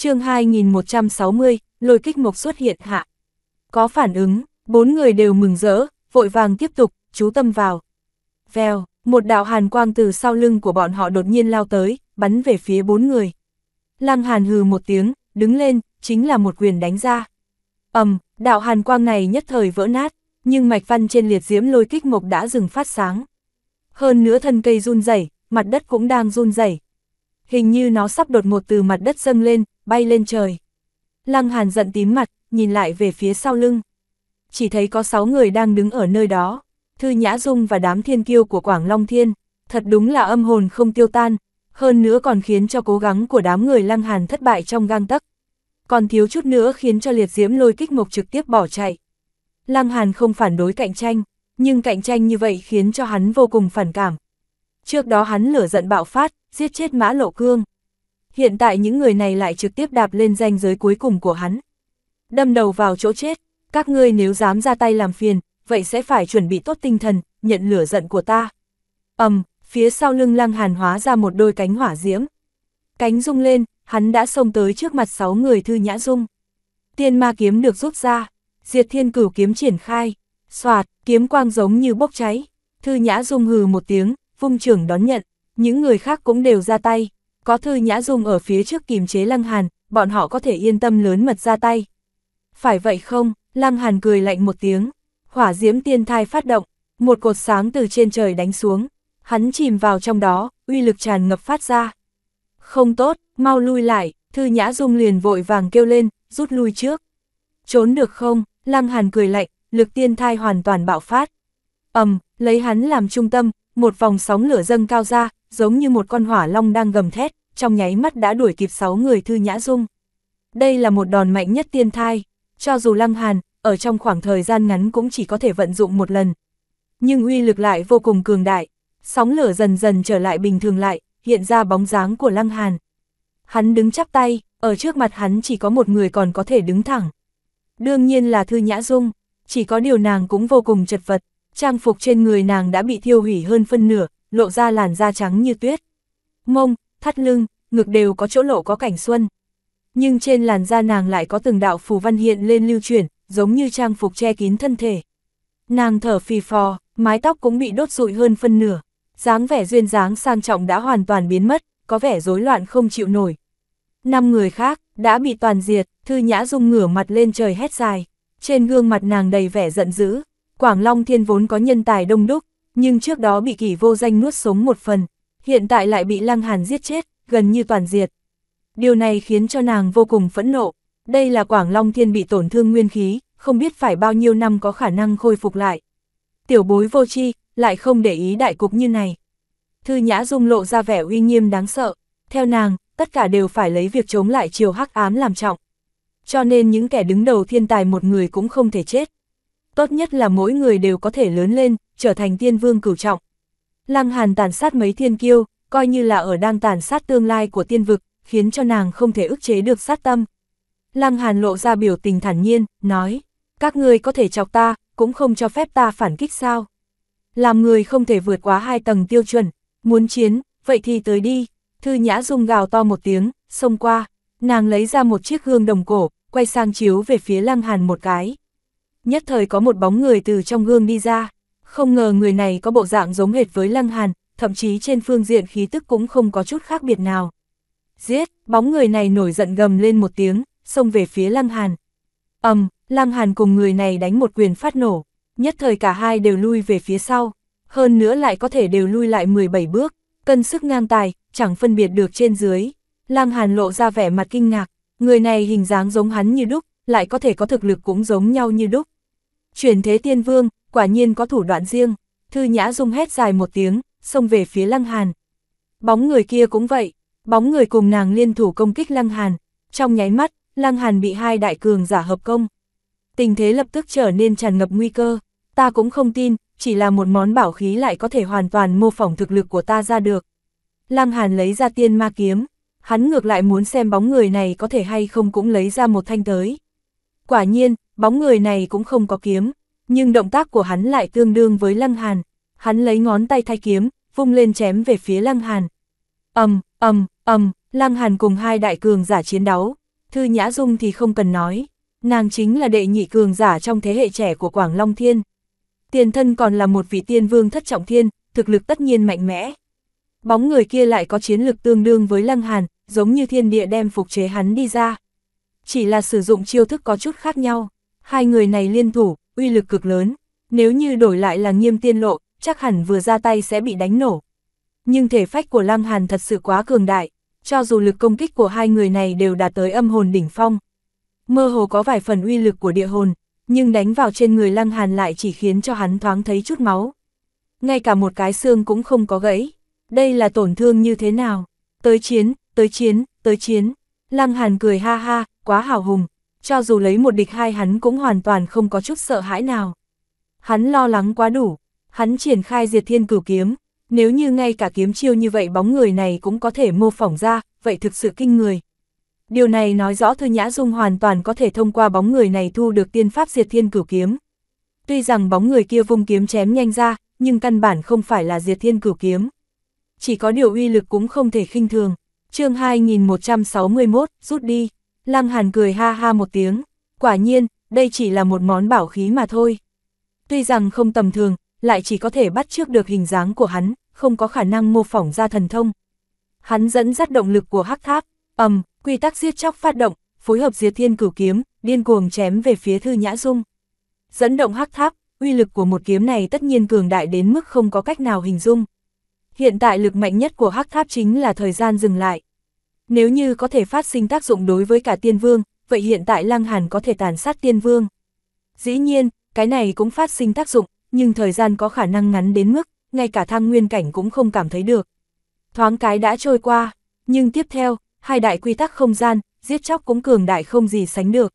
chương 2160, lôi kích mộc xuất hiện hạ. Có phản ứng, bốn người đều mừng rỡ, vội vàng tiếp tục, chú tâm vào. Vèo, một đạo hàn quang từ sau lưng của bọn họ đột nhiên lao tới, bắn về phía bốn người. Lăng hàn hừ một tiếng, đứng lên, chính là một quyền đánh ra. ầm, đạo hàn quang này nhất thời vỡ nát, nhưng mạch văn trên liệt diễm lôi kích mộc đã dừng phát sáng. Hơn nữa thân cây run rẩy, mặt đất cũng đang run rẩy. Hình như nó sắp đột ngột từ mặt đất dâng lên, bay lên trời. Lăng Hàn giận tím mặt, nhìn lại về phía sau lưng. Chỉ thấy có 6 người đang đứng ở nơi đó, Thư Nhã Dung và đám thiên kiêu của Quảng Long Thiên, thật đúng là âm hồn không tiêu tan, hơn nữa còn khiến cho cố gắng của đám người Lăng Hàn thất bại trong gang tấc. Còn thiếu chút nữa khiến cho liệt diễm lôi kích mục trực tiếp bỏ chạy. Lăng Hàn không phản đối cạnh tranh, nhưng cạnh tranh như vậy khiến cho hắn vô cùng phản cảm. Trước đó hắn lửa giận bạo phát, giết chết mã lộ cương, Hiện tại những người này lại trực tiếp đạp lên danh giới cuối cùng của hắn. Đâm đầu vào chỗ chết, các ngươi nếu dám ra tay làm phiền, vậy sẽ phải chuẩn bị tốt tinh thần, nhận lửa giận của ta. ầm, um, phía sau lưng lăng hàn hóa ra một đôi cánh hỏa diễm. Cánh rung lên, hắn đã xông tới trước mặt sáu người thư nhã dung. Tiên ma kiếm được rút ra, diệt thiên cửu kiếm triển khai, soạt, kiếm quang giống như bốc cháy. Thư nhã dung hừ một tiếng, vung trưởng đón nhận, những người khác cũng đều ra tay, có Thư Nhã Dung ở phía trước kìm chế Lăng Hàn, bọn họ có thể yên tâm lớn mật ra tay. Phải vậy không? Lăng Hàn cười lạnh một tiếng. Hỏa diễm tiên thai phát động, một cột sáng từ trên trời đánh xuống. Hắn chìm vào trong đó, uy lực tràn ngập phát ra. Không tốt, mau lui lại, Thư Nhã Dung liền vội vàng kêu lên, rút lui trước. Trốn được không? Lăng Hàn cười lạnh, lực tiên thai hoàn toàn bạo phát. ầm, lấy hắn làm trung tâm, một vòng sóng lửa dâng cao ra, giống như một con hỏa long đang gầm thét trong nháy mắt đã đuổi kịp 6 người Thư Nhã Dung. Đây là một đòn mạnh nhất tiên thai, cho dù Lăng Hàn, ở trong khoảng thời gian ngắn cũng chỉ có thể vận dụng một lần. Nhưng uy lực lại vô cùng cường đại, sóng lửa dần dần trở lại bình thường lại, hiện ra bóng dáng của Lăng Hàn. Hắn đứng chắp tay, ở trước mặt hắn chỉ có một người còn có thể đứng thẳng. Đương nhiên là Thư Nhã Dung, chỉ có điều nàng cũng vô cùng chật vật, trang phục trên người nàng đã bị thiêu hủy hơn phân nửa, lộ ra làn da trắng như tuyết. Mông, thắt lưng, ngực đều có chỗ lộ có cảnh xuân. Nhưng trên làn da nàng lại có từng đạo phù văn hiện lên lưu chuyển, giống như trang phục che kín thân thể. Nàng thở phì phò, mái tóc cũng bị đốt rụi hơn phân nửa, dáng vẻ duyên dáng sang trọng đã hoàn toàn biến mất, có vẻ rối loạn không chịu nổi. Năm người khác, đã bị toàn diệt, Thư Nhã Dung ngửa mặt lên trời hét dài. Trên gương mặt nàng đầy vẻ giận dữ, Quảng Long Thiên vốn có nhân tài đông đúc, nhưng trước đó bị kỷ vô danh nuốt sống một phần, hiện tại lại bị Lăng Hàn giết chết, gần như toàn diệt. Điều này khiến cho nàng vô cùng phẫn nộ. Đây là Quảng Long Thiên bị tổn thương nguyên khí, không biết phải bao nhiêu năm có khả năng khôi phục lại. Tiểu bối vô chi, lại không để ý đại cục như này. Thư Nhã Dung lộ ra vẻ uy nghiêm đáng sợ. Theo nàng, tất cả đều phải lấy việc chống lại chiều hắc ám làm trọng. Cho nên những kẻ đứng đầu thiên tài một người cũng không thể chết. Tốt nhất là mỗi người đều có thể lớn lên, trở thành tiên vương cửu trọng. Lăng Hàn tàn sát mấy thiên kiêu, coi như là ở đang tàn sát tương lai của tiên vực, khiến cho nàng không thể ức chế được sát tâm. Lăng Hàn lộ ra biểu tình thản nhiên, nói, các ngươi có thể chọc ta, cũng không cho phép ta phản kích sao. Làm người không thể vượt quá hai tầng tiêu chuẩn, muốn chiến, vậy thì tới đi. Thư Nhã Dung gào to một tiếng, xông qua, nàng lấy ra một chiếc gương đồng cổ, quay sang chiếu về phía Lăng Hàn một cái. Nhất thời có một bóng người từ trong gương đi ra, không ngờ người này có bộ dạng giống hệt với Lăng Hàn, thậm chí trên phương diện khí tức cũng không có chút khác biệt nào. Giết, bóng người này nổi giận gầm lên một tiếng, xông về phía Lăng Hàn. ầm, um, Lăng Hàn cùng người này đánh một quyền phát nổ, nhất thời cả hai đều lui về phía sau, hơn nữa lại có thể đều lui lại 17 bước, cân sức ngang tài, chẳng phân biệt được trên dưới. Lăng Hàn lộ ra vẻ mặt kinh ngạc, người này hình dáng giống hắn như đúc, lại có thể có thực lực cũng giống nhau như đúc. Chuyển thế tiên vương, quả nhiên có thủ đoạn riêng, thư nhã dung hét dài một tiếng, xông về phía Lăng Hàn. Bóng người kia cũng vậy, bóng người cùng nàng liên thủ công kích Lăng Hàn, trong nháy mắt, Lăng Hàn bị hai đại cường giả hợp công. Tình thế lập tức trở nên tràn ngập nguy cơ, ta cũng không tin, chỉ là một món bảo khí lại có thể hoàn toàn mô phỏng thực lực của ta ra được. Lăng Hàn lấy ra tiên ma kiếm, hắn ngược lại muốn xem bóng người này có thể hay không cũng lấy ra một thanh tới. Quả nhiên, bóng người này cũng không có kiếm, nhưng động tác của hắn lại tương đương với Lăng Hàn hắn lấy ngón tay thay kiếm, vung lên chém về phía Lăng Hàn. Ầm, ầm, ầm, Lăng Hàn cùng hai đại cường giả chiến đấu. Thư Nhã Dung thì không cần nói, nàng chính là đệ nhị cường giả trong thế hệ trẻ của Quảng Long Thiên. Tiền thân còn là một vị tiên vương thất trọng thiên, thực lực tất nhiên mạnh mẽ. Bóng người kia lại có chiến lực tương đương với Lăng Hàn, giống như thiên địa đem phục chế hắn đi ra. Chỉ là sử dụng chiêu thức có chút khác nhau, hai người này liên thủ, uy lực cực lớn. Nếu như đổi lại là nghiêm tiên lộ, chắc hẳn vừa ra tay sẽ bị đánh nổ. Nhưng thể phách của Lăng Hàn thật sự quá cường đại, cho dù lực công kích của hai người này đều đạt tới âm hồn đỉnh phong. Mơ hồ có vài phần uy lực của địa hồn, nhưng đánh vào trên người Lăng Hàn lại chỉ khiến cho hắn thoáng thấy chút máu. Ngay cả một cái xương cũng không có gãy. Đây là tổn thương như thế nào? Tới chiến, tới chiến, tới chiến. Lăng Hàn cười ha ha, quá hào hùng. Cho dù lấy một địch hai hắn cũng hoàn toàn không có chút sợ hãi nào. Hắn lo lắng quá đủ, hắn triển khai diệt thiên cửu kiếm, nếu như ngay cả kiếm chiêu như vậy bóng người này cũng có thể mô phỏng ra, vậy thực sự kinh người. Điều này nói rõ Thư Nhã Dung hoàn toàn có thể thông qua bóng người này thu được tiên pháp diệt thiên cửu kiếm. Tuy rằng bóng người kia vung kiếm chém nhanh ra, nhưng căn bản không phải là diệt thiên cửu kiếm. Chỉ có điều uy lực cũng không thể khinh thường. chương 2161, rút đi. Lăng Hàn cười ha ha một tiếng. Quả nhiên, đây chỉ là một món bảo khí mà thôi. Tuy rằng không tầm thường, lại chỉ có thể bắt trước được hình dáng của hắn, không có khả năng mô phỏng ra thần thông. Hắn dẫn dắt động lực của hắc tháp, ầm, quy tắc giết chóc phát động, phối hợp diệt thiên cửu kiếm, điên cuồng chém về phía Thư Nhã Dung. Dẫn động hắc tháp, uy lực của một kiếm này tất nhiên cường đại đến mức không có cách nào hình dung. Hiện tại lực mạnh nhất của hắc tháp chính là thời gian dừng lại. Nếu như có thể phát sinh tác dụng đối với cả tiên vương, vậy hiện tại Lăng Hàn có thể tàn sát tiên vương. Dĩ nhiên, cái này cũng phát sinh tác dụng, nhưng thời gian có khả năng ngắn đến mức, ngay cả thang nguyên cảnh cũng không cảm thấy được. Thoáng cái đã trôi qua, nhưng tiếp theo, hai đại quy tắc không gian, giết chóc cũng cường đại không gì sánh được.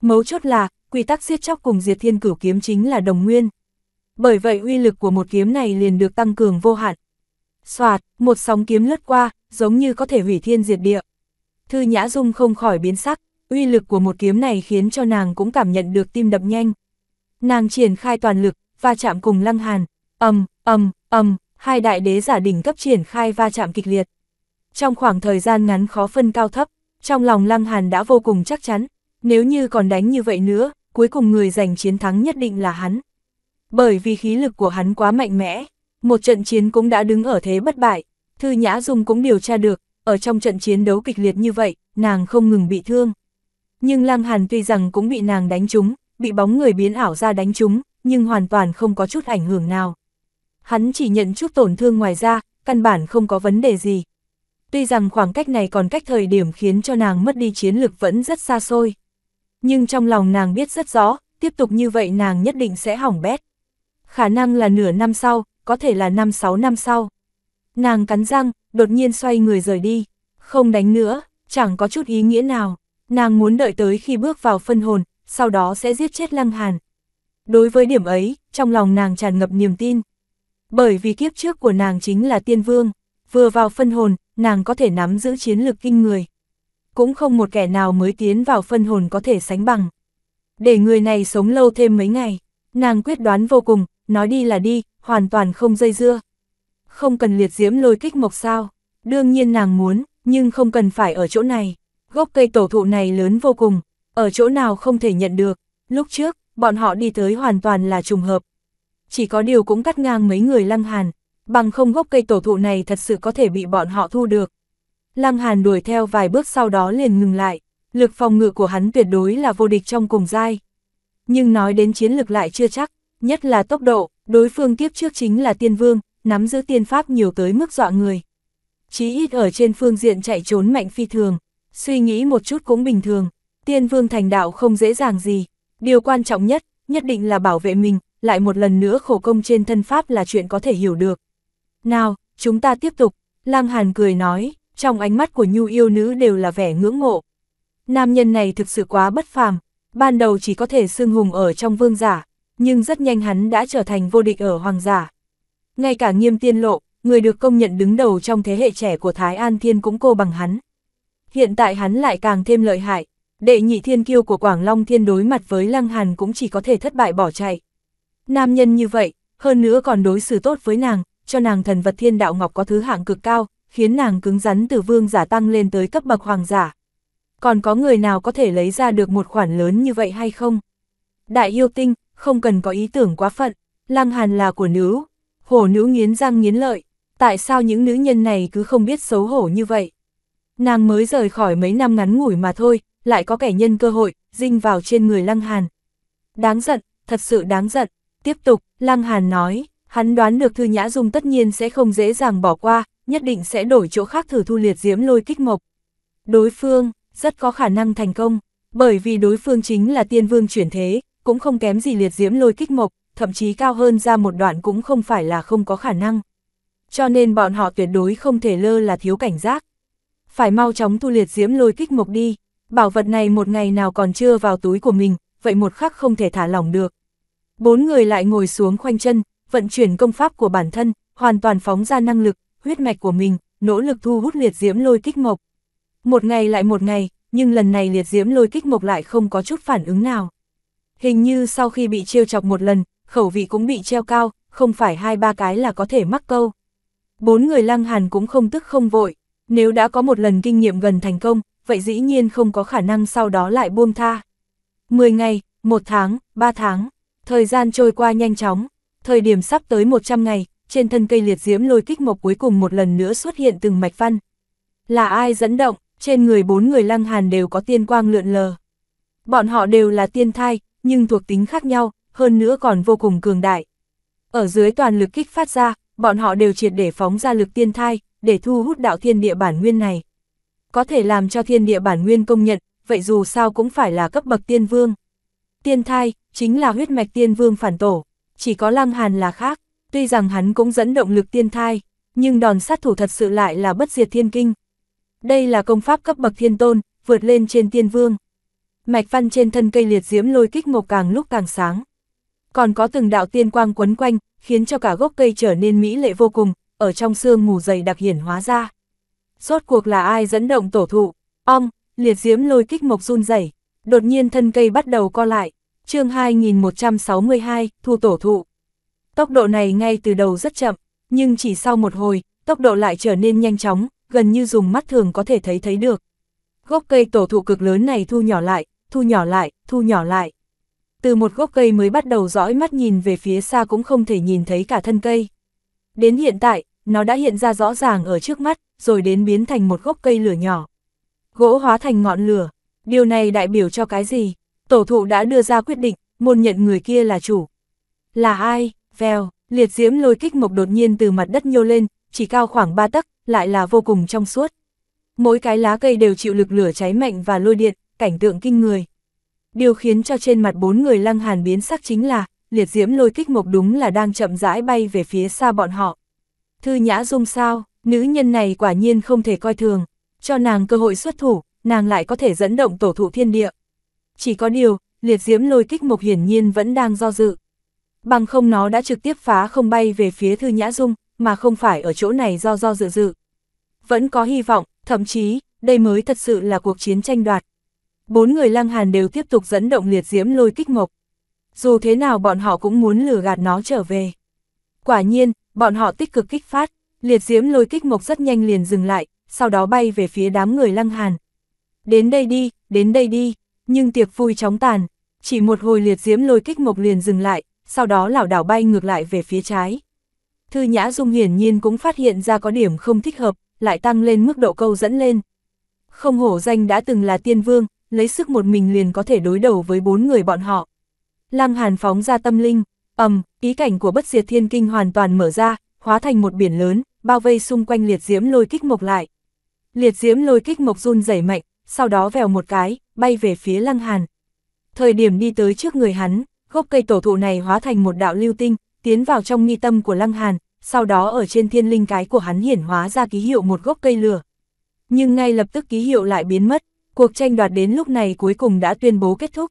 Mấu chốt là, quy tắc giết chóc cùng diệt thiên cửu kiếm chính là đồng nguyên. Bởi vậy uy lực của một kiếm này liền được tăng cường vô hạn. Xoạt, một sóng kiếm lướt qua, giống như có thể hủy thiên diệt địa. Thư Nhã Dung không khỏi biến sắc, uy lực của một kiếm này khiến cho nàng cũng cảm nhận được tim đập nhanh. Nàng triển khai toàn lực, va chạm cùng Lăng Hàn, ầm, ầm, ầm, hai đại đế giả đỉnh cấp triển khai va chạm kịch liệt. Trong khoảng thời gian ngắn khó phân cao thấp, trong lòng Lăng Hàn đã vô cùng chắc chắn, nếu như còn đánh như vậy nữa, cuối cùng người giành chiến thắng nhất định là hắn. Bởi vì khí lực của hắn quá mạnh mẽ, một trận chiến cũng đã đứng ở thế bất bại, Thư Nhã Dung cũng điều tra được, ở trong trận chiến đấu kịch liệt như vậy, nàng không ngừng bị thương. Nhưng Lăng Hàn tuy rằng cũng bị nàng đánh trúng, bị bóng người biến ảo ra đánh trúng, nhưng hoàn toàn không có chút ảnh hưởng nào. Hắn chỉ nhận chút tổn thương ngoài ra, căn bản không có vấn đề gì. Tuy rằng khoảng cách này còn cách thời điểm khiến cho nàng mất đi chiến lực vẫn rất xa xôi. Nhưng trong lòng nàng biết rất rõ, tiếp tục như vậy nàng nhất định sẽ hỏng bét. Khả năng là nửa năm sau, có thể là năm sáu năm sau. Nàng cắn răng, đột nhiên xoay người rời đi. Không đánh nữa, chẳng có chút ý nghĩa nào. Nàng muốn đợi tới khi bước vào phân hồn, sau đó sẽ giết chết Lăng Hàn. Đối với điểm ấy, trong lòng nàng tràn ngập niềm tin. Bởi vì kiếp trước của nàng chính là tiên vương, vừa vào phân hồn, nàng có thể nắm giữ chiến lược kinh người. Cũng không một kẻ nào mới tiến vào phân hồn có thể sánh bằng. Để người này sống lâu thêm mấy ngày, nàng quyết đoán vô cùng, nói đi là đi, hoàn toàn không dây dưa. Không cần liệt diễm lôi kích mộc sao, đương nhiên nàng muốn, nhưng không cần phải ở chỗ này. Gốc cây tổ thụ này lớn vô cùng, ở chỗ nào không thể nhận được. Lúc trước, bọn họ đi tới hoàn toàn là trùng hợp. Chỉ có điều cũng cắt ngang mấy người Lăng Hàn, bằng không gốc cây tổ thụ này thật sự có thể bị bọn họ thu được. Lăng Hàn đuổi theo vài bước sau đó liền ngừng lại, lực phòng ngự của hắn tuyệt đối là vô địch trong cùng giai. Nhưng nói đến chiến lực lại chưa chắc, nhất là tốc độ, đối phương kiếp trước chính là tiên vương, nắm giữ tiên pháp nhiều tới mức dọa người. Chí ít ở trên phương diện chạy trốn mạnh phi thường, suy nghĩ một chút cũng bình thường, tiên vương thành đạo không dễ dàng gì, Điều quan trọng nhất, nhất định là bảo vệ mình, lại một lần nữa khổ công trên thân Pháp là chuyện có thể hiểu được. Nào, chúng ta tiếp tục, Lam Hàn cười nói, trong ánh mắt của nhu yêu nữ đều là vẻ ngưỡng mộ. Nam nhân này thực sự quá bất phàm, ban đầu chỉ có thể xưng hùng ở trong vương giả, nhưng rất nhanh hắn đã trở thành vô địch ở hoàng giả. Ngay cả nghiêm tiên lộ, người được công nhận đứng đầu trong thế hệ trẻ của Thái An Thiên cũng cô bằng hắn. Hiện tại hắn lại càng thêm lợi hại, Đệ nhị thiên kiêu của Quảng Long Thiên đối mặt với Lăng Hàn cũng chỉ có thể thất bại bỏ chạy. Nam nhân như vậy, hơn nữa còn đối xử tốt với nàng, cho nàng thần vật thiên đạo ngọc có thứ hạng cực cao, khiến nàng cứng rắn từ vương giả tăng lên tới cấp bậc hoàng giả. Còn có người nào có thể lấy ra được một khoản lớn như vậy hay không? Đại yêu tinh, không cần có ý tưởng quá phận, Lăng Hàn là của nữ, hổ nữ nghiến răng nghiến lợi, tại sao những nữ nhân này cứ không biết xấu hổ như vậy? Nàng mới rời khỏi mấy năm ngắn ngủi mà thôi, lại có kẻ nhân cơ hội, dinh vào trên người Lăng Hàn. Đáng giận, thật sự đáng giận. Tiếp tục, Lăng Hàn nói, hắn đoán được Thư Nhã Dung tất nhiên sẽ không dễ dàng bỏ qua, nhất định sẽ đổi chỗ khác thử thu liệt diễm lôi kích mộc. Đối phương, rất có khả năng thành công, bởi vì đối phương chính là tiên vương chuyển thế, cũng không kém gì liệt diễm lôi kích mộc, thậm chí cao hơn ra một đoạn cũng không phải là không có khả năng. Cho nên bọn họ tuyệt đối không thể lơ là thiếu cảnh giác. Phải mau chóng thu liệt diễm lôi kích mộc đi. Bảo vật này một ngày nào còn chưa vào túi của mình, vậy một khắc không thể thả lỏng được. Bốn người lại ngồi xuống khoanh chân, vận chuyển công pháp của bản thân, hoàn toàn phóng ra năng lực, huyết mạch của mình, nỗ lực thu hút liệt diễm lôi kích mộc. Một ngày lại một ngày, nhưng lần này liệt diễm lôi kích mộc lại không có chút phản ứng nào. Hình như sau khi bị trêu chọc một lần, khẩu vị cũng bị treo cao, không phải hai ba cái là có thể mắc câu. Bốn người lăng hàn cũng không tức không vội, nếu đã có một lần kinh nghiệm gần thành công, vậy dĩ nhiên không có khả năng sau đó lại buông tha. 10 ngày, 1 tháng, 3 tháng, thời gian trôi qua nhanh chóng, thời điểm sắp tới 100 ngày, trên thân cây liệt diễm lôi kích mộc cuối cùng một lần nữa xuất hiện từng mạch văn. Là ai dẫn động, trên người bốn người lăng hàn đều có tiên quang lượn lờ. Bọn họ đều là tiên thai, nhưng thuộc tính khác nhau, hơn nữa còn vô cùng cường đại. Ở dưới toàn lực kích phát ra, bọn họ đều triệt để phóng ra lực tiên thai, để thu hút đạo thiên địa bản nguyên này có thể làm cho thiên địa bản nguyên công nhận, vậy dù sao cũng phải là cấp bậc tiên vương. Tiên thai, chính là huyết mạch tiên vương phản tổ, chỉ có Lăng Hàn là khác, tuy rằng hắn cũng dẫn động lực tiên thai, nhưng đòn sát thủ thật sự lại là bất diệt thiên kinh. Đây là công pháp cấp bậc thiên tôn, vượt lên trên tiên vương. Mạch văn trên thân cây liệt diễm lôi kích ngục càng lúc càng sáng. Còn có từng đạo tiên quang quấn quanh, khiến cho cả gốc cây trở nên mỹ lệ vô cùng, ở trong xương mù dày đặc hiển hóa ra rốt cuộc là ai dẫn động tổ thụ, ong, liệt diếm lôi kích mộc run rẩy đột nhiên thân cây bắt đầu co lại, chương 2162, thu tổ thụ. Tốc độ này ngay từ đầu rất chậm, nhưng chỉ sau một hồi, tốc độ lại trở nên nhanh chóng, gần như dùng mắt thường có thể thấy thấy được. Gốc cây tổ thụ cực lớn này thu nhỏ lại, thu nhỏ lại, thu nhỏ lại. Từ một gốc cây mới bắt đầu dõi mắt nhìn về phía xa cũng không thể nhìn thấy cả thân cây. Đến hiện tại, nó đã hiện ra rõ ràng ở trước mắt, rồi đến biến thành một gốc cây lửa nhỏ. Gỗ hóa thành ngọn lửa, điều này đại biểu cho cái gì? Tổ thụ đã đưa ra quyết định, muốn nhận người kia là chủ. Là ai? Vèo, liệt diễm lôi kích mộc đột nhiên từ mặt đất nhô lên, chỉ cao khoảng 3 tấc, lại là vô cùng trong suốt. Mỗi cái lá cây đều chịu lực lửa cháy mạnh và lôi điện, cảnh tượng kinh người. Điều khiến cho trên mặt bốn người lăng hàn biến sắc chính là, liệt diễm lôi kích mộc đúng là đang chậm rãi bay về phía xa bọn họ. Thư Nhã Dung sao, nữ nhân này quả nhiên không thể coi thường, cho nàng cơ hội xuất thủ, nàng lại có thể dẫn động tổ thụ thiên địa. Chỉ có điều, liệt diễm lôi kích mộc hiển nhiên vẫn đang do dự. Bằng không nó đã trực tiếp phá không bay về phía Thư Nhã Dung, mà không phải ở chỗ này do do dự dự. Vẫn có hy vọng, thậm chí, đây mới thật sự là cuộc chiến tranh đoạt. Bốn người lăng hàn đều tiếp tục dẫn động liệt diễm lôi kích mộc. Dù thế nào bọn họ cũng muốn lừa gạt nó trở về. Quả nhiên, bọn họ tích cực kích phát, liệt diễm lôi kích mộc rất nhanh liền dừng lại, sau đó bay về phía đám người lăng hàn. Đến đây đi, đến đây đi, nhưng tiệc vui chóng tàn, chỉ một hồi liệt diễm lôi kích mộc liền dừng lại, sau đó lảo đảo bay ngược lại về phía trái. Thư Nhã Dung hiển nhiên cũng phát hiện ra có điểm không thích hợp, lại tăng lên mức độ câu dẫn lên. Không hổ danh đã từng là tiên vương, lấy sức một mình liền có thể đối đầu với bốn người bọn họ. Lăng Hàn phóng ra tâm linh, ầm, um, ý cảnh của bất diệt thiên kinh hoàn toàn mở ra, hóa thành một biển lớn, bao vây xung quanh liệt diễm lôi kích mộc lại. Liệt diễm lôi kích mộc run rẩy mạnh, sau đó vèo một cái, bay về phía lăng hàn. Thời điểm đi tới trước người hắn, gốc cây tổ thụ này hóa thành một đạo lưu tinh, tiến vào trong nghi tâm của lăng hàn, sau đó ở trên thiên linh cái của hắn hiển hóa ra ký hiệu một gốc cây lửa. Nhưng ngay lập tức ký hiệu lại biến mất, cuộc tranh đoạt đến lúc này cuối cùng đã tuyên bố kết thúc.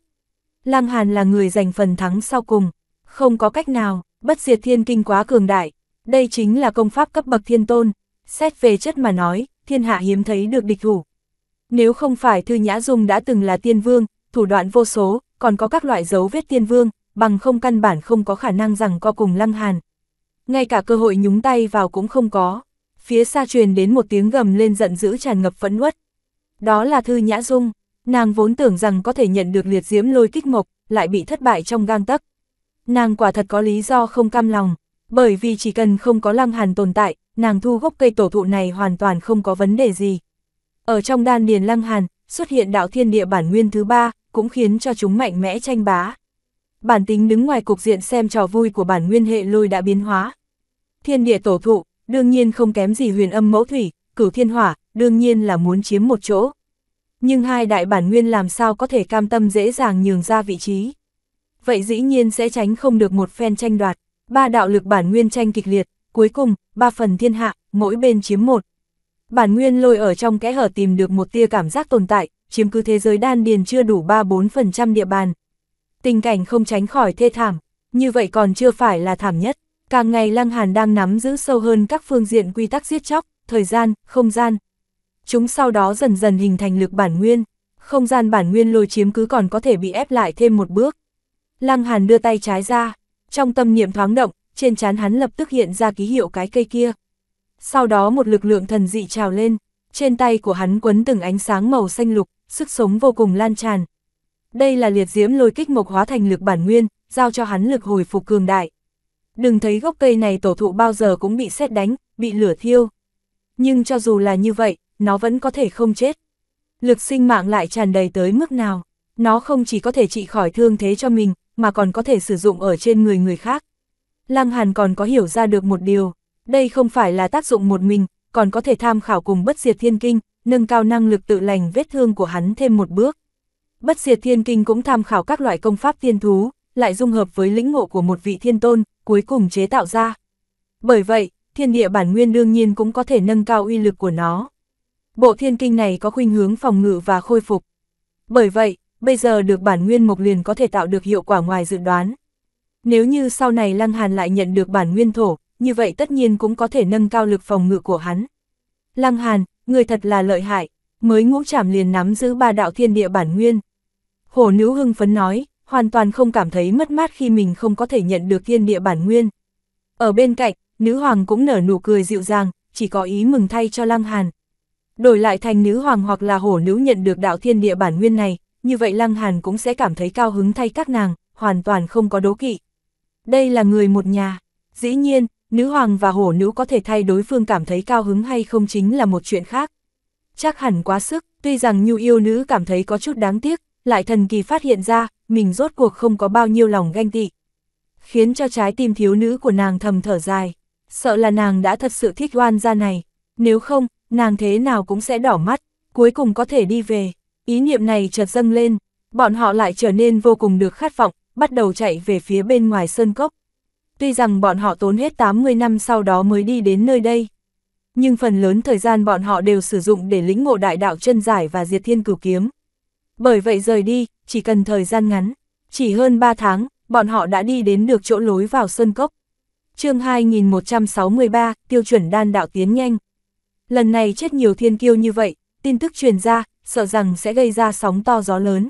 Lăng Hàn là người giành phần thắng sau cùng. Không có cách nào, bất diệt thiên kinh quá cường đại, đây chính là công pháp cấp bậc thiên tôn, xét về chất mà nói, thiên hạ hiếm thấy được địch thủ. Nếu không phải Thư Nhã Dung đã từng là tiên vương, thủ đoạn vô số, còn có các loại dấu vết tiên vương, bằng không căn bản không có khả năng rằng co cùng Lăng Hàn. Ngay cả cơ hội nhúng tay vào cũng không có. Phía xa truyền đến một tiếng gầm lên giận dữ tràn ngập phẫn uất. Đó là Thư Nhã Dung, nàng vốn tưởng rằng có thể nhận được liệt diễm lôi kích mộc, lại bị thất bại trong gang tấc nàng quả thật có lý do không cam lòng, bởi vì chỉ cần không có lăng hàn tồn tại, nàng thu gốc cây tổ thụ này hoàn toàn không có vấn đề gì. Ở trong đan điền lăng hàn, xuất hiện đạo thiên địa bản nguyên thứ ba, cũng khiến cho chúng mạnh mẽ tranh bá. Bản tính đứng ngoài cục diện xem trò vui của bản nguyên hệ lôi đã biến hóa. Thiên địa tổ thụ, đương nhiên không kém gì huyền âm mẫu thủy, cửu thiên hỏa, đương nhiên là muốn chiếm một chỗ. Nhưng hai đại bản nguyên làm sao có thể cam tâm dễ dàng nhường ra vị trí vậy dĩ nhiên sẽ tránh không được một phen tranh đoạt, ba đạo lực bản nguyên tranh kịch liệt, cuối cùng, ba phần thiên hạ, mỗi bên chiếm một. Bản nguyên lôi ở trong kẽ hở tìm được một tia cảm giác tồn tại, chiếm cứ thế giới đan điền chưa đủ 3-4% địa bàn. Tình cảnh không tránh khỏi thê thảm, như vậy còn chưa phải là thảm nhất. Càng ngày Lăng Hàn đang nắm giữ sâu hơn các phương diện quy tắc giết chóc, thời gian, không gian. Chúng sau đó dần dần hình thành lực bản nguyên. Không gian bản nguyên lôi chiếm cứ còn có thể bị ép lại thêm một bước, Lăng Hàn đưa tay trái ra, trong tâm niệm thoáng động, trên trán hắn lập tức hiện ra ký hiệu cái cây kia. Sau đó một lực lượng thần dị trào lên, trên tay của hắn quấn từng ánh sáng màu xanh lục, sức sống vô cùng lan tràn. Đây là liệt diễm lôi kích mộc hóa thành lực bản nguyên, giao cho hắn lực hồi phục cường đại. Đừng thấy gốc cây này tổ thụ bao giờ cũng bị xét đánh, bị lửa thiêu. Nhưng cho dù là như vậy, nó vẫn có thể không chết. Lực sinh mạng lại tràn đầy tới mức nào, nó không chỉ có thể trị khỏi thương thế cho mình, mà còn có thể sử dụng ở trên người người khác. Lăng Hàn còn có hiểu ra được một điều, đây không phải là tác dụng một mình, còn có thể tham khảo cùng bất diệt thiên kinh, nâng cao năng lực tự lành vết thương của hắn thêm một bước. Bất diệt thiên kinh cũng tham khảo các loại công pháp thiên thú, lại dung hợp với lĩnh ngộ của một vị thiên tôn, cuối cùng chế tạo ra. Bởi vậy, thiên địa bản nguyên đương nhiên cũng có thể nâng cao uy lực của nó. Bộ thiên kinh này có khuynh hướng phòng ngự và khôi phục. Bởi vậy, bây giờ được bản nguyên mộc liền có thể tạo được hiệu quả ngoài dự đoán. Nếu như sau này Lăng Hàn lại nhận được bản nguyên thổ, như vậy tất nhiên cũng có thể nâng cao lực phòng ngự của hắn. Lăng Hàn, người thật là lợi hại, mới ngũ trảm liền nắm giữ ba đạo thiên địa bản nguyên. Hổ nữ hưng phấn nói, hoàn toàn không cảm thấy mất mát khi mình không có thể nhận được thiên địa bản nguyên. Ở bên cạnh, nữ hoàng cũng nở nụ cười dịu dàng, chỉ có ý mừng thay cho Lăng Hàn. Đổi lại thành nữ hoàng hoặc là hổ nữ nhận được đạo thiên địa bản nguyên này, như vậy Lăng Hàn cũng sẽ cảm thấy cao hứng thay các nàng, hoàn toàn không có đố kỵ. Đây là người một nhà. Dĩ nhiên, nữ hoàng và hổ nữ có thể thay đối phương cảm thấy cao hứng hay không chính là một chuyện khác. Chắc hẳn quá sức, tuy rằng nhu yêu nữ cảm thấy có chút đáng tiếc, lại thần kỳ phát hiện ra, mình rốt cuộc không có bao nhiêu lòng ganh tị. Khiến cho trái tim thiếu nữ của nàng thầm thở dài. Sợ là nàng đã thật sự thích oan ra này. Nếu không, nàng thế nào cũng sẽ đỏ mắt, cuối cùng có thể đi về ý niệm này chợt dâng lên, bọn họ lại trở nên vô cùng được khát vọng, bắt đầu chạy về phía bên ngoài sơn cốc. Tuy rằng bọn họ tốn hết 80 năm sau đó mới đi đến nơi đây, nhưng phần lớn thời gian bọn họ đều sử dụng để lĩnh ngộ đại đạo chân giải và diệt thiên cửu kiếm. Bởi vậy rời đi, chỉ cần thời gian ngắn, chỉ hơn 3 tháng, bọn họ đã đi đến được chỗ lối vào sơn cốc. chương 2163, tiêu chuẩn đan đạo tiến nhanh. Lần này chết nhiều thiên kiêu như vậy, tin tức truyền ra, sợ rằng sẽ gây ra sóng to gió lớn.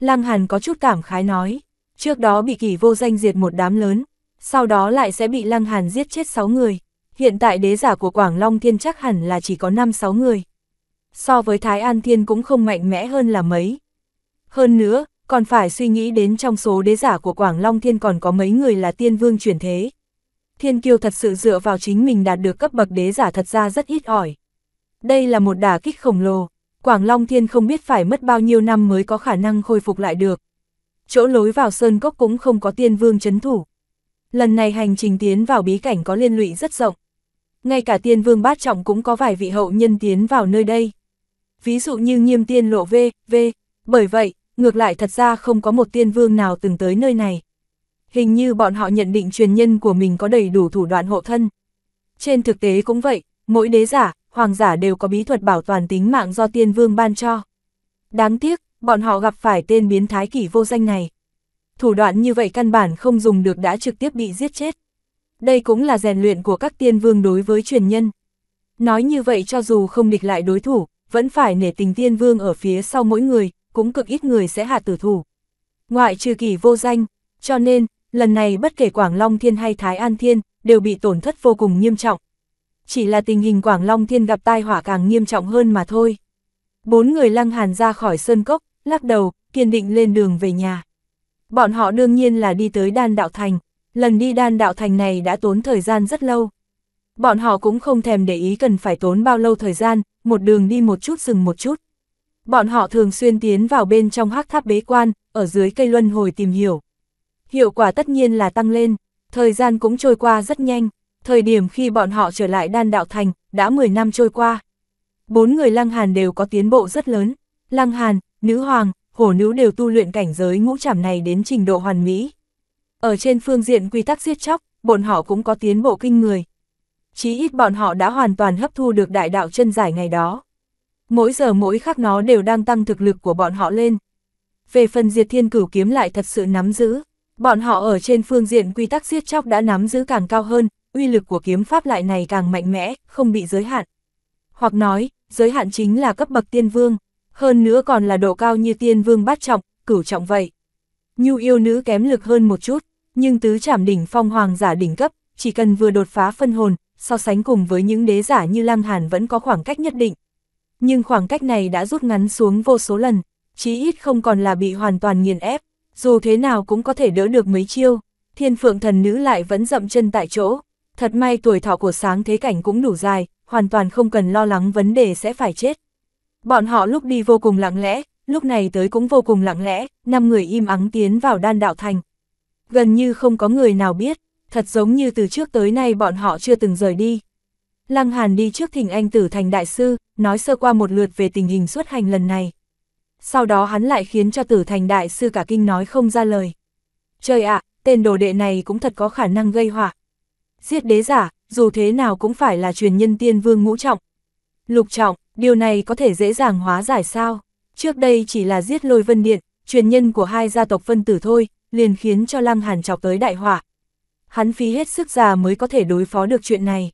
Lăng Hàn có chút cảm khái nói, trước đó bị kỷ vô danh diệt một đám lớn, sau đó lại sẽ bị Lăng Hàn giết chết 6 người, hiện tại đế giả của Quảng Long Thiên chắc hẳn là chỉ có 5-6 người. So với Thái An Thiên cũng không mạnh mẽ hơn là mấy. Hơn nữa, còn phải suy nghĩ đến trong số đế giả của Quảng Long Thiên còn có mấy người là tiên vương chuyển thế. Thiên kiêu thật sự dựa vào chính mình đạt được cấp bậc đế giả thật ra rất ít ỏi. Đây là một đả kích khổng lồ, Quảng Long Thiên không biết phải mất bao nhiêu năm mới có khả năng khôi phục lại được. Chỗ lối vào Sơn Cốc cũng không có tiên vương chấn thủ. Lần này hành trình tiến vào bí cảnh có liên lụy rất rộng. Ngay cả tiên vương bát trọng cũng có vài vị hậu nhân tiến vào nơi đây. Ví dụ như nghiêm tiên lộ V, V. Bởi vậy, ngược lại thật ra không có một tiên vương nào từng tới nơi này. Hình như bọn họ nhận định truyền nhân của mình có đầy đủ thủ đoạn hộ thân. Trên thực tế cũng vậy, mỗi đế giả, hoàng giả đều có bí thuật bảo toàn tính mạng do tiên vương ban cho. Đáng tiếc, bọn họ gặp phải tên biến thái kỷ vô danh này. Thủ đoạn như vậy căn bản không dùng được đã trực tiếp bị giết chết. Đây cũng là rèn luyện của các tiên vương đối với truyền nhân. Nói như vậy cho dù không địch lại đối thủ, vẫn phải nể tình tiên vương ở phía sau mỗi người, cũng cực ít người sẽ hạ tử thủ. Ngoại trừ kỳ vô danh, cho nên, lần này bất kể Quảng Long Thiên hay Thái An Thiên, đều bị tổn thất vô cùng nghiêm trọng, chỉ là tình hình Quảng Long Thiên gặp tai họa càng nghiêm trọng hơn mà thôi. Bốn người lăng hàn ra khỏi sơn cốc, lắc đầu, kiên định lên đường về nhà. Bọn họ đương nhiên là đi tới đan đạo thành, lần đi đan đạo thành này đã tốn thời gian rất lâu. Bọn họ cũng không thèm để ý cần phải tốn bao lâu thời gian, một đường đi một chút dừng một chút. Bọn họ thường xuyên tiến vào bên trong hắc tháp bế quan, ở dưới cây luân hồi tìm hiểu. Hiệu quả tất nhiên là tăng lên, thời gian cũng trôi qua rất nhanh thời điểm khi bọn họ trở lại đan đạo thành, đã 10 năm trôi qua. Bốn người Lăng Hàn đều có tiến bộ rất lớn. Lăng Hàn, Nữ Hoàng, Hổ Nữ đều tu luyện cảnh giới ngũ trảm này đến trình độ hoàn mỹ. Ở trên phương diện quy tắc giết chóc, bọn họ cũng có tiến bộ kinh người. Chí ít bọn họ đã hoàn toàn hấp thu được đại đạo chân giải ngày đó. Mỗi giờ mỗi khắc nó đều đang tăng thực lực của bọn họ lên. Về phần diệt thiên cửu kiếm lại thật sự nắm giữ. Bọn họ ở trên phương diện quy tắc giết chóc đã nắm giữ càng cao hơn, uy lực của kiếm pháp lại này càng mạnh mẽ, không bị giới hạn. Hoặc nói, giới hạn chính là cấp bậc tiên vương, hơn nữa còn là độ cao như tiên vương bát trọng, cửu trọng vậy. Nhu yêu nữ kém lực hơn một chút, nhưng tứ trảm đỉnh phong hoàng giả đỉnh cấp, chỉ cần vừa đột phá phân hồn, so sánh cùng với những đế giả như Lăng Hàn vẫn có khoảng cách nhất định. Nhưng khoảng cách này đã rút ngắn xuống vô số lần, chí ít không còn là bị hoàn toàn nghiền ép, dù thế nào cũng có thể đỡ được mấy chiêu, thiên phượng thần nữ lại vẫn dậm chân tại chỗ. Thật may tuổi thọ của sáng thế cảnh cũng đủ dài, hoàn toàn không cần lo lắng vấn đề sẽ phải chết. Bọn họ lúc đi vô cùng lặng lẽ, lúc này tới cũng vô cùng lặng lẽ, năm người im ắng tiến vào đan đạo thành. Gần như không có người nào biết, thật giống như từ trước tới nay bọn họ chưa từng rời đi. Lăng Hàn đi trước thỉnh anh tử thành đại sư, nói sơ qua một lượt về tình hình xuất hành lần này. Sau đó hắn lại khiến cho tử thành đại sư cả kinh nói không ra lời. Trời ạ, tên đồ đệ này cũng thật có khả năng gây họa, giết đế giả, dù thế nào cũng phải là truyền nhân tiên vương ngũ trọng. Lục trọng, điều này có thể dễ dàng hóa giải sao? Trước đây chỉ là giết lôi vân điện, truyền nhân của hai gia tộc phân tử thôi, liền khiến cho Lăng Hàn chọc tới đại họa. Hắn phí hết sức già mới có thể đối phó được chuyện này.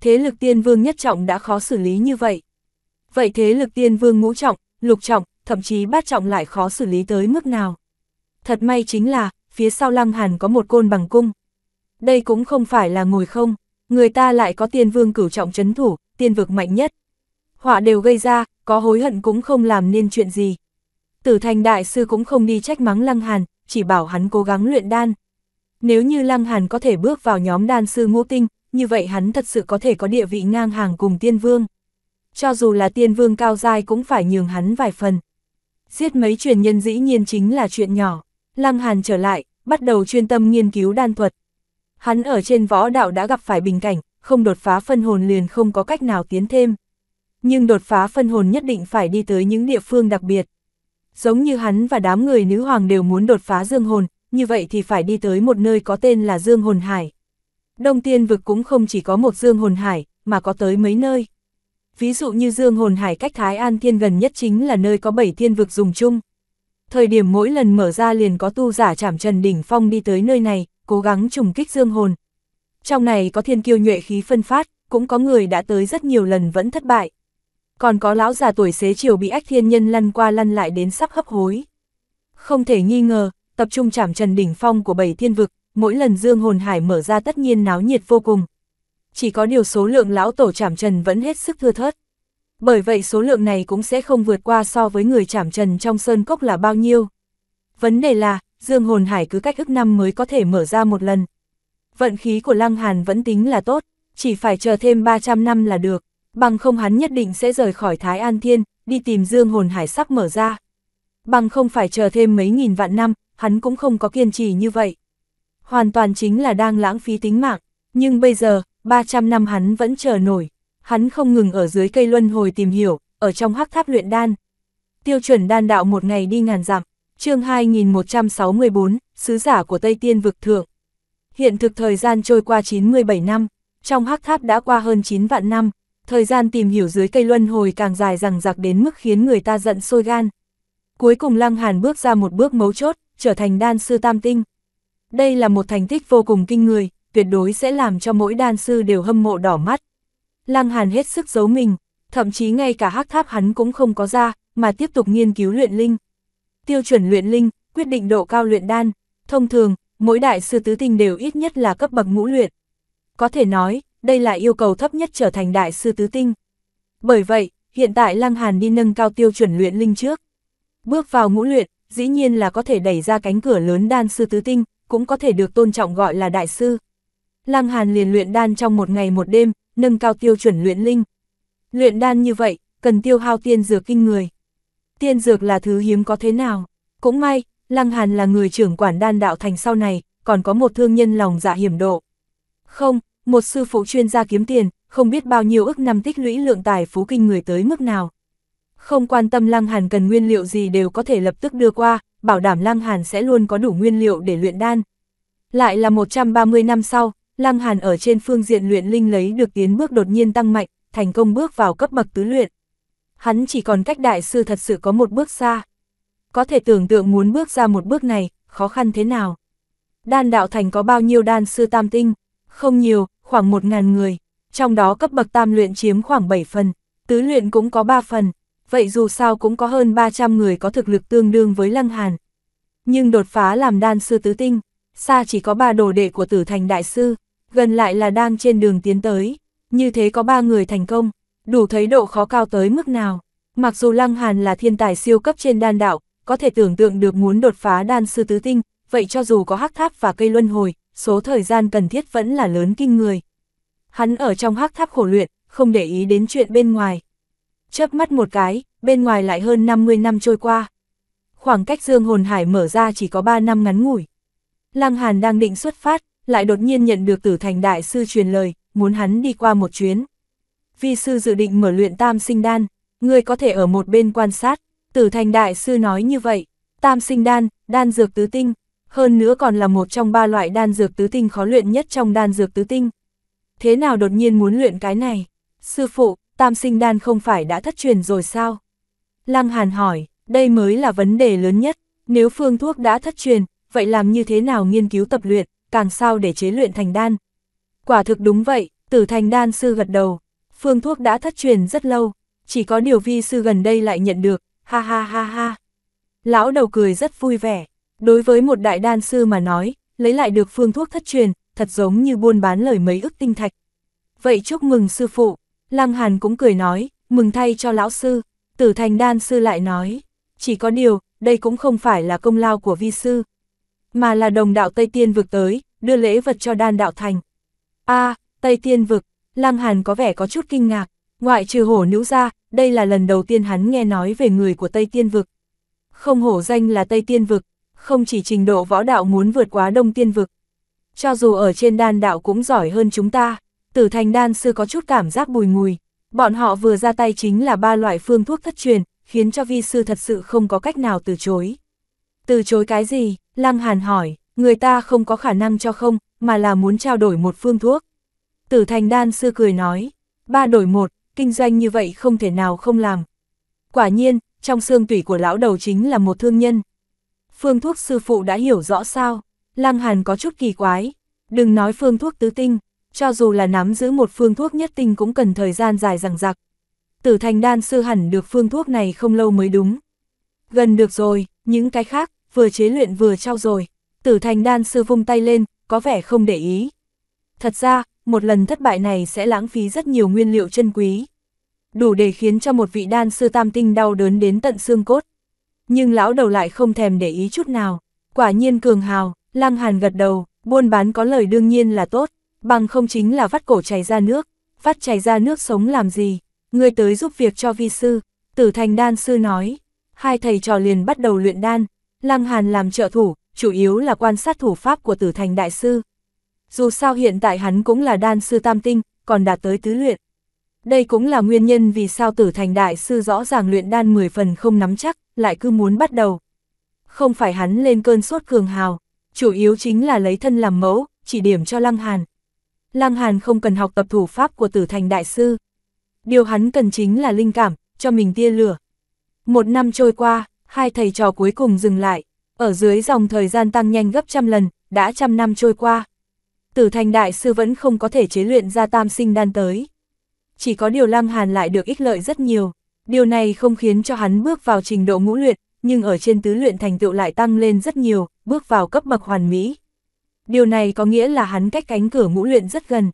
Thế lực tiên vương nhất trọng đã khó xử lý như vậy. Vậy thế lực tiên vương ngũ trọng, lục trọng, thậm chí bát trọng lại khó xử lý tới mức nào? Thật may chính là, phía sau Lăng Hàn có một côn bằng cung. Đây cũng không phải là ngồi không, người ta lại có tiên vương cửu trọng chấn thủ, tiên vực mạnh nhất. Họa đều gây ra, có hối hận cũng không làm nên chuyện gì. Tử thành đại sư cũng không đi trách mắng Lăng Hàn, chỉ bảo hắn cố gắng luyện đan. Nếu như Lăng Hàn có thể bước vào nhóm đan sư ngũ tinh, như vậy hắn thật sự có thể có địa vị ngang hàng cùng tiên vương. Cho dù là tiên vương cao dai cũng phải nhường hắn vài phần. Giết mấy truyền nhân dĩ nhiên chính là chuyện nhỏ. Lăng Hàn trở lại, bắt đầu chuyên tâm nghiên cứu đan thuật, Hắn ở trên võ đạo đã gặp phải bình cảnh, không đột phá phân hồn liền không có cách nào tiến thêm. Nhưng đột phá phân hồn nhất định phải đi tới những địa phương đặc biệt. Giống như hắn và đám người nữ hoàng đều muốn đột phá dương hồn, như vậy thì phải đi tới một nơi có tên là Dương Hồn Hải. Đông Tiên vực cũng không chỉ có một Dương Hồn Hải, mà có tới mấy nơi. Ví dụ như Dương Hồn Hải cách Thái An Thiên gần nhất chính là nơi có bảy thiên vực dùng chung. Thời điểm mỗi lần mở ra liền có tu giả chảm trần đỉnh phong đi tới nơi này, cố gắng trùng kích dương hồn. Trong này có thiên kiêu nhuệ khí phân phát, cũng có người đã tới rất nhiều lần vẫn thất bại. Còn có lão già tuổi xế chiều bị ách thiên nhân lăn qua lăn lại đến sắp hấp hối. Không thể nghi ngờ, tập trung chảm trần đỉnh phong của bảy thiên vực, mỗi lần dương hồn hải mở ra tất nhiên náo nhiệt vô cùng. Chỉ có điều số lượng lão tổ chảm trần vẫn hết sức thưa thớt. Bởi vậy số lượng này cũng sẽ không vượt qua so với người chảm trần trong sơn cốc là bao nhiêu. Vấn đề là, dương hồn hải cứ cách ức năm mới có thể mở ra một lần. Vận khí của Lăng Hàn vẫn tính là tốt, chỉ phải chờ thêm 300 năm là được, bằng không hắn nhất định sẽ rời khỏi Thái An Thiên, đi tìm dương hồn hải sắp mở ra. Bằng không phải chờ thêm mấy nghìn vạn năm, hắn cũng không có kiên trì như vậy. Hoàn toàn chính là đang lãng phí tính mạng, nhưng bây giờ, 300 năm hắn vẫn chờ nổi. Hắn không ngừng ở dưới cây luân hồi tìm hiểu, ở trong hắc tháp luyện đan. Tiêu chuẩn đan đạo một ngày đi ngàn dặm, chương 2164, Sứ giả của Tây Tiên vực thượng. Hiện thực thời gian trôi qua 97 năm, trong hắc tháp đã qua hơn 9 vạn năm, thời gian tìm hiểu dưới cây luân hồi càng dài rằng giặc đến mức khiến người ta giận sôi gan. Cuối cùng Lăng Hàn bước ra một bước mấu chốt, trở thành đan sư tam tinh. Đây là một thành tích vô cùng kinh người, tuyệt đối sẽ làm cho mỗi đan sư đều hâm mộ đỏ mắt. Lăng Hàn hết sức giấu mình, thậm chí ngay cả hắc tháp hắn cũng không có ra, mà tiếp tục nghiên cứu luyện linh tiêu chuẩn luyện linh, quyết định độ cao luyện đan. Thông thường, mỗi đại sư tứ tinh đều ít nhất là cấp bậc ngũ luyện. Có thể nói, đây là yêu cầu thấp nhất trở thành đại sư tứ tinh. Bởi vậy, hiện tại Lăng Hàn đi nâng cao tiêu chuẩn luyện linh trước. Bước vào ngũ luyện, dĩ nhiên là có thể đẩy ra cánh cửa lớn đan sư tứ tinh, cũng có thể được tôn trọng gọi là đại sư. Lăng Hàn liền luyện đan trong một ngày một đêm, nâng cao tiêu chuẩn luyện linh. Luyện đan như vậy, cần tiêu hao tiên dược kinh người tiên dược là thứ hiếm có thế nào. Cũng may, Lăng Hàn là người trưởng quản đan đạo thành sau này, còn có một thương nhân lòng dạ hiểm độ. Không, một sư phụ chuyên gia kiếm tiền, không biết bao nhiêu ức năm tích lũy lượng tài phú kinh người tới mức nào. Không quan tâm Lăng Hàn cần nguyên liệu gì đều có thể lập tức đưa qua, bảo đảm Lăng Hàn sẽ luôn có đủ nguyên liệu để luyện đan. Lại là 130 năm sau, Lăng Hàn ở trên phương diện luyện linh lấy được tiến bước đột nhiên tăng mạnh, thành công bước vào cấp bậc tứ luyện hắn chỉ còn cách đại sư thật sự có một bước xa. Có thể tưởng tượng muốn bước ra một bước này, khó khăn thế nào. Đan đạo thành có bao nhiêu đan sư tam tinh? Không nhiều, khoảng một ngàn người. Trong đó cấp bậc tam luyện chiếm khoảng 7 phần, tứ luyện cũng có 3 phần. Vậy dù sao cũng có hơn 300 người có thực lực tương đương với Lăng Hàn. Nhưng đột phá làm đan sư tứ tinh, xa chỉ có ba đồ đệ của tử thành đại sư, gần lại là đang trên đường tiến tới. Như thế có ba người thành công, đủ thấy độ khó cao tới mức nào. Mặc dù Lăng Hàn là thiên tài siêu cấp trên đan đạo, có thể tưởng tượng được muốn đột phá đan sư tứ tinh, vậy cho dù có hắc tháp và cây luân hồi, số thời gian cần thiết vẫn là lớn kinh người. Hắn ở trong hắc tháp khổ luyện, không để ý đến chuyện bên ngoài. Chớp mắt một cái, bên ngoài lại hơn 50 năm trôi qua. Khoảng cách Dương Hồn Hải mở ra chỉ có 3 năm ngắn ngủi. Lăng Hàn đang định xuất phát, lại đột nhiên nhận được tử thành đại sư truyền lời, muốn hắn đi qua một chuyến vi sư dự định mở luyện tam sinh đan, ngươi có thể ở một bên quan sát, tử thành đại sư nói như vậy, tam sinh đan, đan dược tứ tinh, hơn nữa còn là một trong ba loại đan dược tứ tinh khó luyện nhất trong đan dược tứ tinh. Thế nào đột nhiên muốn luyện cái này? Sư phụ, tam sinh đan không phải đã thất truyền rồi sao? Lăng Hàn hỏi, đây mới là vấn đề lớn nhất, nếu phương thuốc đã thất truyền, vậy làm như thế nào nghiên cứu tập luyện, càng sao để chế luyện thành đan? Quả thực đúng vậy, tử thành đan sư gật đầu, phương thuốc đã thất truyền rất lâu, chỉ có điều vi sư gần đây lại nhận được, ha ha ha ha. Lão đầu cười rất vui vẻ, đối với một đại đan sư mà nói, lấy lại được phương thuốc thất truyền, thật giống như buôn bán lời mấy ức tinh thạch. Vậy chúc mừng sư phụ, Lăng Hàn cũng cười nói, mừng thay cho lão sư, tử thành đan sư lại nói, chỉ có điều, đây cũng không phải là công lao của vi sư, mà là đồng đạo Tây Tiên vực tới, đưa lễ vật cho đan đạo thành. a Tây Tiên vực, Lăng Hàn có vẻ có chút kinh ngạc, ngoại trừ hổ nữ ra, đây là lần đầu tiên hắn nghe nói về người của Tây Tiên Vực. Không hổ danh là Tây Tiên Vực, không chỉ trình độ võ đạo muốn vượt quá Đông Tiên Vực. Cho dù ở trên đan đạo cũng giỏi hơn chúng ta, tử thành đan sư có chút cảm giác bùi ngùi. Bọn họ vừa ra tay chính là ba loại phương thuốc thất truyền, khiến cho vi sư thật sự không có cách nào từ chối. Từ chối cái gì? Lăng Hàn hỏi, người ta không có khả năng cho không, mà là muốn trao đổi một phương thuốc. Tử thành đan sư cười nói, ba đổi một, kinh doanh như vậy không thể nào không làm. Quả nhiên, trong xương tủy của lão đầu chính là một thương nhân. Phương thuốc sư phụ đã hiểu rõ sao, lang Hàn có chút kỳ quái, đừng nói phương thuốc tứ tinh, cho dù là nắm giữ một phương thuốc nhất tinh cũng cần thời gian dài rằng rặc. Tử thành đan sư hẳn được phương thuốc này không lâu mới đúng. Gần được rồi, những cái khác, vừa chế luyện vừa trao rồi. Tử thành đan sư vung tay lên, có vẻ không để ý. Thật ra, một lần thất bại này sẽ lãng phí rất nhiều nguyên liệu chân quý. Đủ để khiến cho một vị đan sư tam tinh đau đớn đến tận xương cốt. Nhưng lão đầu lại không thèm để ý chút nào. Quả nhiên cường hào, lăng hàn gật đầu, buôn bán có lời đương nhiên là tốt, bằng không chính là vắt cổ chảy ra nước, vắt chảy ra nước sống làm gì, người tới giúp việc cho vi sư, tử thành đan sư nói. Hai thầy trò liền bắt đầu luyện đan, lăng hàn làm trợ thủ, chủ yếu là quan sát thủ pháp của tử thành đại sư dù sao hiện tại hắn cũng là đan sư tam tinh, còn đạt tới tứ luyện. Đây cũng là nguyên nhân vì sao tử thành đại sư rõ ràng luyện đan 10 phần không nắm chắc, lại cứ muốn bắt đầu. Không phải hắn lên cơn sốt cường hào, chủ yếu chính là lấy thân làm mẫu, chỉ điểm cho Lăng Hàn. Lăng Hàn không cần học tập thủ pháp của tử thành đại sư. Điều hắn cần chính là linh cảm, cho mình tia lửa. Một năm trôi qua, hai thầy trò cuối cùng dừng lại. Ở dưới dòng thời gian tăng nhanh gấp trăm lần, đã trăm năm trôi qua, Tử thành đại sư vẫn không có thể chế luyện ra tam sinh đan tới. Chỉ có điều Lam Hàn lại được ích lợi rất nhiều, điều này không khiến cho hắn bước vào trình độ ngũ luyện, nhưng ở trên tứ luyện thành tựu lại tăng lên rất nhiều, bước vào cấp bậc hoàn mỹ. Điều này có nghĩa là hắn cách cánh cửa ngũ luyện rất gần.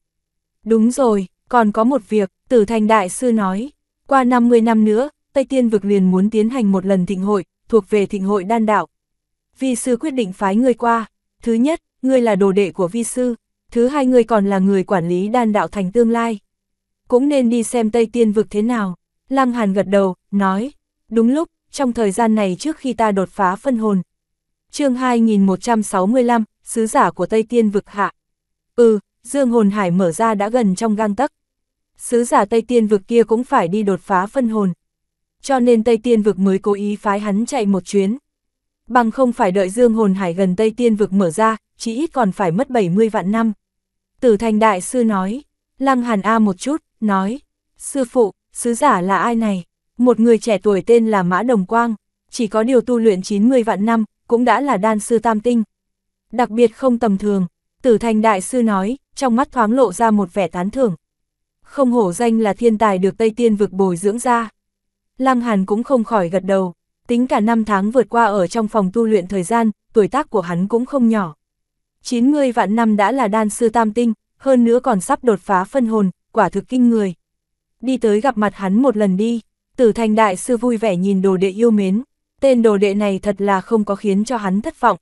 Đúng rồi, còn có một việc, tử thành đại sư nói, qua 50 năm nữa, Tây Tiên Vực liền muốn tiến hành một lần thịnh hội, thuộc về thịnh hội đan đạo. Vi sư quyết định phái người qua, thứ nhất, ngươi là đồ đệ của vi sư, thứ hai người còn là người quản lý đan đạo thành tương lai. Cũng nên đi xem Tây Tiên vực thế nào. Lăng Hàn gật đầu, nói, đúng lúc, trong thời gian này trước khi ta đột phá phân hồn. chương 2165, Sứ giả của Tây Tiên vực hạ. Ừ, Dương Hồn Hải mở ra đã gần trong gang tấc. Sứ giả Tây Tiên vực kia cũng phải đi đột phá phân hồn. Cho nên Tây Tiên vực mới cố ý phái hắn chạy một chuyến. Bằng không phải đợi Dương Hồn Hải gần Tây Tiên vực mở ra, chỉ ít còn phải mất 70 vạn năm. Tử thành đại sư nói, lăng hàn A một chút, nói, sư phụ, sứ giả là ai này? Một người trẻ tuổi tên là Mã Đồng Quang, chỉ có điều tu luyện 90 vạn năm, cũng đã là đan sư tam tinh. Đặc biệt không tầm thường, tử thành đại sư nói, trong mắt thoáng lộ ra một vẻ tán thưởng. Không hổ danh là thiên tài được Tây Tiên vực bồi dưỡng ra. Lăng Hàn cũng không khỏi gật đầu, tính cả năm tháng vượt qua ở trong phòng tu luyện thời gian, tuổi tác của hắn cũng không nhỏ. Chín người vạn năm đã là đan sư tam tinh, hơn nữa còn sắp đột phá phân hồn, quả thực kinh người. Đi tới gặp mặt hắn một lần đi, tử thành đại sư vui vẻ nhìn đồ đệ yêu mến, tên đồ đệ này thật là không có khiến cho hắn thất vọng.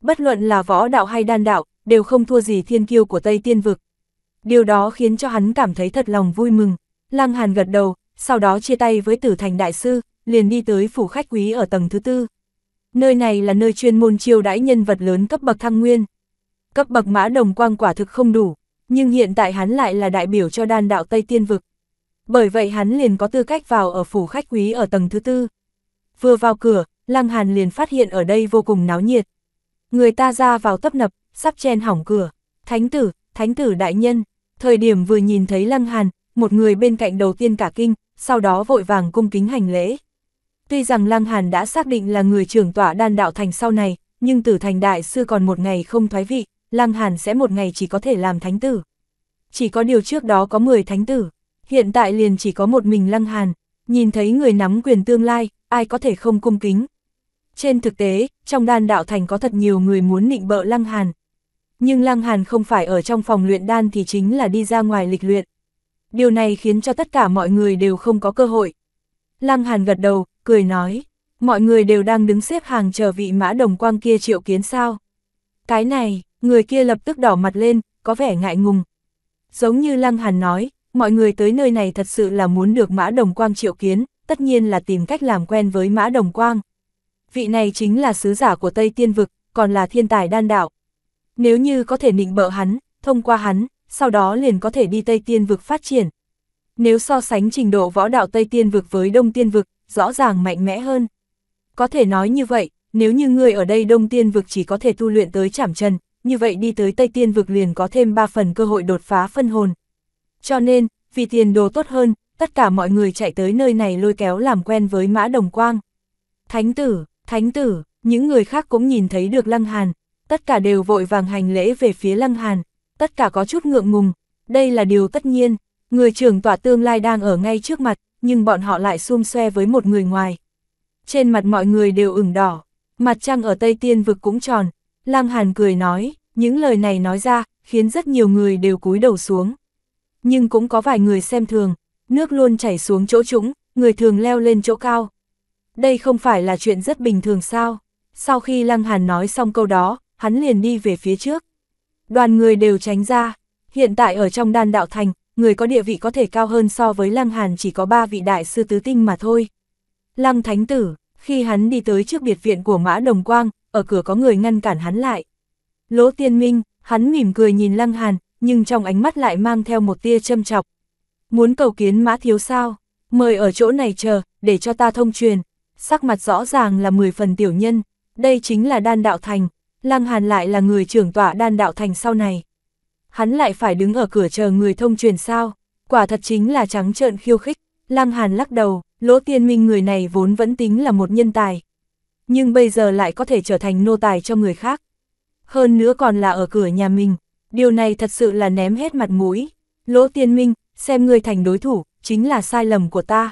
Bất luận là võ đạo hay đan đạo, đều không thua gì thiên kiêu của Tây Tiên Vực. Điều đó khiến cho hắn cảm thấy thật lòng vui mừng. Lăng Hàn gật đầu, sau đó chia tay với tử thành đại sư, liền đi tới phủ khách quý ở tầng thứ tư. Nơi này là nơi chuyên môn chiêu đãi nhân vật lớn cấp bậc thăng nguyên cấp bậc mã đồng quang quả thực không đủ, nhưng hiện tại hắn lại là đại biểu cho đan đạo Tây Tiên Vực. Bởi vậy hắn liền có tư cách vào ở phủ khách quý ở tầng thứ tư. Vừa vào cửa, Lăng Hàn liền phát hiện ở đây vô cùng náo nhiệt. Người ta ra vào tấp nập, sắp chen hỏng cửa. Thánh tử, thánh tử đại nhân, thời điểm vừa nhìn thấy Lăng Hàn, một người bên cạnh đầu tiên cả kinh, sau đó vội vàng cung kính hành lễ. Tuy rằng Lăng Hàn đã xác định là người trưởng tỏa đan đạo thành sau này, nhưng tử thành đại sư còn một ngày không thoái vị, Lăng Hàn sẽ một ngày chỉ có thể làm thánh tử. Chỉ có điều trước đó có 10 thánh tử, hiện tại liền chỉ có một mình Lăng Hàn, nhìn thấy người nắm quyền tương lai, ai có thể không cung kính. Trên thực tế, trong đan đạo thành có thật nhiều người muốn nịnh bợ Lăng Hàn. Nhưng Lăng Hàn không phải ở trong phòng luyện đan thì chính là đi ra ngoài lịch luyện. Điều này khiến cho tất cả mọi người đều không có cơ hội. Lăng Hàn gật đầu, cười nói, mọi người đều đang đứng xếp hàng chờ vị mã đồng quang kia triệu kiến sao. Cái này, người kia lập tức đỏ mặt lên, có vẻ ngại ngùng. Giống như Lăng Hàn nói, mọi người tới nơi này thật sự là muốn được Mã Đồng Quang triệu kiến, tất nhiên là tìm cách làm quen với Mã Đồng Quang. Vị này chính là sứ giả của Tây Tiên Vực, còn là thiên tài đan đạo. Nếu như có thể nịnh bợ hắn, thông qua hắn, sau đó liền có thể đi Tây Tiên Vực phát triển. Nếu so sánh trình độ võ đạo Tây Tiên Vực với Đông Tiên Vực, rõ ràng mạnh mẽ hơn. Có thể nói như vậy, nếu như người ở đây Đông Tiên Vực chỉ có thể tu luyện tới chảm chân như vậy đi tới Tây Tiên vực liền có thêm 3 phần cơ hội đột phá phân hồn. Cho nên, vì tiền đồ tốt hơn, tất cả mọi người chạy tới nơi này lôi kéo làm quen với mã đồng quang. Thánh tử, thánh tử, những người khác cũng nhìn thấy được Lăng Hàn, tất cả đều vội vàng hành lễ về phía Lăng Hàn, tất cả có chút ngượng ngùng, đây là điều tất nhiên, người trưởng tọa tương lai đang ở ngay trước mặt, nhưng bọn họ lại xung xoe với một người ngoài. Trên mặt mọi người đều ửng đỏ, mặt trăng ở Tây Tiên vực cũng tròn, Lam Hàn cười nói, những lời này nói ra, khiến rất nhiều người đều cúi đầu xuống. Nhưng cũng có vài người xem thường, nước luôn chảy xuống chỗ chúng, người thường leo lên chỗ cao. Đây không phải là chuyện rất bình thường sao? Sau khi Lăng Hàn nói xong câu đó, hắn liền đi về phía trước. Đoàn người đều tránh ra, hiện tại ở trong đan đạo thành, người có địa vị có thể cao hơn so với Lăng Hàn chỉ có ba vị đại sư tứ tinh mà thôi. Lăng Thánh Tử, khi hắn đi tới trước biệt viện của Mã Đồng Quang, ở cửa có người ngăn cản hắn lại. Lỗ tiên minh, hắn mỉm cười nhìn Lăng Hàn, nhưng trong ánh mắt lại mang theo một tia châm chọc. Muốn cầu kiến mã thiếu sao, mời ở chỗ này chờ, để cho ta thông truyền. Sắc mặt rõ ràng là 10 phần tiểu nhân, đây chính là đan đạo thành, Lăng Hàn lại là người trưởng tọa đan đạo thành sau này. Hắn lại phải đứng ở cửa chờ người thông truyền sao, quả thật chính là trắng trợn khiêu khích. Lăng Hàn lắc đầu, lỗ tiên minh người này vốn vẫn tính là một nhân tài, nhưng bây giờ lại có thể trở thành nô tài cho người khác. Hơn nữa còn là ở cửa nhà mình, điều này thật sự là ném hết mặt mũi. Lỗ tiên minh, xem ngươi thành đối thủ, chính là sai lầm của ta.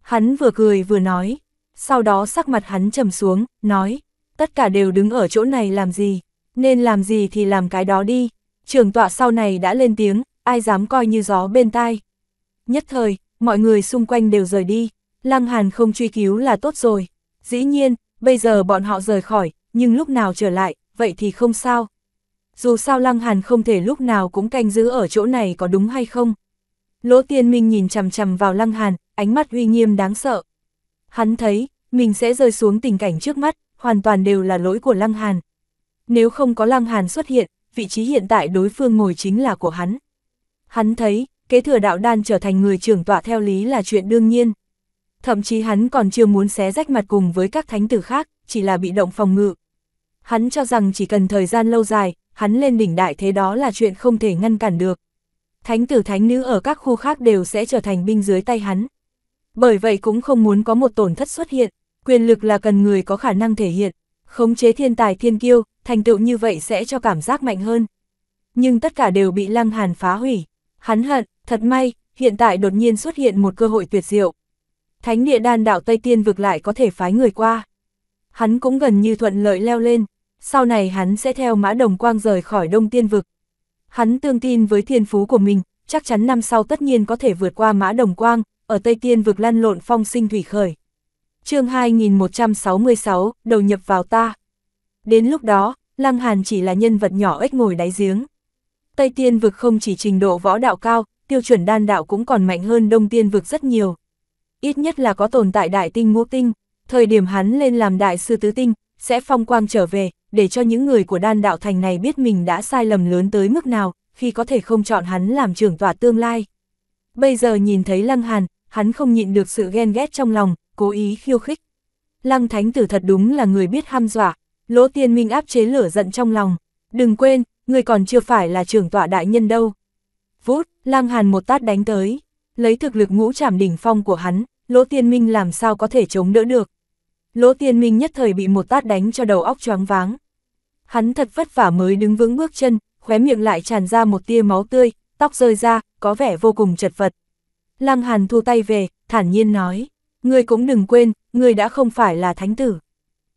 Hắn vừa cười vừa nói, sau đó sắc mặt hắn trầm xuống, nói, tất cả đều đứng ở chỗ này làm gì, nên làm gì thì làm cái đó đi. Trường tọa sau này đã lên tiếng, ai dám coi như gió bên tai. Nhất thời, mọi người xung quanh đều rời đi, Lăng Hàn không truy cứu là tốt rồi. Dĩ nhiên, bây giờ bọn họ rời khỏi, nhưng lúc nào trở lại, vậy thì không sao. Dù sao Lăng Hàn không thể lúc nào cũng canh giữ ở chỗ này có đúng hay không. Lỗ Tiên Minh nhìn chằm chằm vào Lăng Hàn, ánh mắt uy nghiêm đáng sợ. Hắn thấy, mình sẽ rơi xuống tình cảnh trước mắt, hoàn toàn đều là lỗi của Lăng Hàn. Nếu không có Lăng Hàn xuất hiện, vị trí hiện tại đối phương ngồi chính là của hắn. Hắn thấy, kế thừa đạo đan trở thành người trưởng tọa theo lý là chuyện đương nhiên thậm chí hắn còn chưa muốn xé rách mặt cùng với các thánh tử khác, chỉ là bị động phòng ngự. Hắn cho rằng chỉ cần thời gian lâu dài, hắn lên đỉnh đại thế đó là chuyện không thể ngăn cản được. Thánh tử thánh nữ ở các khu khác đều sẽ trở thành binh dưới tay hắn. Bởi vậy cũng không muốn có một tổn thất xuất hiện, quyền lực là cần người có khả năng thể hiện, khống chế thiên tài thiên kiêu, thành tựu như vậy sẽ cho cảm giác mạnh hơn. Nhưng tất cả đều bị Lăng Hàn phá hủy. Hắn hận, thật may, hiện tại đột nhiên xuất hiện một cơ hội tuyệt diệu, thánh địa đan đạo Tây Tiên vực lại có thể phái người qua. Hắn cũng gần như thuận lợi leo lên, sau này hắn sẽ theo mã đồng quang rời khỏi đông tiên vực. Hắn tương tin với thiên phú của mình, chắc chắn năm sau tất nhiên có thể vượt qua mã đồng quang, ở Tây Tiên vực lăn lộn phong sinh thủy khởi. chương 2166, đầu nhập vào ta. Đến lúc đó, Lăng Hàn chỉ là nhân vật nhỏ ếch ngồi đáy giếng. Tây Tiên vực không chỉ trình độ võ đạo cao, tiêu chuẩn đan đạo cũng còn mạnh hơn Đông Tiên vực rất nhiều ít nhất là có tồn tại đại tinh ngũ tinh, thời điểm hắn lên làm đại sư tứ tinh, sẽ phong quang trở về, để cho những người của đan đạo thành này biết mình đã sai lầm lớn tới mức nào, khi có thể không chọn hắn làm trưởng tòa tương lai. Bây giờ nhìn thấy Lăng Hàn, hắn không nhịn được sự ghen ghét trong lòng, cố ý khiêu khích. Lăng Thánh Tử thật đúng là người biết ham dọa, lỗ tiên minh áp chế lửa giận trong lòng. Đừng quên, người còn chưa phải là trưởng tọa đại nhân đâu. Vút, Lăng Hàn một tát đánh tới lấy thực lực ngũ trảm đỉnh phong của hắn, Lỗ Tiên Minh làm sao có thể chống đỡ được. Lỗ Tiên Minh nhất thời bị một tát đánh cho đầu óc choáng váng. Hắn thật vất vả mới đứng vững bước chân, khóe miệng lại tràn ra một tia máu tươi, tóc rơi ra, có vẻ vô cùng chật vật. Lăng Hàn thu tay về, thản nhiên nói, ngươi cũng đừng quên, ngươi đã không phải là thánh tử.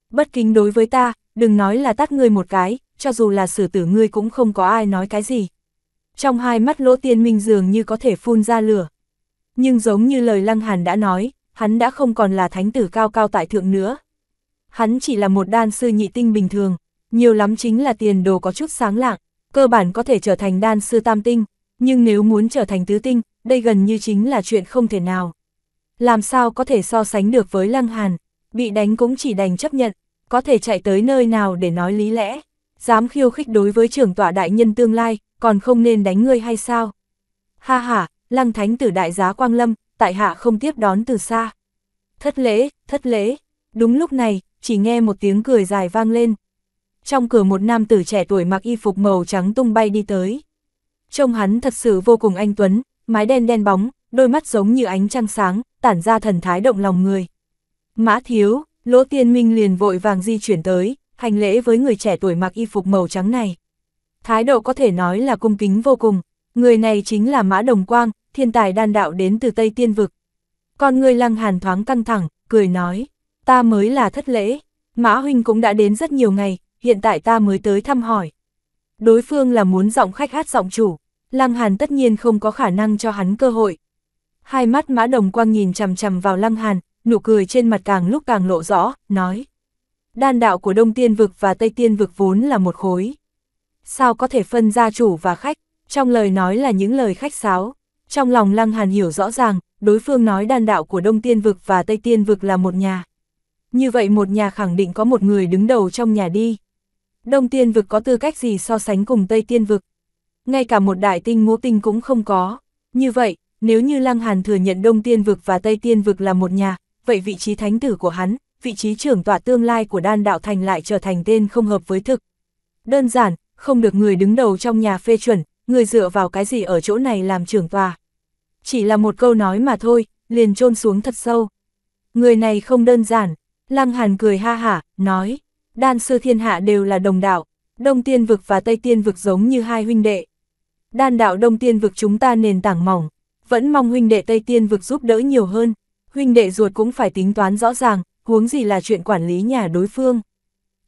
Bất kính đối với ta, đừng nói là tát ngươi một cái, cho dù là xử tử ngươi cũng không có ai nói cái gì. Trong hai mắt lỗ tiên minh dường như có thể phun ra lửa. Nhưng giống như lời Lăng Hàn đã nói, hắn đã không còn là thánh tử cao cao tại thượng nữa. Hắn chỉ là một đan sư nhị tinh bình thường, nhiều lắm chính là tiền đồ có chút sáng lạng, cơ bản có thể trở thành đan sư tam tinh, nhưng nếu muốn trở thành tứ tinh, đây gần như chính là chuyện không thể nào. Làm sao có thể so sánh được với Lăng Hàn, bị đánh cũng chỉ đành chấp nhận, có thể chạy tới nơi nào để nói lý lẽ, dám khiêu khích đối với trưởng tọa đại nhân tương lai, còn không nên đánh ngươi hay sao? Ha ha, lăng thánh tử đại giá quang lâm, tại hạ không tiếp đón từ xa. Thất lễ, thất lễ, đúng lúc này, chỉ nghe một tiếng cười dài vang lên. Trong cửa một nam tử trẻ tuổi mặc y phục màu trắng tung bay đi tới. Trông hắn thật sự vô cùng anh Tuấn, mái đen đen bóng, đôi mắt giống như ánh trăng sáng, tản ra thần thái động lòng người. Mã thiếu, lỗ tiên minh liền vội vàng di chuyển tới, hành lễ với người trẻ tuổi mặc y phục màu trắng này. Thái độ có thể nói là cung kính vô cùng, người này chính là Mã Đồng Quang, thiên tài đan đạo đến từ Tây Tiên Vực. Con người lăng hàn thoáng căng thẳng, cười nói, ta mới là thất lễ, Mã Huynh cũng đã đến rất nhiều ngày, hiện tại ta mới tới thăm hỏi. Đối phương là muốn giọng khách hát giọng chủ, lăng hàn tất nhiên không có khả năng cho hắn cơ hội. Hai mắt Mã Đồng Quang nhìn chằm chằm vào lăng hàn, nụ cười trên mặt càng lúc càng lộ rõ, nói. Đan đạo của Đông Tiên Vực và Tây Tiên Vực vốn là một khối. Sao có thể phân ra chủ và khách, trong lời nói là những lời khách sáo. Trong lòng Lăng Hàn hiểu rõ ràng, đối phương nói đan đạo của Đông Tiên Vực và Tây Tiên Vực là một nhà. Như vậy một nhà khẳng định có một người đứng đầu trong nhà đi. Đông Tiên Vực có tư cách gì so sánh cùng Tây Tiên Vực? Ngay cả một đại tinh ngũ tinh cũng không có. Như vậy, nếu như Lăng Hàn thừa nhận Đông Tiên Vực và Tây Tiên Vực là một nhà, vậy vị trí thánh tử của hắn, vị trí trưởng tọa tương lai của đan đạo thành lại trở thành tên không hợp với thực. Đơn giản, không được người đứng đầu trong nhà phê chuẩn, người dựa vào cái gì ở chỗ này làm trưởng tòa chỉ là một câu nói mà thôi, liền chôn xuống thật sâu. Người này không đơn giản, Lăng Hàn cười ha hả, nói, đan sư thiên hạ đều là đồng đạo, đông tiên vực và tây tiên vực giống như hai huynh đệ. Đan đạo đông tiên vực chúng ta nền tảng mỏng, vẫn mong huynh đệ tây tiên vực giúp đỡ nhiều hơn, huynh đệ ruột cũng phải tính toán rõ ràng, huống gì là chuyện quản lý nhà đối phương.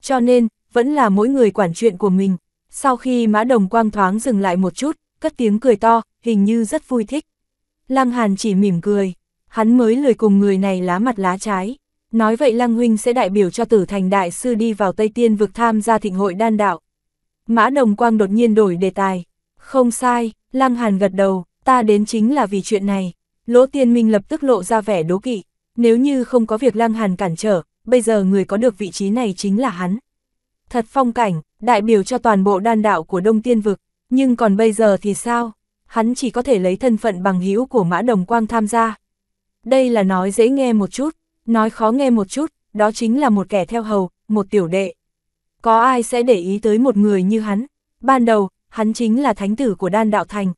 Cho nên, vẫn là mỗi người quản chuyện của mình. Sau khi mã đồng quang thoáng dừng lại một chút, cất tiếng cười to, hình như rất vui thích. Lăng Hàn chỉ mỉm cười, hắn mới lười cùng người này lá mặt lá trái. Nói vậy Lăng Huynh sẽ đại biểu cho tử thành đại sư đi vào Tây Tiên vực tham gia thịnh hội đan đạo. Mã Đồng Quang đột nhiên đổi đề tài. Không sai, Lăng Hàn gật đầu, ta đến chính là vì chuyện này. Lỗ Tiên Minh lập tức lộ ra vẻ đố kỵ. Nếu như không có việc Lăng Hàn cản trở, bây giờ người có được vị trí này chính là hắn. Thật phong cảnh, đại biểu cho toàn bộ đan đạo của Đông Tiên Vực, nhưng còn bây giờ thì sao? hắn chỉ có thể lấy thân phận bằng hữu của Mã Đồng Quang tham gia. Đây là nói dễ nghe một chút, nói khó nghe một chút, đó chính là một kẻ theo hầu, một tiểu đệ. Có ai sẽ để ý tới một người như hắn? Ban đầu, hắn chính là thánh tử của đan đạo thành.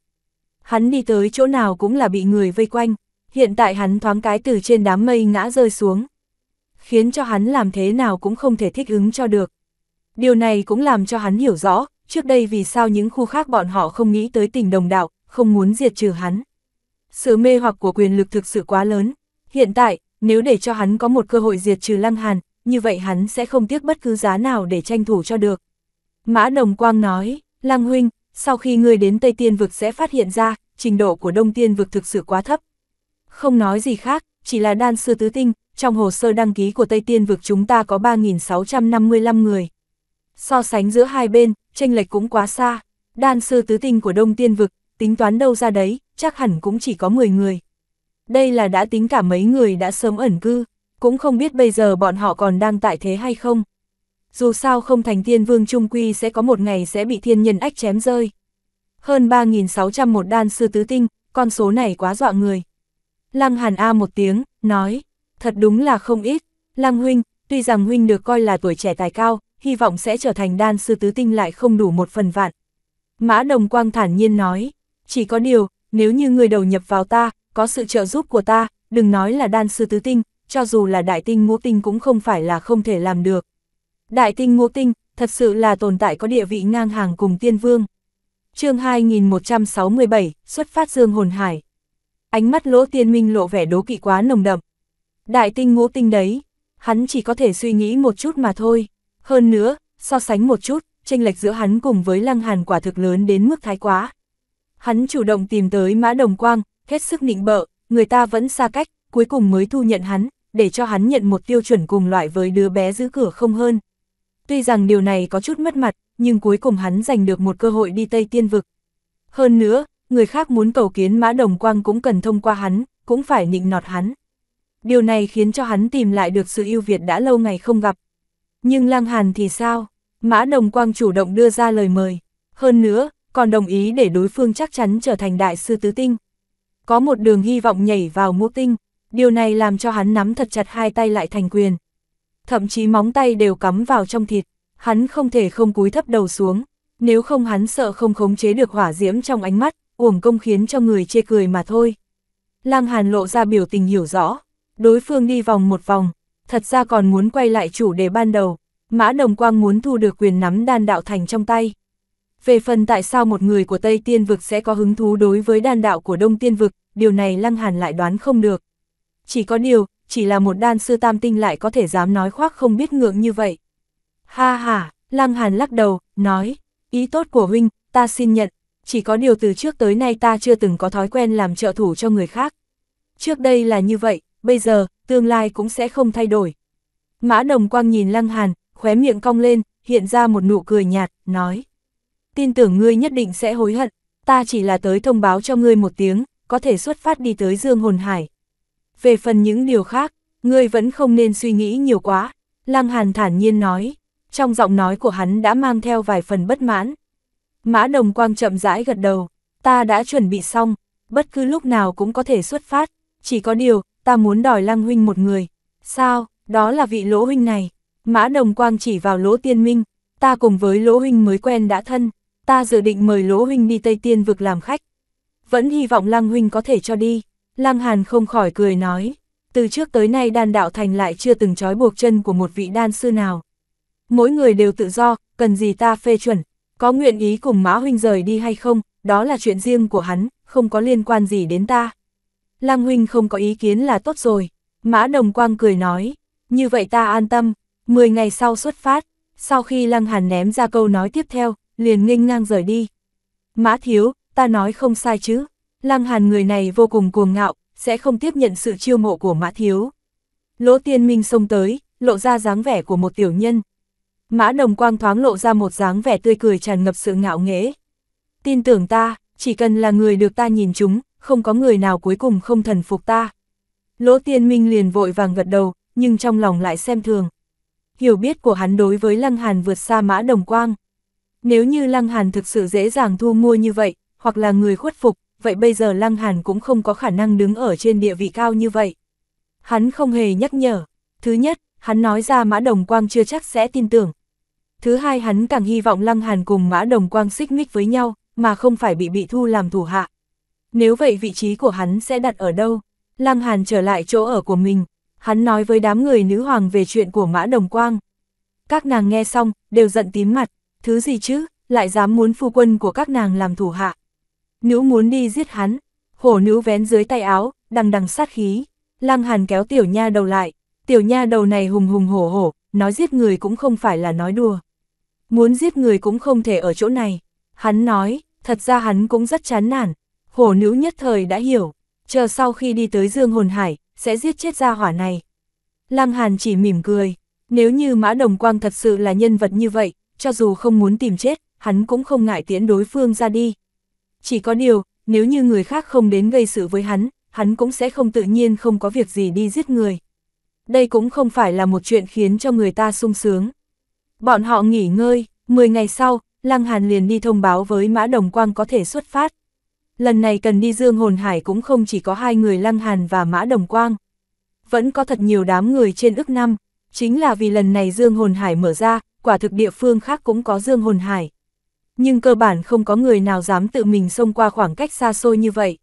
Hắn đi tới chỗ nào cũng là bị người vây quanh, hiện tại hắn thoáng cái từ trên đám mây ngã rơi xuống. Khiến cho hắn làm thế nào cũng không thể thích ứng cho được. Điều này cũng làm cho hắn hiểu rõ, trước đây vì sao những khu khác bọn họ không nghĩ tới tình đồng đạo, không muốn diệt trừ hắn. Sự mê hoặc của quyền lực thực sự quá lớn. Hiện tại, nếu để cho hắn có một cơ hội diệt trừ Lăng Hàn, như vậy hắn sẽ không tiếc bất cứ giá nào để tranh thủ cho được. Mã Đồng Quang nói, Lăng Huynh, sau khi ngươi đến Tây Tiên Vực sẽ phát hiện ra, trình độ của Đông Tiên Vực thực sự quá thấp. Không nói gì khác, chỉ là đan sư tứ tinh, trong hồ sơ đăng ký của Tây Tiên Vực chúng ta có 3.655 người. So sánh giữa hai bên, tranh lệch cũng quá xa, đan sư tứ tinh của Đông Tiên Vực tính toán đâu ra đấy, chắc hẳn cũng chỉ có 10 người. Đây là đã tính cả mấy người đã sớm ẩn cư, cũng không biết bây giờ bọn họ còn đang tại thế hay không. Dù sao không thành tiên vương trung quy sẽ có một ngày sẽ bị thiên nhân ách chém rơi. Hơn 3.600 một đan sư tứ tinh, con số này quá dọa người. Lăng Hàn A một tiếng, nói, thật đúng là không ít, Lăng Huynh, tuy rằng Huynh được coi là tuổi trẻ tài cao, hy vọng sẽ trở thành đan sư tứ tinh lại không đủ một phần vạn. Mã Đồng Quang thản nhiên nói, chỉ có điều, nếu như người đầu nhập vào ta, có sự trợ giúp của ta, đừng nói là đan sư tứ tinh, cho dù là đại tinh ngũ tinh cũng không phải là không thể làm được. Đại tinh ngũ tinh, thật sự là tồn tại có địa vị ngang hàng cùng tiên vương. chương 2167, xuất phát dương hồn hải. Ánh mắt lỗ tiên minh lộ vẻ đố kỵ quá nồng đậm. Đại tinh ngũ tinh đấy, hắn chỉ có thể suy nghĩ một chút mà thôi. Hơn nữa, so sánh một chút, tranh lệch giữa hắn cùng với lăng hàn quả thực lớn đến mức thái quá hắn chủ động tìm tới Mã Đồng Quang, hết sức nịnh bợ, người ta vẫn xa cách, cuối cùng mới thu nhận hắn, để cho hắn nhận một tiêu chuẩn cùng loại với đứa bé giữ cửa không hơn. Tuy rằng điều này có chút mất mặt, nhưng cuối cùng hắn giành được một cơ hội đi Tây Tiên Vực. Hơn nữa, người khác muốn cầu kiến Mã Đồng Quang cũng cần thông qua hắn, cũng phải nịnh nọt hắn. Điều này khiến cho hắn tìm lại được sự ưu Việt đã lâu ngày không gặp. Nhưng Lăng Hàn thì sao? Mã Đồng Quang chủ động đưa ra lời mời. Hơn nữa, còn đồng ý để đối phương chắc chắn trở thành đại sư tứ tinh. Có một đường hy vọng nhảy vào ngũ tinh, điều này làm cho hắn nắm thật chặt hai tay lại thành quyền. Thậm chí móng tay đều cắm vào trong thịt, hắn không thể không cúi thấp đầu xuống, nếu không hắn sợ không khống chế được hỏa diễm trong ánh mắt, uổng công khiến cho người chê cười mà thôi. Lang Hàn lộ ra biểu tình hiểu rõ, đối phương đi vòng một vòng, thật ra còn muốn quay lại chủ đề ban đầu, Mã Đồng Quang muốn thu được quyền nắm đan đạo thành trong tay. Về phần tại sao một người của Tây Tiên Vực sẽ có hứng thú đối với đan đạo của Đông Tiên Vực, điều này Lăng Hàn lại đoán không được. Chỉ có điều, chỉ là một đan sư tam tinh lại có thể dám nói khoác không biết ngượng như vậy. Ha ha, Lăng Hàn lắc đầu, nói, ý tốt của huynh, ta xin nhận, chỉ có điều từ trước tới nay ta chưa từng có thói quen làm trợ thủ cho người khác. Trước đây là như vậy, bây giờ, tương lai cũng sẽ không thay đổi. Mã Đồng Quang nhìn Lăng Hàn, khóe miệng cong lên, hiện ra một nụ cười nhạt, nói tin tưởng ngươi nhất định sẽ hối hận, ta chỉ là tới thông báo cho ngươi một tiếng, có thể xuất phát đi tới Dương Hồn Hải. Về phần những điều khác, ngươi vẫn không nên suy nghĩ nhiều quá, Lăng Hàn thản nhiên nói, trong giọng nói của hắn đã mang theo vài phần bất mãn. Mã Đồng Quang chậm rãi gật đầu, ta đã chuẩn bị xong, bất cứ lúc nào cũng có thể xuất phát, chỉ có điều, ta muốn đòi Lăng Huynh một người. Sao, đó là vị lỗ huynh này, Mã Đồng Quang chỉ vào lỗ tiên minh, ta cùng với lỗ huynh mới quen đã thân, ta dự định mời Lỗ Huynh đi Tây Tiên vực làm khách. Vẫn hy vọng Lăng Huynh có thể cho đi, Lăng Hàn không khỏi cười nói, từ trước tới nay đan đạo thành lại chưa từng trói buộc chân của một vị đan sư nào. Mỗi người đều tự do, cần gì ta phê chuẩn, có nguyện ý cùng Mã Huynh rời đi hay không, đó là chuyện riêng của hắn, không có liên quan gì đến ta. Lăng Huynh không có ý kiến là tốt rồi, Mã Đồng Quang cười nói, như vậy ta an tâm, 10 ngày sau xuất phát, sau khi Lăng Hàn ném ra câu nói tiếp theo, liền nghênh ngang rời đi. Mã thiếu, ta nói không sai chứ, Lăng Hàn người này vô cùng cuồng ngạo, sẽ không tiếp nhận sự chiêu mộ của Mã thiếu. Lỗ tiên minh xông tới, lộ ra dáng vẻ của một tiểu nhân. Mã đồng quang thoáng lộ ra một dáng vẻ tươi cười tràn ngập sự ngạo nghễ. Tin tưởng ta, chỉ cần là người được ta nhìn chúng, không có người nào cuối cùng không thần phục ta. Lỗ tiên minh liền vội vàng gật đầu, nhưng trong lòng lại xem thường. Hiểu biết của hắn đối với Lăng Hàn vượt xa mã đồng quang. Nếu như Lăng Hàn thực sự dễ dàng thu mua như vậy, hoặc là người khuất phục, vậy bây giờ Lăng Hàn cũng không có khả năng đứng ở trên địa vị cao như vậy. Hắn không hề nhắc nhở. Thứ nhất, hắn nói ra Mã Đồng Quang chưa chắc sẽ tin tưởng. Thứ hai hắn càng hy vọng Lăng Hàn cùng Mã Đồng Quang xích mích với nhau, mà không phải bị bị thu làm thủ hạ. Nếu vậy vị trí của hắn sẽ đặt ở đâu? Lăng Hàn trở lại chỗ ở của mình, hắn nói với đám người nữ hoàng về chuyện của Mã Đồng Quang. Các nàng nghe xong, đều giận tím mặt, thứ gì chứ, lại dám muốn phu quân của các nàng làm thủ hạ. Nữ muốn đi giết hắn, hổ nữ vén dưới tay áo, đằng đằng sát khí. Lăng Hàn kéo tiểu nha đầu lại, tiểu nha đầu này hùng hùng hổ hổ, nói giết người cũng không phải là nói đùa. Muốn giết người cũng không thể ở chỗ này. Hắn nói, thật ra hắn cũng rất chán nản. Hổ nữ nhất thời đã hiểu, chờ sau khi đi tới Dương Hồn Hải, sẽ giết chết gia hỏa này. Lăng Hàn chỉ mỉm cười, nếu như Mã Đồng Quang thật sự là nhân vật như vậy, cho dù không muốn tìm chết, hắn cũng không ngại tiễn đối phương ra đi. Chỉ có điều, nếu như người khác không đến gây sự với hắn, hắn cũng sẽ không tự nhiên không có việc gì đi giết người. Đây cũng không phải là một chuyện khiến cho người ta sung sướng. Bọn họ nghỉ ngơi, 10 ngày sau, Lăng Hàn liền đi thông báo với Mã Đồng Quang có thể xuất phát. Lần này cần đi Dương Hồn Hải cũng không chỉ có hai người Lăng Hàn và Mã Đồng Quang. Vẫn có thật nhiều đám người trên ức năm, chính là vì lần này Dương Hồn Hải mở ra, quả thực địa phương khác cũng có dương hồn hải. Nhưng cơ bản không có người nào dám tự mình xông qua khoảng cách xa xôi như vậy.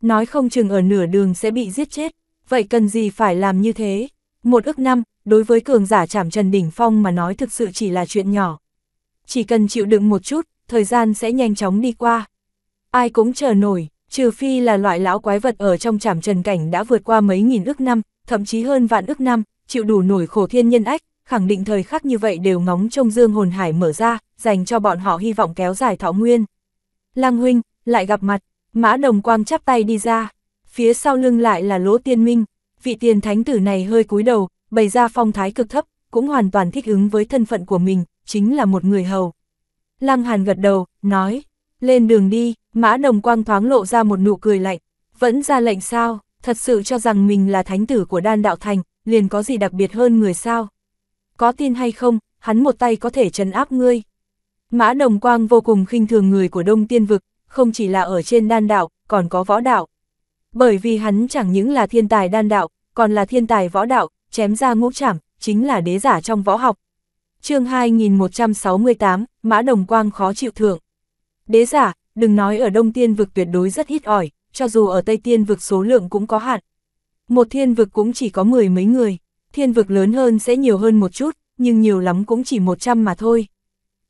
Nói không chừng ở nửa đường sẽ bị giết chết, vậy cần gì phải làm như thế? Một ước năm, đối với cường giả chảm trần đỉnh phong mà nói thực sự chỉ là chuyện nhỏ. Chỉ cần chịu đựng một chút, thời gian sẽ nhanh chóng đi qua. Ai cũng chờ nổi, trừ phi là loại lão quái vật ở trong chảm trần cảnh đã vượt qua mấy nghìn ước năm, thậm chí hơn vạn ước năm, chịu đủ nổi khổ thiên nhân ách, khẳng định thời khắc như vậy đều ngóng trông dương hồn hải mở ra, dành cho bọn họ hy vọng kéo dài thọ nguyên. Lăng huynh, lại gặp mặt, mã đồng quang chắp tay đi ra, phía sau lưng lại là lỗ tiên minh, vị tiền thánh tử này hơi cúi đầu, bày ra phong thái cực thấp, cũng hoàn toàn thích ứng với thân phận của mình, chính là một người hầu. Lăng hàn gật đầu, nói, lên đường đi, mã đồng quang thoáng lộ ra một nụ cười lạnh, vẫn ra lệnh sao, thật sự cho rằng mình là thánh tử của đan đạo thành, liền có gì đặc biệt hơn người sao, có tin hay không, hắn một tay có thể trấn áp ngươi. Mã Đồng Quang vô cùng khinh thường người của Đông Tiên Vực, không chỉ là ở trên đan đạo, còn có võ đạo. Bởi vì hắn chẳng những là thiên tài đan đạo, còn là thiên tài võ đạo, chém ra ngũ trảm, chính là đế giả trong võ học. chương 2168, Mã Đồng Quang khó chịu thượng. Đế giả, đừng nói ở Đông Tiên Vực tuyệt đối rất ít ỏi, cho dù ở Tây Tiên Vực số lượng cũng có hạn. Một thiên vực cũng chỉ có mười mấy người thiên vực lớn hơn sẽ nhiều hơn một chút, nhưng nhiều lắm cũng chỉ 100 mà thôi.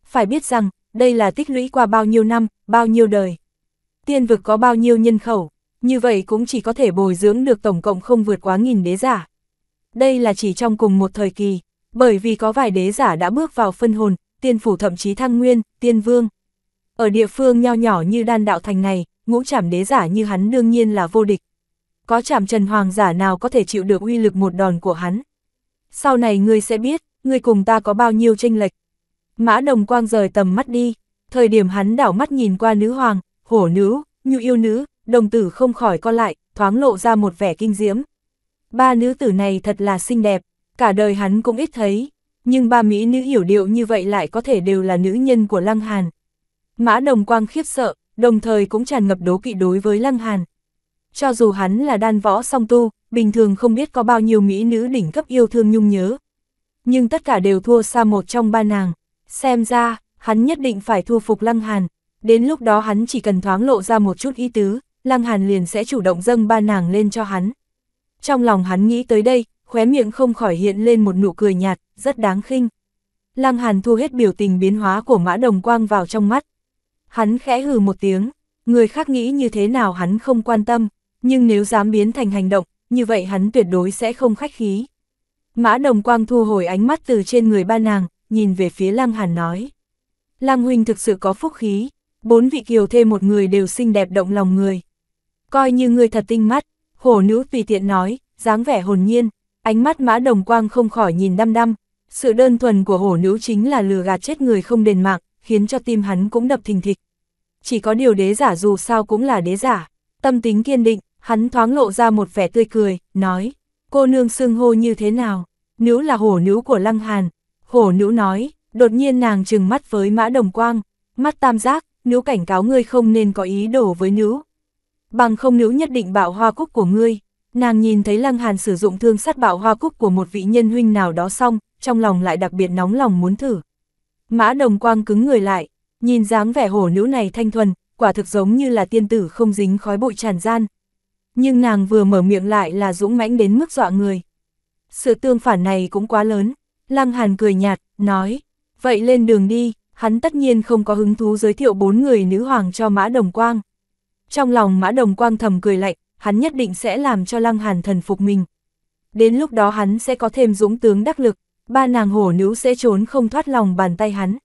Phải biết rằng, đây là tích lũy qua bao nhiêu năm, bao nhiêu đời. thiên vực có bao nhiêu nhân khẩu, như vậy cũng chỉ có thể bồi dưỡng được tổng cộng không vượt quá nghìn đế giả. Đây là chỉ trong cùng một thời kỳ, bởi vì có vài đế giả đã bước vào phân hồn, tiên phủ thậm chí thăng nguyên, tiên vương. Ở địa phương nho nhỏ như đan đạo thành này, ngũ trảm đế giả như hắn đương nhiên là vô địch. Có trảm trần hoàng giả nào có thể chịu được uy lực một đòn của hắn sau này ngươi sẽ biết, ngươi cùng ta có bao nhiêu tranh lệch. Mã đồng quang rời tầm mắt đi, thời điểm hắn đảo mắt nhìn qua nữ hoàng, hổ nữ, nhu yêu nữ, đồng tử không khỏi co lại, thoáng lộ ra một vẻ kinh diễm. Ba nữ tử này thật là xinh đẹp, cả đời hắn cũng ít thấy, nhưng ba mỹ nữ hiểu điệu như vậy lại có thể đều là nữ nhân của Lăng Hàn. Mã đồng quang khiếp sợ, đồng thời cũng tràn ngập đố kỵ đối với Lăng Hàn cho dù hắn là đan võ song tu, bình thường không biết có bao nhiêu mỹ nữ đỉnh cấp yêu thương nhung nhớ. Nhưng tất cả đều thua xa một trong ba nàng, xem ra, hắn nhất định phải thu phục Lăng Hàn, đến lúc đó hắn chỉ cần thoáng lộ ra một chút ý tứ, Lăng Hàn liền sẽ chủ động dâng ba nàng lên cho hắn. Trong lòng hắn nghĩ tới đây, khóe miệng không khỏi hiện lên một nụ cười nhạt, rất đáng khinh. Lăng Hàn thu hết biểu tình biến hóa của mã đồng quang vào trong mắt. Hắn khẽ hừ một tiếng, người khác nghĩ như thế nào hắn không quan tâm, nhưng nếu dám biến thành hành động, như vậy hắn tuyệt đối sẽ không khách khí. Mã đồng quang thu hồi ánh mắt từ trên người ba nàng, nhìn về phía Lăng Hàn nói. Lăng huynh thực sự có phúc khí, bốn vị kiều thê một người đều xinh đẹp động lòng người. Coi như người thật tinh mắt, hổ nữ tùy tiện nói, dáng vẻ hồn nhiên, ánh mắt mã đồng quang không khỏi nhìn đăm đăm. Sự đơn thuần của hổ nữ chính là lừa gạt chết người không đền mạng, khiến cho tim hắn cũng đập thình thịch. Chỉ có điều đế giả dù sao cũng là đế giả, tâm tính kiên định, Hắn thoáng lộ ra một vẻ tươi cười, nói, cô nương xưng hô như thế nào, nữ là hổ nữ của Lăng Hàn. Hổ nữ nói, đột nhiên nàng trừng mắt với mã đồng quang, mắt tam giác, nữ cảnh cáo ngươi không nên có ý đồ với nữ. Bằng không nữ nhất định bạo hoa cúc của ngươi, nàng nhìn thấy Lăng Hàn sử dụng thương sát bạo hoa cúc của một vị nhân huynh nào đó xong, trong lòng lại đặc biệt nóng lòng muốn thử. Mã đồng quang cứng người lại, nhìn dáng vẻ hổ nữ này thanh thuần, quả thực giống như là tiên tử không dính khói bụi tràn gian, nhưng nàng vừa mở miệng lại là dũng mãnh đến mức dọa người. Sự tương phản này cũng quá lớn, Lăng Hàn cười nhạt, nói, vậy lên đường đi, hắn tất nhiên không có hứng thú giới thiệu bốn người nữ hoàng cho Mã Đồng Quang. Trong lòng Mã Đồng Quang thầm cười lạnh, hắn nhất định sẽ làm cho Lăng Hàn thần phục mình. Đến lúc đó hắn sẽ có thêm dũng tướng đắc lực, ba nàng hổ nữ sẽ trốn không thoát lòng bàn tay hắn.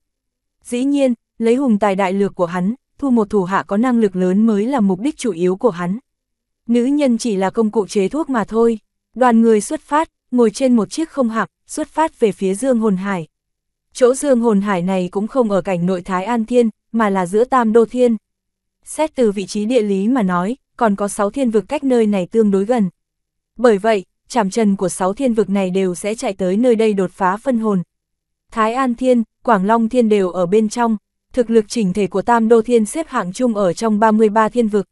Dĩ nhiên, lấy hùng tài đại lược của hắn, thu một thủ hạ có năng lực lớn mới là mục đích chủ yếu của hắn. Nữ nhân chỉ là công cụ chế thuốc mà thôi. Đoàn người xuất phát, ngồi trên một chiếc không hạc, xuất phát về phía Dương Hồn Hải. Chỗ Dương Hồn Hải này cũng không ở cảnh nội Thái An Thiên, mà là giữa Tam Đô Thiên. Xét từ vị trí địa lý mà nói, còn có 6 thiên vực cách nơi này tương đối gần. Bởi vậy, chạm trần của 6 thiên vực này đều sẽ chạy tới nơi đây đột phá phân hồn. Thái An Thiên, Quảng Long Thiên đều ở bên trong, thực lực chỉnh thể của Tam Đô Thiên xếp hạng chung ở trong 33 thiên vực.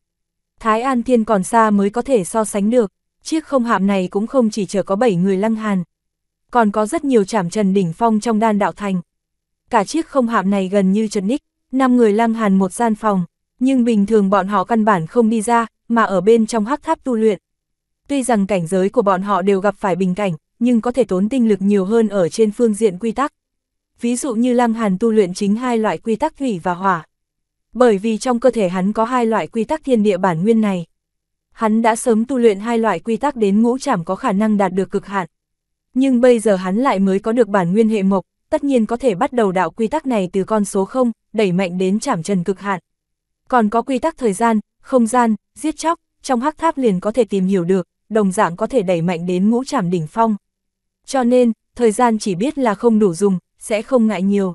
Thái An Thiên còn xa mới có thể so sánh được, chiếc không hạm này cũng không chỉ chở có 7 người lăng hàn. Còn có rất nhiều trảm trần đỉnh phong trong đan đạo thành. Cả chiếc không hạm này gần như trật ních, 5 người lăng hàn một gian phòng, nhưng bình thường bọn họ căn bản không đi ra, mà ở bên trong hắc tháp tu luyện. Tuy rằng cảnh giới của bọn họ đều gặp phải bình cảnh, nhưng có thể tốn tinh lực nhiều hơn ở trên phương diện quy tắc. Ví dụ như lăng hàn tu luyện chính hai loại quy tắc thủy và hỏa bởi vì trong cơ thể hắn có hai loại quy tắc thiên địa bản nguyên này. Hắn đã sớm tu luyện hai loại quy tắc đến ngũ trảm có khả năng đạt được cực hạn. Nhưng bây giờ hắn lại mới có được bản nguyên hệ mộc, tất nhiên có thể bắt đầu đạo quy tắc này từ con số 0, đẩy mạnh đến trảm trần cực hạn. Còn có quy tắc thời gian, không gian, giết chóc, trong hắc tháp liền có thể tìm hiểu được, đồng dạng có thể đẩy mạnh đến ngũ trảm đỉnh phong. Cho nên, thời gian chỉ biết là không đủ dùng, sẽ không ngại nhiều.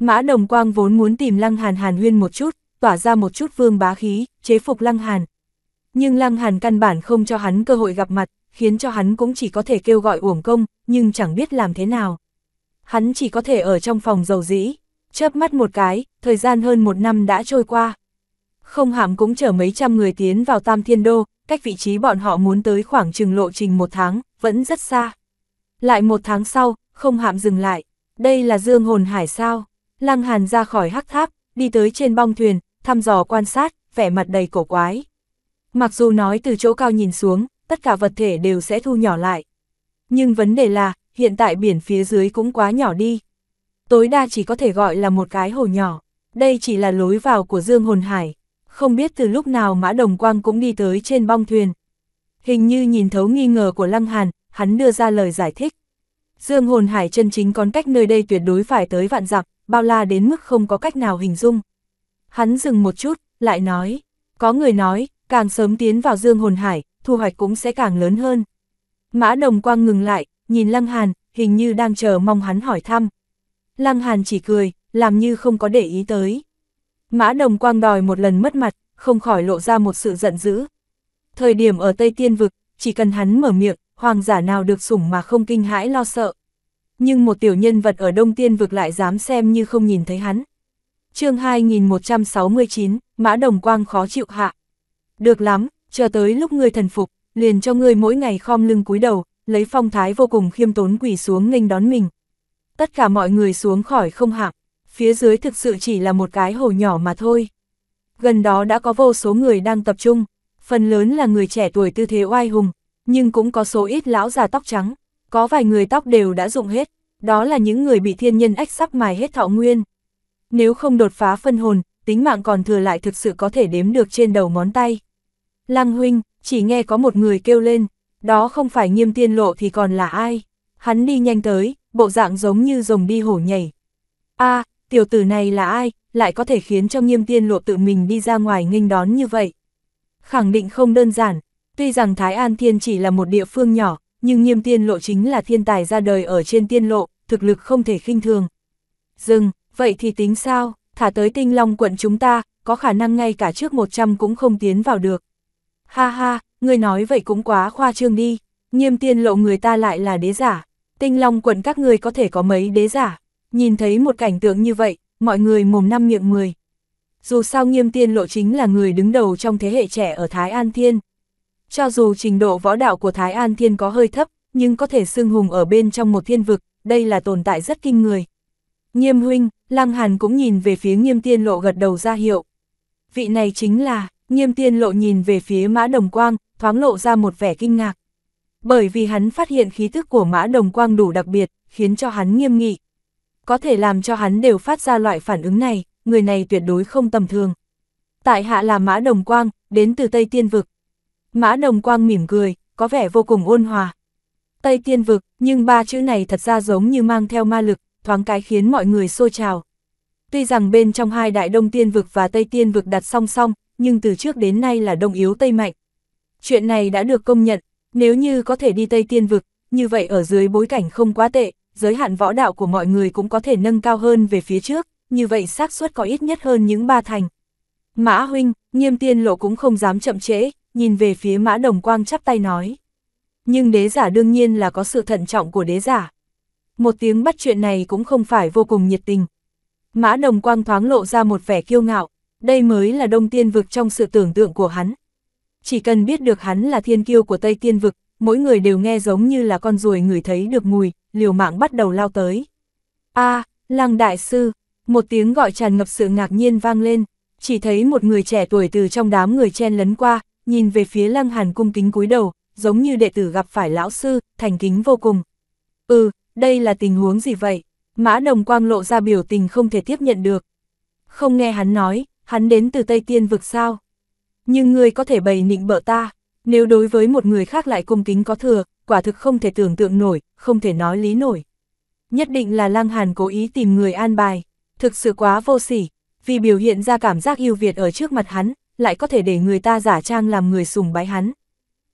Mã Đồng Quang vốn muốn tìm Lăng Hàn Hàn huyên một chút, tỏa ra một chút vương bá khí, chế phục Lăng Hàn. Nhưng Lăng Hàn căn bản không cho hắn cơ hội gặp mặt, khiến cho hắn cũng chỉ có thể kêu gọi uổng công, nhưng chẳng biết làm thế nào. Hắn chỉ có thể ở trong phòng dầu dĩ, chớp mắt một cái, thời gian hơn một năm đã trôi qua. Không hạm cũng chở mấy trăm người tiến vào Tam Thiên Đô, cách vị trí bọn họ muốn tới khoảng chừng lộ trình một tháng, vẫn rất xa. Lại một tháng sau, không hạm dừng lại, đây là dương hồn hải sao? Lăng Hàn ra khỏi hắc tháp, đi tới trên bong thuyền, thăm dò quan sát, vẻ mặt đầy cổ quái. Mặc dù nói từ chỗ cao nhìn xuống, tất cả vật thể đều sẽ thu nhỏ lại. Nhưng vấn đề là, hiện tại biển phía dưới cũng quá nhỏ đi. Tối đa chỉ có thể gọi là một cái hồ nhỏ. Đây chỉ là lối vào của Dương Hồn Hải. Không biết từ lúc nào Mã Đồng Quang cũng đi tới trên bong thuyền. Hình như nhìn thấu nghi ngờ của Lăng Hàn, hắn đưa ra lời giải thích. Dương Hồn Hải chân chính còn cách nơi đây tuyệt đối phải tới vạn dặm, bao la đến mức không có cách nào hình dung. Hắn dừng một chút, lại nói, có người nói, càng sớm tiến vào dương hồn hải, thu hoạch cũng sẽ càng lớn hơn. Mã đồng quang ngừng lại, nhìn Lăng Hàn, hình như đang chờ mong hắn hỏi thăm. Lăng Hàn chỉ cười, làm như không có để ý tới. Mã đồng quang đòi một lần mất mặt, không khỏi lộ ra một sự giận dữ. Thời điểm ở Tây Tiên Vực, chỉ cần hắn mở miệng, hoàng giả nào được sủng mà không kinh hãi lo sợ nhưng một tiểu nhân vật ở Đông Tiên vực lại dám xem như không nhìn thấy hắn. chương 2169, Mã Đồng Quang khó chịu hạ. Được lắm, chờ tới lúc ngươi thần phục, liền cho ngươi mỗi ngày khom lưng cúi đầu, lấy phong thái vô cùng khiêm tốn quỷ xuống nghênh đón mình. Tất cả mọi người xuống khỏi không hạng, phía dưới thực sự chỉ là một cái hồ nhỏ mà thôi. Gần đó đã có vô số người đang tập trung, phần lớn là người trẻ tuổi tư thế oai hùng, nhưng cũng có số ít lão già tóc trắng. Có vài người tóc đều đã dụng hết, đó là những người bị thiên nhân ách sắp mài hết thọ nguyên. Nếu không đột phá phân hồn, tính mạng còn thừa lại thực sự có thể đếm được trên đầu ngón tay. Lăng huynh, chỉ nghe có một người kêu lên, đó không phải nghiêm tiên lộ thì còn là ai. Hắn đi nhanh tới, bộ dạng giống như rồng đi hổ nhảy. a tiểu tử này là ai, lại có thể khiến cho nghiêm tiên lộ tự mình đi ra ngoài nghênh đón như vậy. Khẳng định không đơn giản, tuy rằng Thái An Thiên chỉ là một địa phương nhỏ, nhưng nghiêm tiên lộ chính là thiên tài ra đời ở trên tiên lộ, thực lực không thể khinh thường. Dừng, vậy thì tính sao, thả tới tinh long quận chúng ta, có khả năng ngay cả trước 100 cũng không tiến vào được. Ha ha, người nói vậy cũng quá khoa trương đi, nghiêm tiên lộ người ta lại là đế giả, tinh long quận các người có thể có mấy đế giả, nhìn thấy một cảnh tượng như vậy, mọi người mồm năm miệng mười. Dù sao nghiêm tiên lộ chính là người đứng đầu trong thế hệ trẻ ở Thái An Thiên, cho dù trình độ võ đạo của Thái An Thiên có hơi thấp, nhưng có thể xưng hùng ở bên trong một thiên vực, đây là tồn tại rất kinh người. Nghiêm huynh, Lăng Hàn cũng nhìn về phía nghiêm tiên lộ gật đầu ra hiệu. Vị này chính là, nghiêm tiên lộ nhìn về phía mã đồng quang, thoáng lộ ra một vẻ kinh ngạc. Bởi vì hắn phát hiện khí thức của mã đồng quang đủ đặc biệt, khiến cho hắn nghiêm nghị. Có thể làm cho hắn đều phát ra loại phản ứng này, người này tuyệt đối không tầm thường. Tại hạ là mã đồng quang, đến từ Tây Tiên Vực, Mã Đồng Quang mỉm cười, có vẻ vô cùng ôn hòa. Tây tiên vực, nhưng ba chữ này thật ra giống như mang theo ma lực, thoáng cái khiến mọi người xô trào. Tuy rằng bên trong hai đại đông tiên vực và tây tiên vực đặt song song, nhưng từ trước đến nay là đông yếu tây mạnh. Chuyện này đã được công nhận, nếu như có thể đi tây tiên vực, như vậy ở dưới bối cảnh không quá tệ, giới hạn võ đạo của mọi người cũng có thể nâng cao hơn về phía trước, như vậy xác suất có ít nhất hơn những ba thành. Mã huynh, nghiêm tiên lộ cũng không dám chậm trễ, nhìn về phía mã đồng quang chắp tay nói. Nhưng đế giả đương nhiên là có sự thận trọng của đế giả. Một tiếng bắt chuyện này cũng không phải vô cùng nhiệt tình. Mã đồng quang thoáng lộ ra một vẻ kiêu ngạo, đây mới là đông tiên vực trong sự tưởng tượng của hắn. Chỉ cần biết được hắn là thiên kiêu của Tây Tiên Vực, mỗi người đều nghe giống như là con ruồi người thấy được mùi, liều mạng bắt đầu lao tới. a à, lăng đại sư, một tiếng gọi tràn ngập sự ngạc nhiên vang lên, chỉ thấy một người trẻ tuổi từ trong đám người chen lấn qua, nhìn về phía Lăng Hàn cung kính cúi đầu, giống như đệ tử gặp phải lão sư, thành kính vô cùng. Ừ, đây là tình huống gì vậy? Mã Đồng Quang lộ ra biểu tình không thể tiếp nhận được. Không nghe hắn nói, hắn đến từ Tây Tiên vực sao? Nhưng ngươi có thể bày nịnh bợ ta, nếu đối với một người khác lại cung kính có thừa, quả thực không thể tưởng tượng nổi, không thể nói lý nổi. Nhất định là Lăng Hàn cố ý tìm người an bài, thực sự quá vô sỉ, vì biểu hiện ra cảm giác ưu việt ở trước mặt hắn, lại có thể để người ta giả trang làm người sùng bái hắn.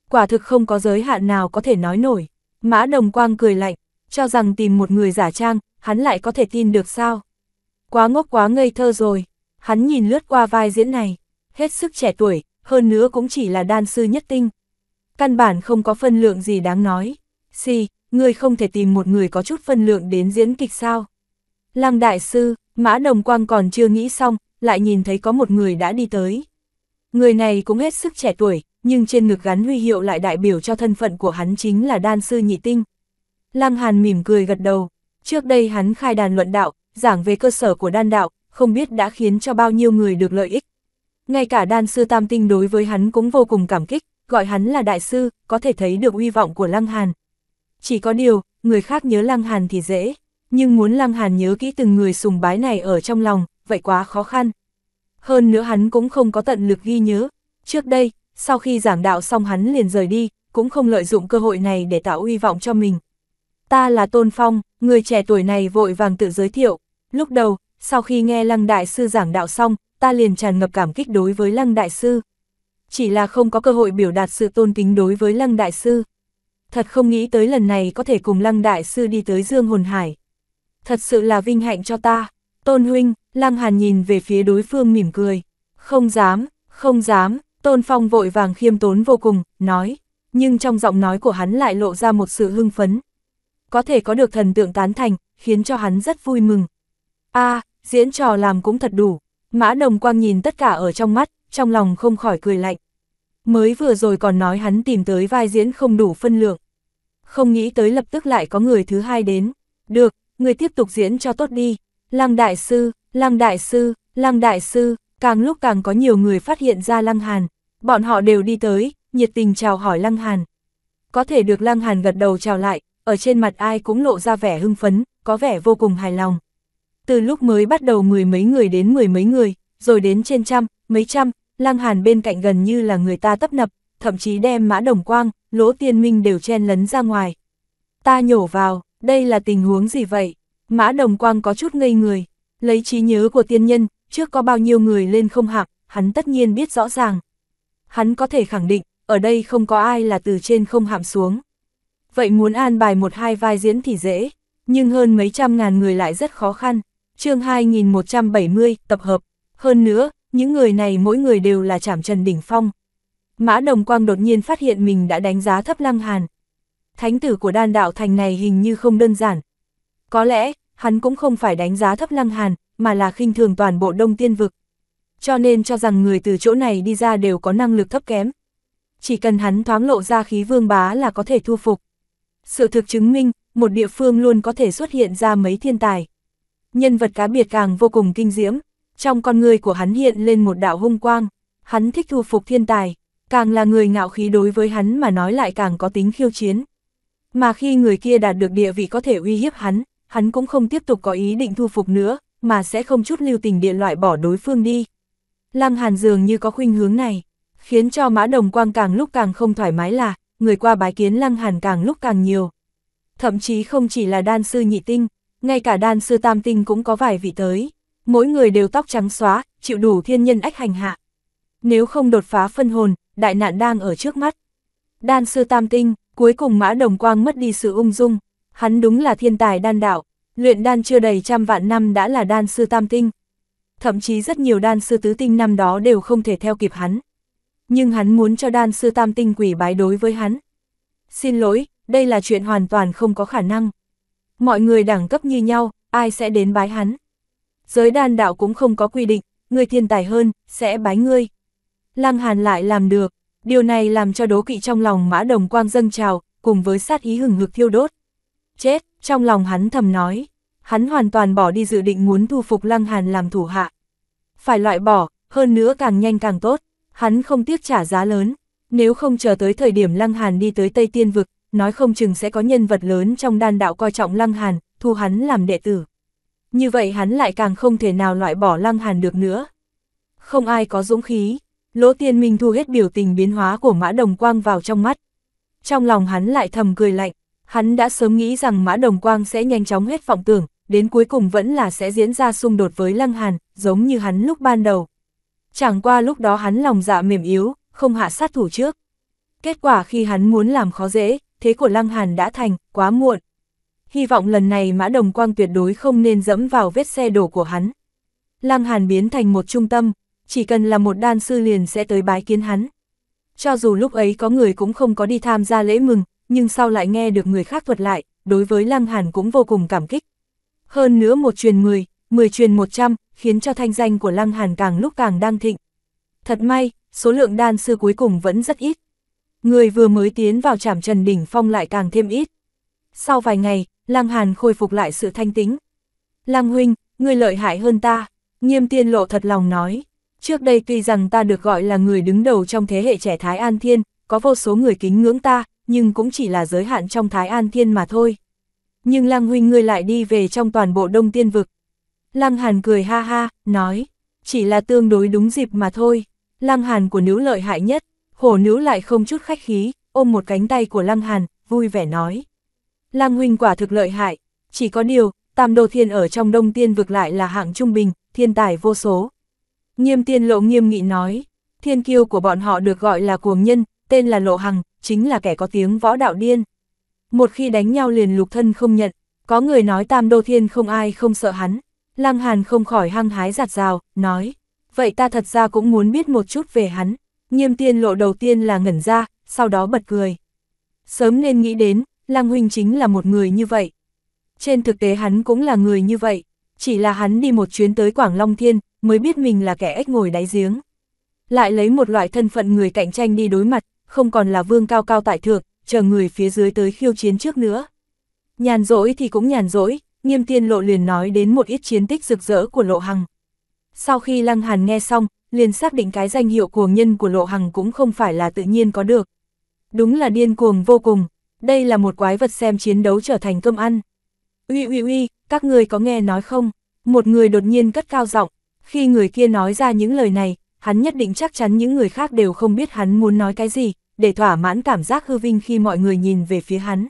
Quả thực không có giới hạn nào có thể nói nổi. Mã Đồng Quang cười lạnh, cho rằng tìm một người giả trang, hắn lại có thể tin được sao. Quá ngốc quá ngây thơ rồi, hắn nhìn lướt qua vai diễn này, hết sức trẻ tuổi, hơn nữa cũng chỉ là đan sư nhất tinh. Căn bản không có phân lượng gì đáng nói. Xì, ngươi không thể tìm một người có chút phân lượng đến diễn kịch sao. Lăng đại sư, Mã Đồng Quang còn chưa nghĩ xong, lại nhìn thấy có một người đã đi tới. Người này cũng hết sức trẻ tuổi, nhưng trên ngực gắn huy hiệu lại đại biểu cho thân phận của hắn chính là đan sư nhị tinh. Lăng Hàn mỉm cười gật đầu, trước đây hắn khai đàn luận đạo, giảng về cơ sở của đan đạo, không biết đã khiến cho bao nhiêu người được lợi ích. Ngay cả đan sư tam tinh đối với hắn cũng vô cùng cảm kích, gọi hắn là đại sư, có thể thấy được uy vọng của Lăng Hàn. Chỉ có điều, người khác nhớ Lăng Hàn thì dễ, nhưng muốn Lăng Hàn nhớ kỹ từng người sùng bái này ở trong lòng, vậy quá khó khăn hơn nữa hắn cũng không có tận lực ghi nhớ. Trước đây, sau khi giảng đạo xong hắn liền rời đi, cũng không lợi dụng cơ hội này để tạo uy vọng cho mình. Ta là Tôn Phong, người trẻ tuổi này vội vàng tự giới thiệu. Lúc đầu, sau khi nghe Lăng Đại Sư giảng đạo xong, ta liền tràn ngập cảm kích đối với Lăng Đại Sư. Chỉ là không có cơ hội biểu đạt sự tôn kính đối với Lăng Đại Sư. Thật không nghĩ tới lần này có thể cùng Lăng Đại Sư đi tới Dương Hồn Hải. Thật sự là vinh hạnh cho ta. Tôn huynh, Lăng Hàn nhìn về phía đối phương mỉm cười. Không dám, không dám, Tôn Phong vội vàng khiêm tốn vô cùng, nói. Nhưng trong giọng nói của hắn lại lộ ra một sự hưng phấn. Có thể có được thần tượng tán thành, khiến cho hắn rất vui mừng. a diễn trò làm cũng thật đủ. Mã Đồng Quang nhìn tất cả ở trong mắt, trong lòng không khỏi cười lạnh. Mới vừa rồi còn nói hắn tìm tới vai diễn không đủ phân lượng. Không nghĩ tới lập tức lại có người thứ hai đến. Được, người tiếp tục diễn cho tốt đi, Lăng Đại Sư, Lăng Đại Sư, Lăng Đại Sư, càng lúc càng có nhiều người phát hiện ra Lăng Hàn, bọn họ đều đi tới, nhiệt tình chào hỏi Lăng Hàn. Có thể được Lăng Hàn gật đầu chào lại, ở trên mặt ai cũng lộ ra vẻ hưng phấn, có vẻ vô cùng hài lòng. Từ lúc mới bắt đầu mười mấy người đến mười mấy người, rồi đến trên trăm, mấy trăm, Lăng Hàn bên cạnh gần như là người ta tấp nập, thậm chí đem mã đồng quang, lỗ tiên minh đều chen lấn ra ngoài. Ta nhổ vào, đây là tình huống gì vậy? Mã Đồng Quang có chút ngây người, lấy trí nhớ của tiên nhân, trước có bao nhiêu người lên không hạc, hắn tất nhiên biết rõ ràng. Hắn có thể khẳng định, ở đây không có ai là từ trên không hạm xuống. Vậy muốn an bài một hai vai diễn thì dễ, nhưng hơn mấy trăm ngàn người lại rất khó khăn. chương 2170, tập hợp. Hơn nữa, những người này mỗi người đều là chảm trần đỉnh phong. Mã Đồng Quang đột nhiên phát hiện mình đã đánh giá thấp Lăng Hàn. Thánh tử của đan đạo thành này hình như không đơn giản. Có lẽ, hắn cũng không phải đánh giá thấp Lăng Hàn, mà là khinh thường toàn bộ Đông Tiên Vực. Cho nên cho rằng người từ chỗ này đi ra đều có năng lực thấp kém. Chỉ cần hắn thoáng lộ ra khí vương bá là có thể thu phục. Sự thực chứng minh, một địa phương luôn có thể xuất hiện ra mấy thiên tài. Nhân vật cá biệt càng vô cùng kinh diễm, trong con người của hắn hiện lên một đạo hung quang, hắn thích thu phục thiên tài, càng là người ngạo khí đối với hắn mà nói lại càng có tính khiêu chiến. Mà khi người kia đạt được địa vị có thể uy hiếp hắn, hắn cũng không tiếp tục có ý định thu phục nữa, mà sẽ không chút lưu tình địa loại bỏ đối phương đi. Lăng Hàn dường như có khuynh hướng này, khiến cho Mã Đồng Quang càng lúc càng không thoải mái là, người qua bái kiến Lăng Hàn càng lúc càng nhiều. Thậm chí không chỉ là đan sư nhị tinh, ngay cả đan sư tam tinh cũng có vài vị tới, mỗi người đều tóc trắng xóa, chịu đủ thiên nhân ách hành hạ. Nếu không đột phá phân hồn, đại nạn đang ở trước mắt. Đan sư tam tinh, cuối cùng Mã Đồng Quang mất đi sự ung dung, Hắn đúng là thiên tài đan đạo, luyện đan chưa đầy trăm vạn năm đã là đan sư tam tinh. Thậm chí rất nhiều đan sư tứ tinh năm đó đều không thể theo kịp hắn. Nhưng hắn muốn cho đan sư tam tinh quỷ bái đối với hắn. Xin lỗi, đây là chuyện hoàn toàn không có khả năng. Mọi người đẳng cấp như nhau, ai sẽ đến bái hắn. Giới đan đạo cũng không có quy định, người thiên tài hơn, sẽ bái ngươi. Lăng Hàn lại làm được, điều này làm cho đố kỵ trong lòng mã đồng quang dâng trào, cùng với sát ý hừng hực thiêu đốt. Chết, trong lòng hắn thầm nói, hắn hoàn toàn bỏ đi dự định muốn thu phục Lăng Hàn làm thủ hạ. Phải loại bỏ, hơn nữa càng nhanh càng tốt, hắn không tiếc trả giá lớn, nếu không chờ tới thời điểm Lăng Hàn đi tới Tây Tiên Vực, nói không chừng sẽ có nhân vật lớn trong đan đạo coi trọng Lăng Hàn, thu hắn làm đệ tử. Như vậy hắn lại càng không thể nào loại bỏ Lăng Hàn được nữa. Không ai có dũng khí, Lỗ Tiên Minh thu hết biểu tình biến hóa của Mã Đồng Quang vào trong mắt. Trong lòng hắn lại thầm cười lạnh, Hắn đã sớm nghĩ rằng Mã Đồng Quang sẽ nhanh chóng hết vọng tưởng, đến cuối cùng vẫn là sẽ diễn ra xung đột với Lăng Hàn, giống như hắn lúc ban đầu. Chẳng qua lúc đó hắn lòng dạ mềm yếu, không hạ sát thủ trước. Kết quả khi hắn muốn làm khó dễ, thế của Lăng Hàn đã thành, quá muộn. Hy vọng lần này Mã Đồng Quang tuyệt đối không nên dẫm vào vết xe đổ của hắn. Lăng Hàn biến thành một trung tâm, chỉ cần là một đan sư liền sẽ tới bái kiến hắn. Cho dù lúc ấy có người cũng không có đi tham gia lễ mừng, nhưng sau lại nghe được người khác thuật lại, đối với Lăng Hàn cũng vô cùng cảm kích. Hơn nữa một truyền 10, 10 truyền 100, khiến cho thanh danh của Lăng Hàn càng lúc càng đang thịnh. Thật may, số lượng đan sư cuối cùng vẫn rất ít. Người vừa mới tiến vào trảm trần đỉnh phong lại càng thêm ít. Sau vài ngày, Lăng Hàn khôi phục lại sự thanh tính. Lăng huynh, người lợi hại hơn ta, nghiêm tiên lộ thật lòng nói. Trước đây tuy rằng ta được gọi là người đứng đầu trong thế hệ trẻ Thái An Thiên, có vô số người kính ngưỡng ta, nhưng cũng chỉ là giới hạn trong Thái An Thiên mà thôi. Nhưng Lăng Huynh ngươi lại đi về trong toàn bộ Đông Tiên Vực. Lăng Hàn cười ha ha, nói, chỉ là tương đối đúng dịp mà thôi. Lăng Hàn của nữ lợi hại nhất, hổ nữ lại không chút khách khí, ôm một cánh tay của Lăng Hàn, vui vẻ nói. Lăng Huynh quả thực lợi hại, chỉ có điều, Tam Đồ Thiên ở trong Đông Tiên Vực lại là hạng trung bình, thiên tài vô số. Nghiêm tiên lộ nghiêm nghị nói, thiên kiêu của bọn họ được gọi là cuồng nhân, tên là Lộ Hằng, chính là kẻ có tiếng võ đạo điên. Một khi đánh nhau liền lục thân không nhận, có người nói Tam Đô Thiên không ai không sợ hắn. Lăng Hàn không khỏi hăng hái giạt rào, nói, vậy ta thật ra cũng muốn biết một chút về hắn. Nghiêm tiên lộ đầu tiên là ngẩn ra, sau đó bật cười. Sớm nên nghĩ đến, Lăng Huynh chính là một người như vậy. Trên thực tế hắn cũng là người như vậy, chỉ là hắn đi một chuyến tới Quảng Long Thiên, mới biết mình là kẻ ếch ngồi đáy giếng. Lại lấy một loại thân phận người cạnh tranh đi đối mặt, không còn là vương cao cao tại thượng, chờ người phía dưới tới khiêu chiến trước nữa. Nhàn rỗi thì cũng nhàn rỗi, nghiêm tiên lộ liền nói đến một ít chiến tích rực rỡ của lộ hằng. Sau khi Lăng Hàn nghe xong, liền xác định cái danh hiệu cuồng nhân của lộ hằng cũng không phải là tự nhiên có được. Đúng là điên cuồng vô cùng, đây là một quái vật xem chiến đấu trở thành cơm ăn. Uy uy uy, các người có nghe nói không? Một người đột nhiên cất cao giọng, khi người kia nói ra những lời này, hắn nhất định chắc chắn những người khác đều không biết hắn muốn nói cái gì, để thỏa mãn cảm giác hư vinh khi mọi người nhìn về phía hắn.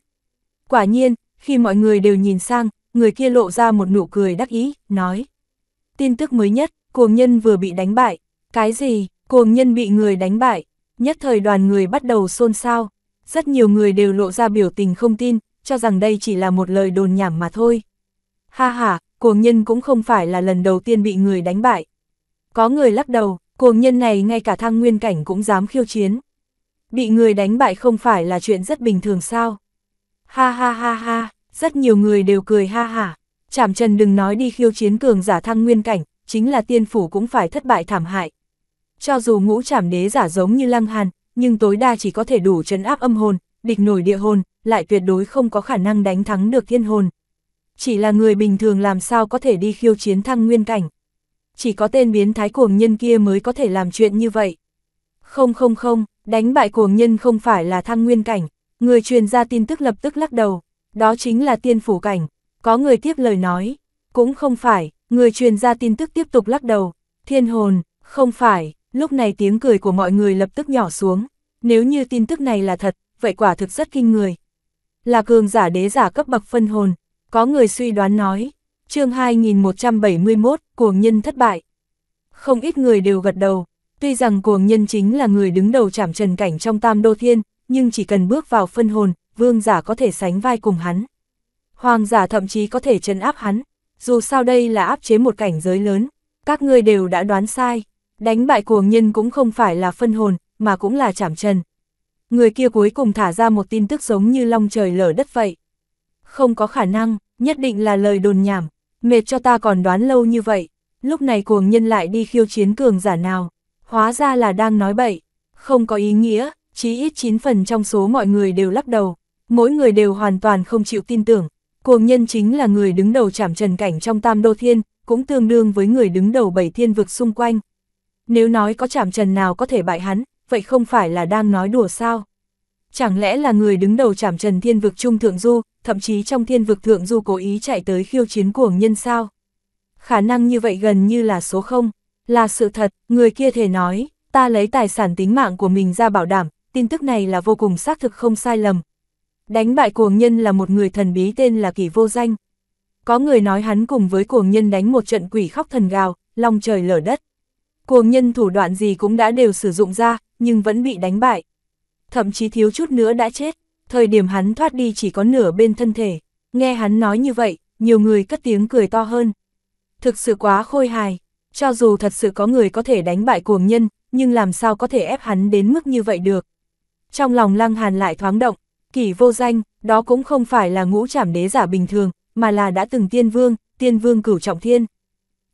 Quả nhiên, khi mọi người đều nhìn sang, người kia lộ ra một nụ cười đắc ý, nói. Tin tức mới nhất, cuồng nhân vừa bị đánh bại. Cái gì, cuồng nhân bị người đánh bại? Nhất thời đoàn người bắt đầu xôn xao. Rất nhiều người đều lộ ra biểu tình không tin, cho rằng đây chỉ là một lời đồn nhảm mà thôi. Ha ha, cuồng nhân cũng không phải là lần đầu tiên bị người đánh bại. Có người lắc đầu, Cuồng nhân này ngay cả thăng nguyên cảnh cũng dám khiêu chiến. Bị người đánh bại không phải là chuyện rất bình thường sao. Ha ha ha ha, rất nhiều người đều cười ha ha. Chảm trần đừng nói đi khiêu chiến cường giả thăng nguyên cảnh, chính là tiên phủ cũng phải thất bại thảm hại. Cho dù ngũ trảm đế giả giống như lăng hàn, nhưng tối đa chỉ có thể đủ trấn áp âm hồn, địch nổi địa hồn, lại tuyệt đối không có khả năng đánh thắng được thiên hồn. Chỉ là người bình thường làm sao có thể đi khiêu chiến thăng nguyên cảnh chỉ có tên biến thái cuồng nhân kia mới có thể làm chuyện như vậy. Không không không, đánh bại cuồng nhân không phải là thăng nguyên cảnh, người truyền ra tin tức lập tức lắc đầu, đó chính là tiên phủ cảnh, có người tiếp lời nói, cũng không phải, người truyền ra tin tức tiếp tục lắc đầu, thiên hồn, không phải, lúc này tiếng cười của mọi người lập tức nhỏ xuống, nếu như tin tức này là thật, vậy quả thực rất kinh người. Là cường giả đế giả cấp bậc phân hồn, có người suy đoán nói, chương 2171, cuồng nhân thất bại. Không ít người đều gật đầu, tuy rằng cuồng nhân chính là người đứng đầu chảm trần cảnh trong tam đô thiên, nhưng chỉ cần bước vào phân hồn, vương giả có thể sánh vai cùng hắn. Hoàng giả thậm chí có thể trấn áp hắn, dù sao đây là áp chế một cảnh giới lớn, các ngươi đều đã đoán sai, đánh bại cuồng nhân cũng không phải là phân hồn, mà cũng là chảm trần. Người kia cuối cùng thả ra một tin tức giống như long trời lở đất vậy. Không có khả năng, nhất định là lời đồn nhảm, Mệt cho ta còn đoán lâu như vậy, lúc này cuồng nhân lại đi khiêu chiến cường giả nào, hóa ra là đang nói bậy, không có ý nghĩa, chí ít 9 phần trong số mọi người đều lắc đầu, mỗi người đều hoàn toàn không chịu tin tưởng, cuồng nhân chính là người đứng đầu chảm trần cảnh trong tam đô thiên, cũng tương đương với người đứng đầu bảy thiên vực xung quanh. Nếu nói có chảm trần nào có thể bại hắn, vậy không phải là đang nói đùa sao? chẳng lẽ là người đứng đầu trảm trần thiên vực trung thượng du, thậm chí trong thiên vực thượng du cố ý chạy tới khiêu chiến cuồng nhân sao? Khả năng như vậy gần như là số không, là sự thật, người kia thể nói, ta lấy tài sản tính mạng của mình ra bảo đảm, tin tức này là vô cùng xác thực không sai lầm. Đánh bại cuồng nhân là một người thần bí tên là kỳ Vô Danh. Có người nói hắn cùng với cuồng nhân đánh một trận quỷ khóc thần gào, long trời lở đất. Cuồng nhân thủ đoạn gì cũng đã đều sử dụng ra, nhưng vẫn bị đánh bại thậm chí thiếu chút nữa đã chết, thời điểm hắn thoát đi chỉ có nửa bên thân thể. Nghe hắn nói như vậy, nhiều người cất tiếng cười to hơn. Thực sự quá khôi hài, cho dù thật sự có người có thể đánh bại cuồng nhân, nhưng làm sao có thể ép hắn đến mức như vậy được. Trong lòng lăng hàn lại thoáng động, kỷ vô danh, đó cũng không phải là ngũ trảm đế giả bình thường, mà là đã từng tiên vương, tiên vương cửu trọng thiên.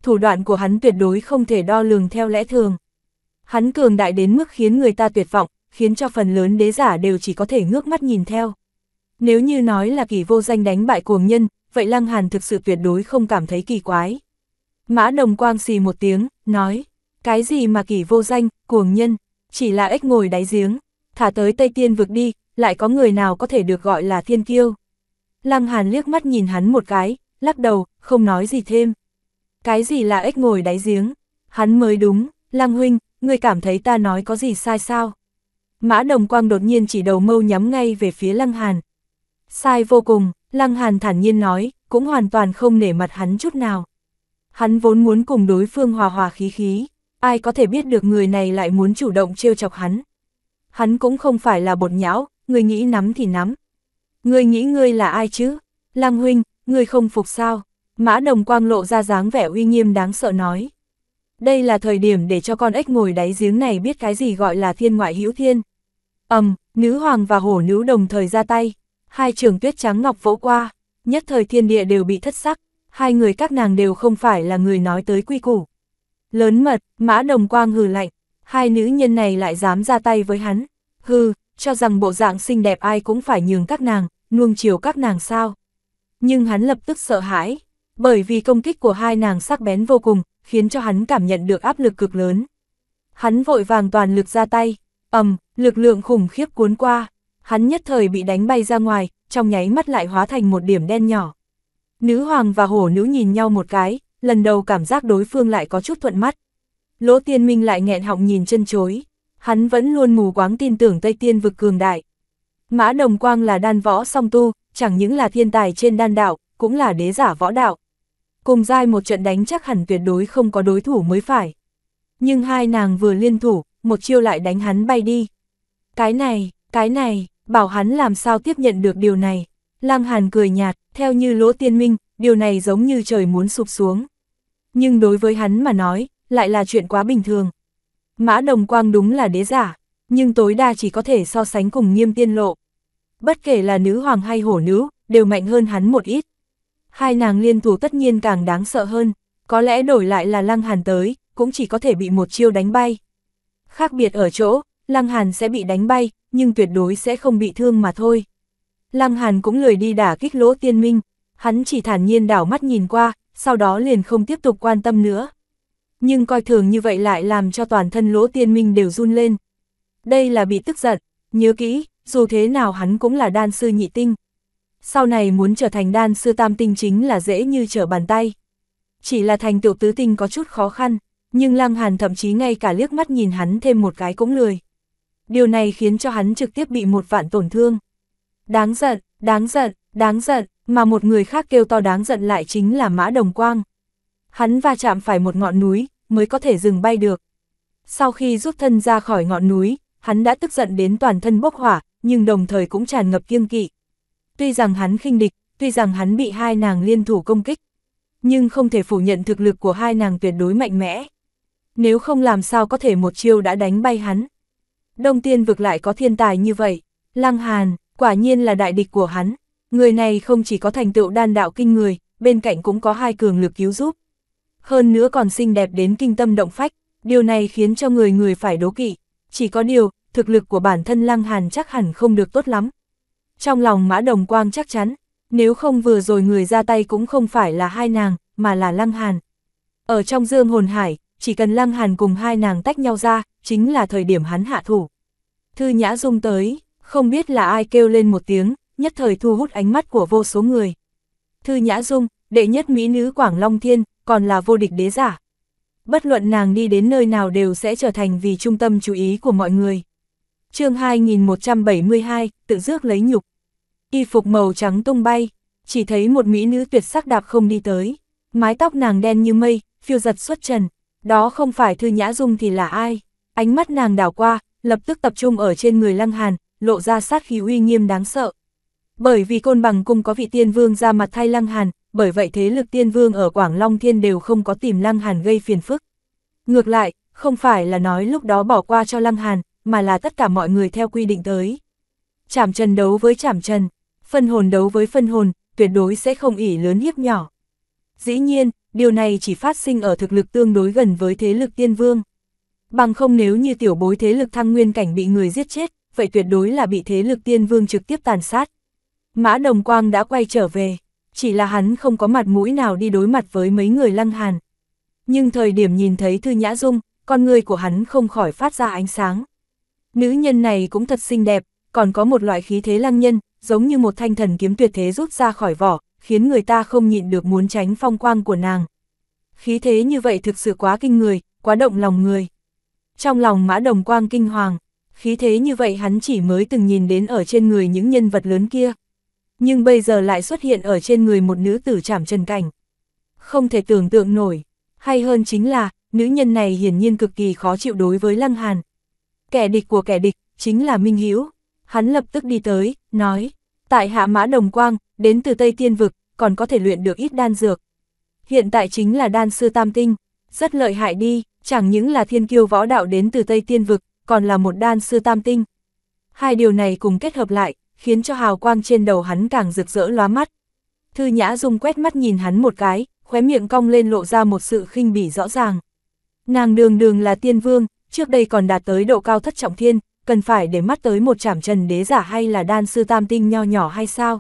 Thủ đoạn của hắn tuyệt đối không thể đo lường theo lẽ thường. Hắn cường đại đến mức khiến người ta tuyệt vọng, khiến cho phần lớn đế giả đều chỉ có thể ngước mắt nhìn theo. Nếu như nói là kỳ vô danh đánh bại cuồng nhân, vậy Lăng Hàn thực sự tuyệt đối không cảm thấy kỳ quái. Mã đồng quang xì một tiếng, nói, cái gì mà kỳ vô danh, cuồng nhân, chỉ là ếch ngồi đáy giếng, thả tới Tây Tiên vực đi, lại có người nào có thể được gọi là thiên kiêu. Lăng Hàn liếc mắt nhìn hắn một cái, lắc đầu, không nói gì thêm. Cái gì là ếch ngồi đáy giếng? Hắn mới đúng, Lăng Huynh, người cảm thấy ta nói có gì sai sao? Mã Đồng Quang đột nhiên chỉ đầu mâu nhắm ngay về phía Lăng Hàn. Sai vô cùng, Lăng Hàn thản nhiên nói, cũng hoàn toàn không nể mặt hắn chút nào. Hắn vốn muốn cùng đối phương hòa hòa khí khí, ai có thể biết được người này lại muốn chủ động trêu chọc hắn. Hắn cũng không phải là bột nhão, người nghĩ nắm thì nắm. Người nghĩ ngươi là ai chứ? Lăng huynh, ngươi không phục sao? Mã Đồng Quang lộ ra dáng vẻ uy nghiêm đáng sợ nói. Đây là thời điểm để cho con ếch ngồi đáy giếng này biết cái gì gọi là thiên ngoại hữu thiên. ầm, um, nữ hoàng và hổ nữ đồng thời ra tay, hai trường tuyết trắng ngọc vỗ qua, nhất thời thiên địa đều bị thất sắc, hai người các nàng đều không phải là người nói tới quy củ. Lớn mật, mã đồng quang hừ lạnh, hai nữ nhân này lại dám ra tay với hắn, hừ, cho rằng bộ dạng xinh đẹp ai cũng phải nhường các nàng, nuông chiều các nàng sao. Nhưng hắn lập tức sợ hãi, bởi vì công kích của hai nàng sắc bén vô cùng, khiến cho hắn cảm nhận được áp lực cực lớn. Hắn vội vàng toàn lực ra tay, ầm, lực lượng khủng khiếp cuốn qua, hắn nhất thời bị đánh bay ra ngoài, trong nháy mắt lại hóa thành một điểm đen nhỏ. Nữ hoàng và hổ nữ nhìn nhau một cái, lần đầu cảm giác đối phương lại có chút thuận mắt. Lỗ tiên minh lại nghẹn họng nhìn chân chối, hắn vẫn luôn mù quáng tin tưởng Tây Tiên vực cường đại. Mã Đồng Quang là đan võ song tu, chẳng những là thiên tài trên đan đạo, cũng là đế giả võ đạo cùng giai một trận đánh chắc hẳn tuyệt đối không có đối thủ mới phải. Nhưng hai nàng vừa liên thủ, một chiêu lại đánh hắn bay đi. Cái này, cái này, bảo hắn làm sao tiếp nhận được điều này. Lăng Hàn cười nhạt, theo như lỗ tiên minh, điều này giống như trời muốn sụp xuống. Nhưng đối với hắn mà nói, lại là chuyện quá bình thường. Mã Đồng Quang đúng là đế giả, nhưng tối đa chỉ có thể so sánh cùng nghiêm tiên lộ. Bất kể là nữ hoàng hay hổ nữ, đều mạnh hơn hắn một ít hai nàng liên thủ tất nhiên càng đáng sợ hơn, có lẽ đổi lại là Lăng Hàn tới, cũng chỉ có thể bị một chiêu đánh bay. Khác biệt ở chỗ, Lăng Hàn sẽ bị đánh bay, nhưng tuyệt đối sẽ không bị thương mà thôi. Lăng Hàn cũng lười đi đả kích lỗ tiên minh, hắn chỉ thản nhiên đảo mắt nhìn qua, sau đó liền không tiếp tục quan tâm nữa. Nhưng coi thường như vậy lại làm cho toàn thân lỗ tiên minh đều run lên. Đây là bị tức giận, nhớ kỹ, dù thế nào hắn cũng là đan sư nhị tinh, sau này muốn trở thành đan sư tam tinh chính là dễ như trở bàn tay. Chỉ là thành tựu tứ tinh có chút khó khăn, nhưng Lăng Hàn thậm chí ngay cả liếc mắt nhìn hắn thêm một cái cũng lười. Điều này khiến cho hắn trực tiếp bị một vạn tổn thương. Đáng giận, đáng giận, đáng giận, mà một người khác kêu to đáng giận lại chính là Mã Đồng Quang. Hắn va chạm phải một ngọn núi, mới có thể dừng bay được. Sau khi rút thân ra khỏi ngọn núi, hắn đã tức giận đến toàn thân bốc hỏa, nhưng đồng thời cũng tràn ngập kiêng kỵ tuy rằng hắn khinh địch, tuy rằng hắn bị hai nàng liên thủ công kích, nhưng không thể phủ nhận thực lực của hai nàng tuyệt đối mạnh mẽ. Nếu không làm sao có thể một chiêu đã đánh bay hắn. Đông tiên vực lại có thiên tài như vậy, Lăng Hàn, quả nhiên là đại địch của hắn, người này không chỉ có thành tựu đan đạo kinh người, bên cạnh cũng có hai cường lực cứu giúp. Hơn nữa còn xinh đẹp đến kinh tâm động phách, điều này khiến cho người người phải đố kỵ. Chỉ có điều, thực lực của bản thân Lăng Hàn chắc hẳn không được tốt lắm, trong lòng mã đồng quang chắc chắn, nếu không vừa rồi người ra tay cũng không phải là hai nàng, mà là lăng hàn. Ở trong dương hồn hải, chỉ cần lăng hàn cùng hai nàng tách nhau ra, chính là thời điểm hắn hạ thủ. Thư nhã dung tới, không biết là ai kêu lên một tiếng, nhất thời thu hút ánh mắt của vô số người. Thư nhã dung, đệ nhất mỹ nữ Quảng Long Thiên, còn là vô địch đế giả. Bất luận nàng đi đến nơi nào đều sẽ trở thành vì trung tâm chú ý của mọi người chương 2172, tự rước lấy nhục. Y phục màu trắng tung bay, chỉ thấy một mỹ nữ tuyệt sắc đạp không đi tới. Mái tóc nàng đen như mây, phiêu giật xuất trần. Đó không phải Thư Nhã Dung thì là ai? Ánh mắt nàng đảo qua, lập tức tập trung ở trên người Lăng Hàn, lộ ra sát khí uy nghiêm đáng sợ. Bởi vì côn bằng cung có vị tiên vương ra mặt thay Lăng Hàn, bởi vậy thế lực tiên vương ở Quảng Long Thiên đều không có tìm Lăng Hàn gây phiền phức. Ngược lại, không phải là nói lúc đó bỏ qua cho Lăng Hàn, mà là tất cả mọi người theo quy định tới. Chảm chân đấu với chảm chân, phân hồn đấu với phân hồn, tuyệt đối sẽ không ỉ lớn hiếp nhỏ. Dĩ nhiên, điều này chỉ phát sinh ở thực lực tương đối gần với thế lực tiên vương. Bằng không nếu như tiểu bối thế lực thăng nguyên cảnh bị người giết chết, vậy tuyệt đối là bị thế lực tiên vương trực tiếp tàn sát. Mã Đồng Quang đã quay trở về, chỉ là hắn không có mặt mũi nào đi đối mặt với mấy người lăng hàn. Nhưng thời điểm nhìn thấy Thư Nhã Dung, con người của hắn không khỏi phát ra ánh sáng. Nữ nhân này cũng thật xinh đẹp, còn có một loại khí thế lăng nhân, giống như một thanh thần kiếm tuyệt thế rút ra khỏi vỏ, khiến người ta không nhịn được muốn tránh phong quang của nàng. Khí thế như vậy thực sự quá kinh người, quá động lòng người. Trong lòng mã đồng quang kinh hoàng, khí thế như vậy hắn chỉ mới từng nhìn đến ở trên người những nhân vật lớn kia. Nhưng bây giờ lại xuất hiện ở trên người một nữ tử chảm trần cảnh. Không thể tưởng tượng nổi, hay hơn chính là, nữ nhân này hiển nhiên cực kỳ khó chịu đối với Lăng Hàn, kẻ địch của kẻ địch, chính là Minh Hữu Hắn lập tức đi tới, nói, tại hạ mã đồng quang, đến từ Tây Tiên Vực, còn có thể luyện được ít đan dược. Hiện tại chính là đan sư tam tinh, rất lợi hại đi, chẳng những là thiên kiêu võ đạo đến từ Tây Tiên Vực, còn là một đan sư tam tinh. Hai điều này cùng kết hợp lại, khiến cho hào quang trên đầu hắn càng rực rỡ lóa mắt. Thư Nhã Dung quét mắt nhìn hắn một cái, khóe miệng cong lên lộ ra một sự khinh bỉ rõ ràng. Nàng đường đường là tiên vương, trước đây còn đạt tới độ cao thất trọng thiên, cần phải để mắt tới một trảm trần đế giả hay là đan sư tam tinh nho nhỏ hay sao?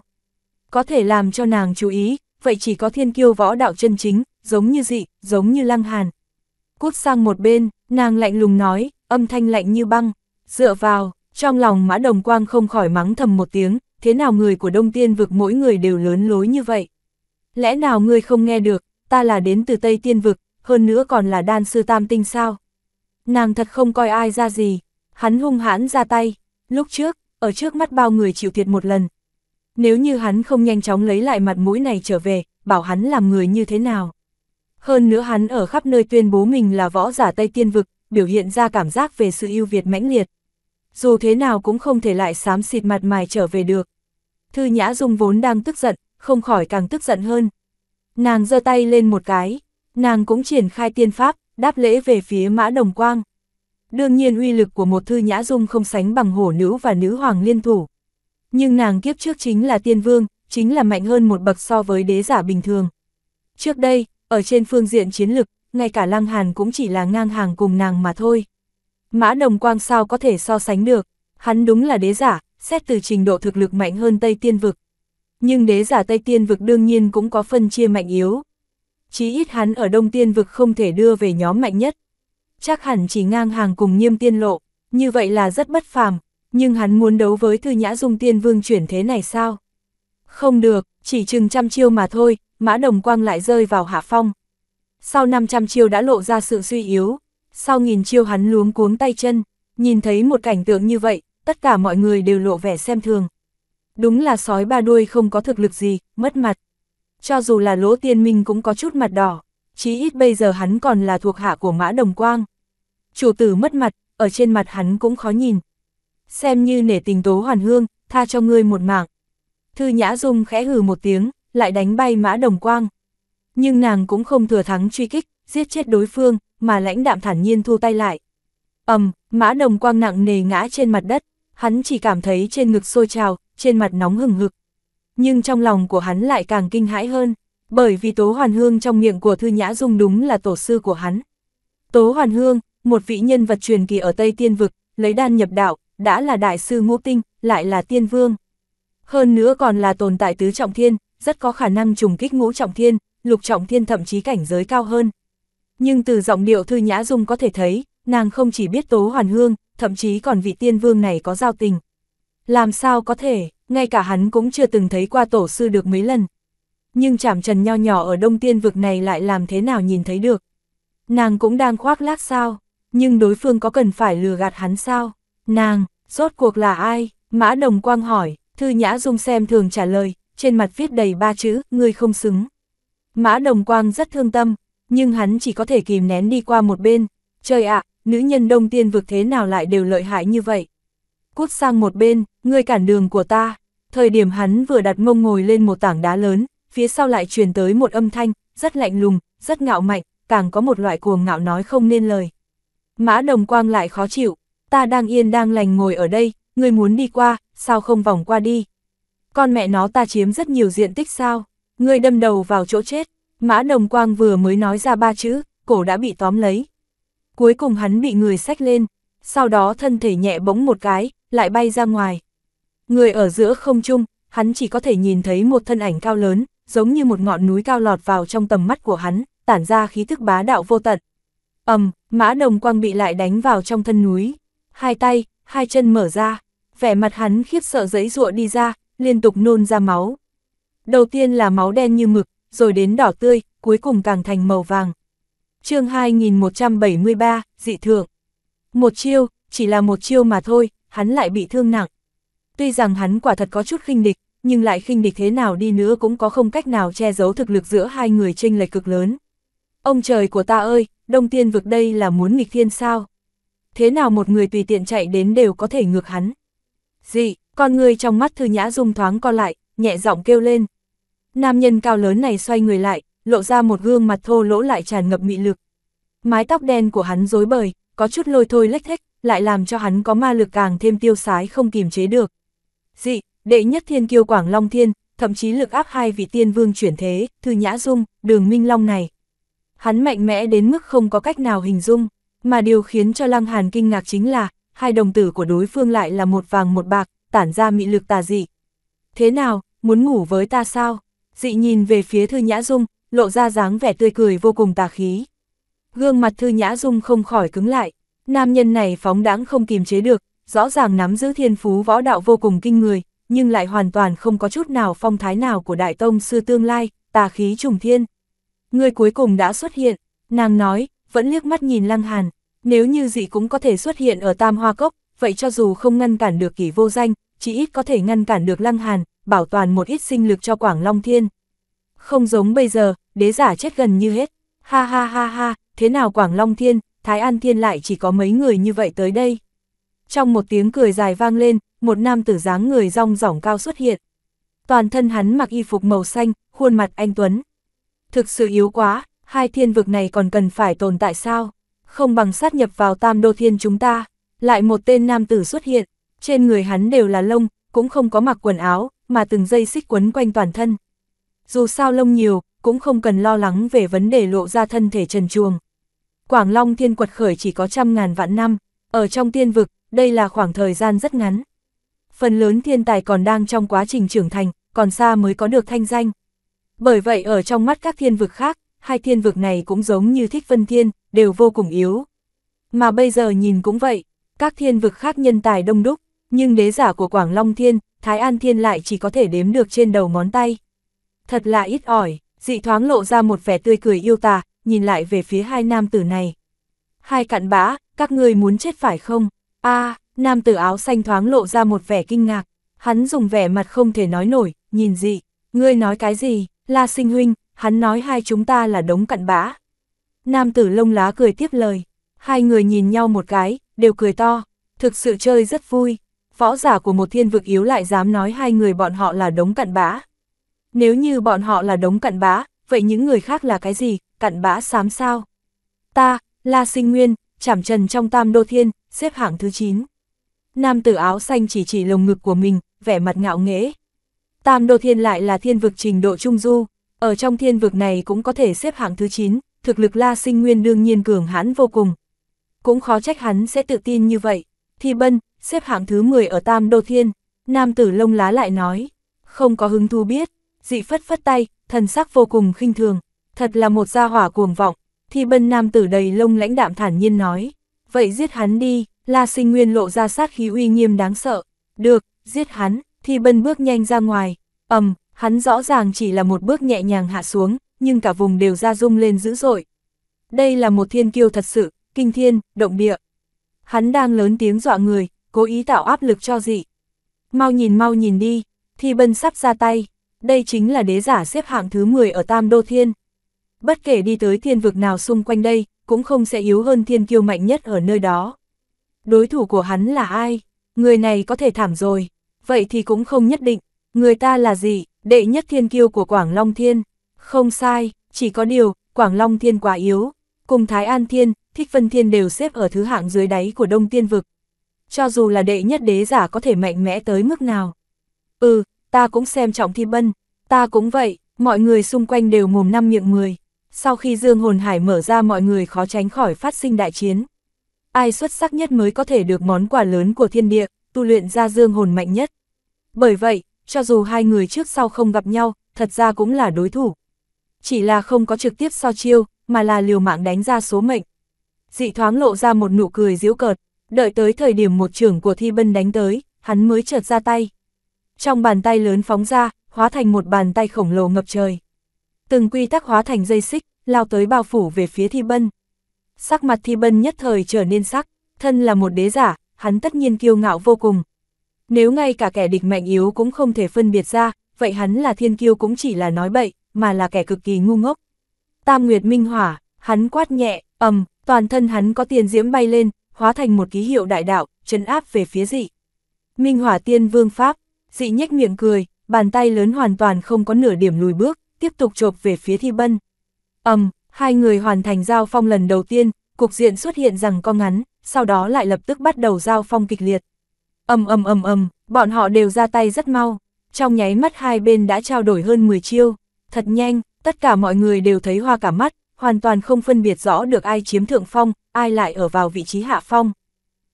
Có thể làm cho nàng chú ý, vậy chỉ có thiên kiêu võ đạo chân chính, giống như dị, giống như lăng hàn. Cút sang một bên, nàng lạnh lùng nói, âm thanh lạnh như băng, dựa vào, trong lòng mã đồng quang không khỏi mắng thầm một tiếng, thế nào người của Đông Tiên vực mỗi người đều lớn lối như vậy? Lẽ nào ngươi không nghe được, ta là đến từ Tây Tiên vực, hơn nữa còn là đan sư tam tinh sao? Nàng thật không coi ai ra gì, hắn hung hãn ra tay, lúc trước, ở trước mắt bao người chịu thiệt một lần. Nếu như hắn không nhanh chóng lấy lại mặt mũi này trở về, bảo hắn làm người như thế nào. Hơn nữa hắn ở khắp nơi tuyên bố mình là võ giả Tây Tiên Vực, biểu hiện ra cảm giác về sự yêu Việt mãnh liệt. Dù thế nào cũng không thể lại xám xịt mặt mày trở về được. Thư Nhã Dung vốn đang tức giận, không khỏi càng tức giận hơn. Nàng giơ tay lên một cái, nàng cũng triển khai tiên pháp, đáp lễ về phía mã đồng quang. Đương nhiên uy lực của một thư nhã dung không sánh bằng hổ nữ và nữ hoàng liên thủ. Nhưng nàng kiếp trước chính là tiên vương, chính là mạnh hơn một bậc so với đế giả bình thường. Trước đây, ở trên phương diện chiến lực, ngay cả Lăng Hàn cũng chỉ là ngang hàng cùng nàng mà thôi. Mã Đồng Quang sao có thể so sánh được, hắn đúng là đế giả, xét từ trình độ thực lực mạnh hơn Tây Tiên Vực. Nhưng đế giả Tây Tiên Vực đương nhiên cũng có phân chia mạnh yếu chí ít hắn ở Đông Tiên vực không thể đưa về nhóm mạnh nhất. Chắc hẳn chỉ ngang hàng cùng Nhiêm Tiên Lộ, như vậy là rất bất phàm, nhưng hắn muốn đấu với Thư Nhã Dung Tiên Vương chuyển thế này sao? Không được, chỉ chừng trăm chiêu mà thôi, Mã Đồng Quang lại rơi vào hạ phong. Sau 500 chiêu đã lộ ra sự suy yếu, sau nghìn chiêu hắn luống cuống tay chân, nhìn thấy một cảnh tượng như vậy, tất cả mọi người đều lộ vẻ xem thường. Đúng là sói ba đuôi không có thực lực gì, mất mặt. Cho dù là lỗ tiên minh cũng có chút mặt đỏ, chí ít bây giờ hắn còn là thuộc hạ của mã đồng quang. Chủ tử mất mặt, ở trên mặt hắn cũng khó nhìn. Xem như nể tình tố hoàn hương, tha cho ngươi một mạng. Thư Nhã Dung khẽ hừ một tiếng, lại đánh bay mã đồng quang. Nhưng nàng cũng không thừa thắng truy kích, giết chết đối phương, mà lãnh đạm thản nhiên thu tay lại. ầm, mã đồng quang nặng nề ngã trên mặt đất, hắn chỉ cảm thấy trên ngực sôi trào, trên mặt nóng hừng hực, nhưng trong lòng của hắn lại càng kinh hãi hơn, bởi vì Tố Hoàn Hương trong miệng của Thư Nhã Dung đúng là tổ sư của hắn. Tố Hoàn Hương, một vị nhân vật truyền kỳ ở Tây Tiên Vực, lấy đan nhập đạo, đã là đại sư ngũ tinh, lại là tiên vương. Hơn nữa còn là tồn tại tứ trọng thiên, rất có khả năng trùng kích ngũ trọng thiên, lục trọng thiên thậm chí cảnh giới cao hơn. Nhưng từ giọng điệu Thư Nhã Dung có thể thấy, nàng không chỉ biết Tố Hoàn Hương, thậm chí còn vị tiên vương này có giao tình. Làm sao có thể, ngay cả hắn cũng chưa từng thấy qua tổ sư được mấy lần. Nhưng chảm trần nho nhỏ ở đông tiên vực này lại làm thế nào nhìn thấy được. Nàng cũng đang khoác lác sao, nhưng đối phương có cần phải lừa gạt hắn sao? Nàng, rốt cuộc là ai? Mã Đồng Quang hỏi, Thư Nhã Dung xem thường trả lời, trên mặt viết đầy ba chữ, ngươi không xứng. Mã Đồng Quang rất thương tâm, nhưng hắn chỉ có thể kìm nén đi qua một bên. Trời ạ, nữ nhân đông tiên vực thế nào lại đều lợi hại như vậy? cút sang một bên, ngươi cản đường của ta. Thời điểm hắn vừa đặt mông ngồi lên một tảng đá lớn, phía sau lại truyền tới một âm thanh, rất lạnh lùng, rất ngạo mạnh, càng có một loại cuồng ngạo nói không nên lời. Mã đồng quang lại khó chịu, ta đang yên đang lành ngồi ở đây, ngươi muốn đi qua, sao không vòng qua đi. Con mẹ nó ta chiếm rất nhiều diện tích sao, ngươi đâm đầu vào chỗ chết. Mã đồng quang vừa mới nói ra ba chữ, cổ đã bị tóm lấy. Cuối cùng hắn bị người sách lên, sau đó thân thể nhẹ bỗng một cái, lại bay ra ngoài. Người ở giữa không trung, hắn chỉ có thể nhìn thấy một thân ảnh cao lớn, giống như một ngọn núi cao lọt vào trong tầm mắt của hắn, tản ra khí thức bá đạo vô tận. ầm, mã đồng quang bị lại đánh vào trong thân núi, hai tay, hai chân mở ra, vẻ mặt hắn khiếp sợ giấy ruộng đi ra, liên tục nôn ra máu. Đầu tiên là máu đen như mực, rồi đến đỏ tươi, cuối cùng càng thành màu vàng. chương 2173, dị thượng. Một chiêu, chỉ là một chiêu mà thôi, hắn lại bị thương nặng. Tuy rằng hắn quả thật có chút khinh địch, nhưng lại khinh địch thế nào đi nữa cũng có không cách nào che giấu thực lực giữa hai người chênh lệch cực lớn. Ông trời của ta ơi, Đông Tiên vực đây là muốn nghịch thiên sao? Thế nào một người tùy tiện chạy đến đều có thể ngược hắn? Dị, con người trong mắt Thư Nhã rung thoáng co lại, nhẹ giọng kêu lên. Nam nhân cao lớn này xoay người lại, lộ ra một gương mặt thô lỗ lại tràn ngập mị lực. Mái tóc đen của hắn rối bời, có chút lôi thôi lách thách, lại làm cho hắn có ma lực càng thêm tiêu sái không kìm chế được. Dị, đệ nhất thiên kiêu Quảng Long Thiên, thậm chí lực áp hai vị tiên vương chuyển thế, Thư Nhã Dung, Đường Minh Long này. Hắn mạnh mẽ đến mức không có cách nào hình dung, mà điều khiến cho Lăng Hàn kinh ngạc chính là, hai đồng tử của đối phương lại là một vàng một bạc, tản ra mị lực tà dị. Thế nào, muốn ngủ với ta sao? Dị nhìn về phía Thư Nhã Dung, lộ ra dáng vẻ tươi cười vô cùng tà khí gương mặt Thư Nhã Dung không khỏi cứng lại. Nam nhân này phóng đáng không kiềm chế được, rõ ràng nắm giữ thiên phú võ đạo vô cùng kinh người, nhưng lại hoàn toàn không có chút nào phong thái nào của Đại Tông Sư Tương Lai, tà khí trùng thiên. Người cuối cùng đã xuất hiện, nàng nói, vẫn liếc mắt nhìn Lăng Hàn, nếu như dị cũng có thể xuất hiện ở Tam Hoa Cốc, vậy cho dù không ngăn cản được kỷ vô danh, chỉ ít có thể ngăn cản được Lăng Hàn, bảo toàn một ít sinh lực cho Quảng Long Thiên. Không giống bây giờ, đế giả chết gần như hết. Ha ha ha ha, thế nào Quảng Long Thiên, Thái An Thiên lại chỉ có mấy người như vậy tới đây. Trong một tiếng cười dài vang lên, một nam tử dáng người rong rỏng cao xuất hiện. Toàn thân hắn mặc y phục màu xanh, khuôn mặt anh Tuấn. Thực sự yếu quá, hai thiên vực này còn cần phải tồn tại sao? Không bằng sát nhập vào tam đô thiên chúng ta. Lại một tên nam tử xuất hiện, trên người hắn đều là lông, cũng không có mặc quần áo, mà từng dây xích quấn quanh toàn thân. Dù sao lông nhiều, cũng không cần lo lắng về vấn đề lộ ra thân thể trần chuồng. Quảng Long Thiên quật khởi chỉ có trăm ngàn vạn năm, ở trong tiên vực, đây là khoảng thời gian rất ngắn. Phần lớn thiên tài còn đang trong quá trình trưởng thành, còn xa mới có được thanh danh. Bởi vậy ở trong mắt các thiên vực khác, hai thiên vực này cũng giống như thích vân thiên, đều vô cùng yếu. Mà bây giờ nhìn cũng vậy, các thiên vực khác nhân tài đông đúc, nhưng đế giả của Quảng Long Thiên, Thái An Thiên lại chỉ có thể đếm được trên đầu ngón tay. Thật là ít ỏi, dị thoáng lộ ra một vẻ tươi cười yêu tà, nhìn lại về phía hai nam tử này. Hai cặn bã, các ngươi muốn chết phải không? a nam tử áo xanh thoáng lộ ra một vẻ kinh ngạc. Hắn dùng vẻ mặt không thể nói nổi, nhìn gì? Ngươi nói cái gì? La sinh huynh, hắn nói hai chúng ta là đống cặn bã. Nam tử lông lá cười tiếp lời. Hai người nhìn nhau một cái, đều cười to. Thực sự chơi rất vui. Võ giả của một thiên vực yếu lại dám nói hai người bọn họ là đống cặn bã. Nếu như bọn họ là đống cặn bã, vậy những người khác là cái gì, cặn bã xám sao? Ta, La Sinh Nguyên, chảm trần trong tam đô thiên, xếp hạng thứ 9. Nam tử áo xanh chỉ chỉ lồng ngực của mình, vẻ mặt ngạo nghễ. Tam đô thiên lại là thiên vực trình độ trung du, ở trong thiên vực này cũng có thể xếp hạng thứ 9, thực lực La Sinh Nguyên đương nhiên cường hãn vô cùng. Cũng khó trách hắn sẽ tự tin như vậy. Thi Bân, xếp hạng thứ 10 ở Tam Đô Thiên, nam tử lông lá lại nói, không có hứng thú biết, dị phất phất tay, thần sắc vô cùng khinh thường, thật là một gia hỏa cuồng vọng, Thi bân nam tử đầy lông lãnh đạm thản nhiên nói, vậy giết hắn đi, la sinh nguyên lộ ra sát khí uy nghiêm đáng sợ, được, giết hắn, Thi bân bước nhanh ra ngoài, ầm, hắn rõ ràng chỉ là một bước nhẹ nhàng hạ xuống, nhưng cả vùng đều ra rung lên dữ dội. Đây là một thiên kiêu thật sự, kinh thiên, động địa. Hắn đang lớn tiếng dọa người, cố ý tạo áp lực cho dị. Mau nhìn mau nhìn đi, Thi bân sắp ra tay, đây chính là đế giả xếp hạng thứ 10 ở Tam Đô Thiên. Bất kể đi tới thiên vực nào xung quanh đây, cũng không sẽ yếu hơn thiên kiêu mạnh nhất ở nơi đó. Đối thủ của hắn là ai? Người này có thể thảm rồi, vậy thì cũng không nhất định. Người ta là gì? Đệ nhất thiên kiêu của Quảng Long Thiên. Không sai, chỉ có điều, Quảng Long Thiên quá yếu. Cùng Thái An Thiên, Thích Vân Thiên đều xếp ở thứ hạng dưới đáy của Đông thiên Vực. Cho dù là đệ nhất đế giả có thể mạnh mẽ tới mức nào. Ừ, ta cũng xem trọng thi bân, ta cũng vậy, mọi người xung quanh đều mồm năm miệng 10. Sau khi Dương Hồn Hải mở ra mọi người khó tránh khỏi phát sinh đại chiến. Ai xuất sắc nhất mới có thể được món quà lớn của thiên địa, tu luyện ra Dương Hồn mạnh nhất. Bởi vậy, cho dù hai người trước sau không gặp nhau, thật ra cũng là đối thủ. Chỉ là không có trực tiếp so chiêu, mà là liều mạng đánh ra số mệnh. Dị thoáng lộ ra một nụ cười diễu cợt, đợi tới thời điểm một trưởng của Thi Bân đánh tới, hắn mới chợt ra tay trong bàn tay lớn phóng ra, hóa thành một bàn tay khổng lồ ngập trời. Từng quy tắc hóa thành dây xích, lao tới bao phủ về phía Thi Bân. Sắc mặt Thi Bân nhất thời trở nên sắc, thân là một đế giả, hắn tất nhiên kiêu ngạo vô cùng. Nếu ngay cả kẻ địch mạnh yếu cũng không thể phân biệt ra, vậy hắn là thiên kiêu cũng chỉ là nói bậy, mà là kẻ cực kỳ ngu ngốc. Tam Nguyệt Minh Hỏa, hắn quát nhẹ, ầm, toàn thân hắn có tiền diễm bay lên, hóa thành một ký hiệu đại đạo, chấn áp về phía dị. Minh Hỏa Tiên Vương Pháp, Dị nhếch miệng cười, bàn tay lớn hoàn toàn không có nửa điểm lùi bước, tiếp tục chộp về phía Thi Bân. ầm, um, hai người hoàn thành giao phong lần đầu tiên, cục diện xuất hiện rằng con ngắn, sau đó lại lập tức bắt đầu giao phong kịch liệt. ầm ầm ầm ầm, bọn họ đều ra tay rất mau, trong nháy mắt hai bên đã trao đổi hơn 10 chiêu, thật nhanh, tất cả mọi người đều thấy hoa cả mắt, hoàn toàn không phân biệt rõ được ai chiếm thượng phong, ai lại ở vào vị trí hạ phong.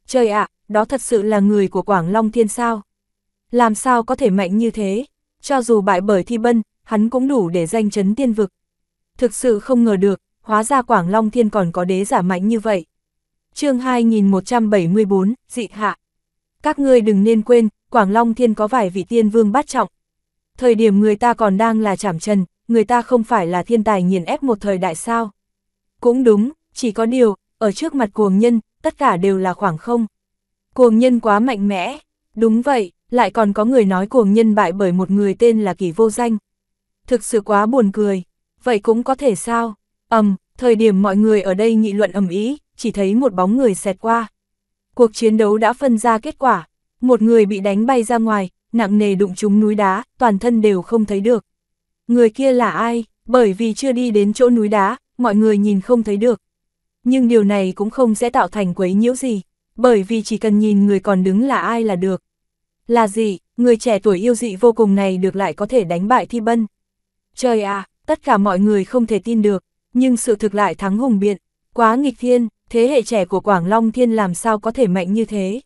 Trời ạ, đó thật sự là người của Quảng Long Thiên sao? Làm sao có thể mạnh như thế? Cho dù bại bởi thi bân, hắn cũng đủ để danh chấn tiên vực. Thực sự không ngờ được, hóa ra Quảng Long Thiên còn có đế giả mạnh như vậy. chương 2174, dị hạ. Các ngươi đừng nên quên, Quảng Long Thiên có vài vị tiên vương bắt trọng. Thời điểm người ta còn đang là chảm trần, người ta không phải là thiên tài nghiền ép một thời đại sao. Cũng đúng, chỉ có điều, ở trước mặt cuồng nhân, tất cả đều là khoảng không. Cuồng nhân quá mạnh mẽ, đúng vậy, lại còn có người nói cuồng nhân bại bởi một người tên là kỳ vô danh. Thực sự quá buồn cười, vậy cũng có thể sao? ầm, thời điểm mọi người ở đây nghị luận ầm ý chỉ thấy một bóng người xẹt qua. Cuộc chiến đấu đã phân ra kết quả, một người bị đánh bay ra ngoài, nặng nề đụng trúng núi đá, toàn thân đều không thấy được. Người kia là ai? Bởi vì chưa đi đến chỗ núi đá, mọi người nhìn không thấy được. Nhưng điều này cũng không sẽ tạo thành quấy nhiễu gì, bởi vì chỉ cần nhìn người còn đứng là ai là được. Là gì, người trẻ tuổi yêu dị vô cùng này được lại có thể đánh bại Thi Bân. Trời à, tất cả mọi người không thể tin được, nhưng sự thực lại thắng hùng biện, quá nghịch thiên, thế hệ trẻ của Quảng Long Thiên làm sao có thể mạnh như thế.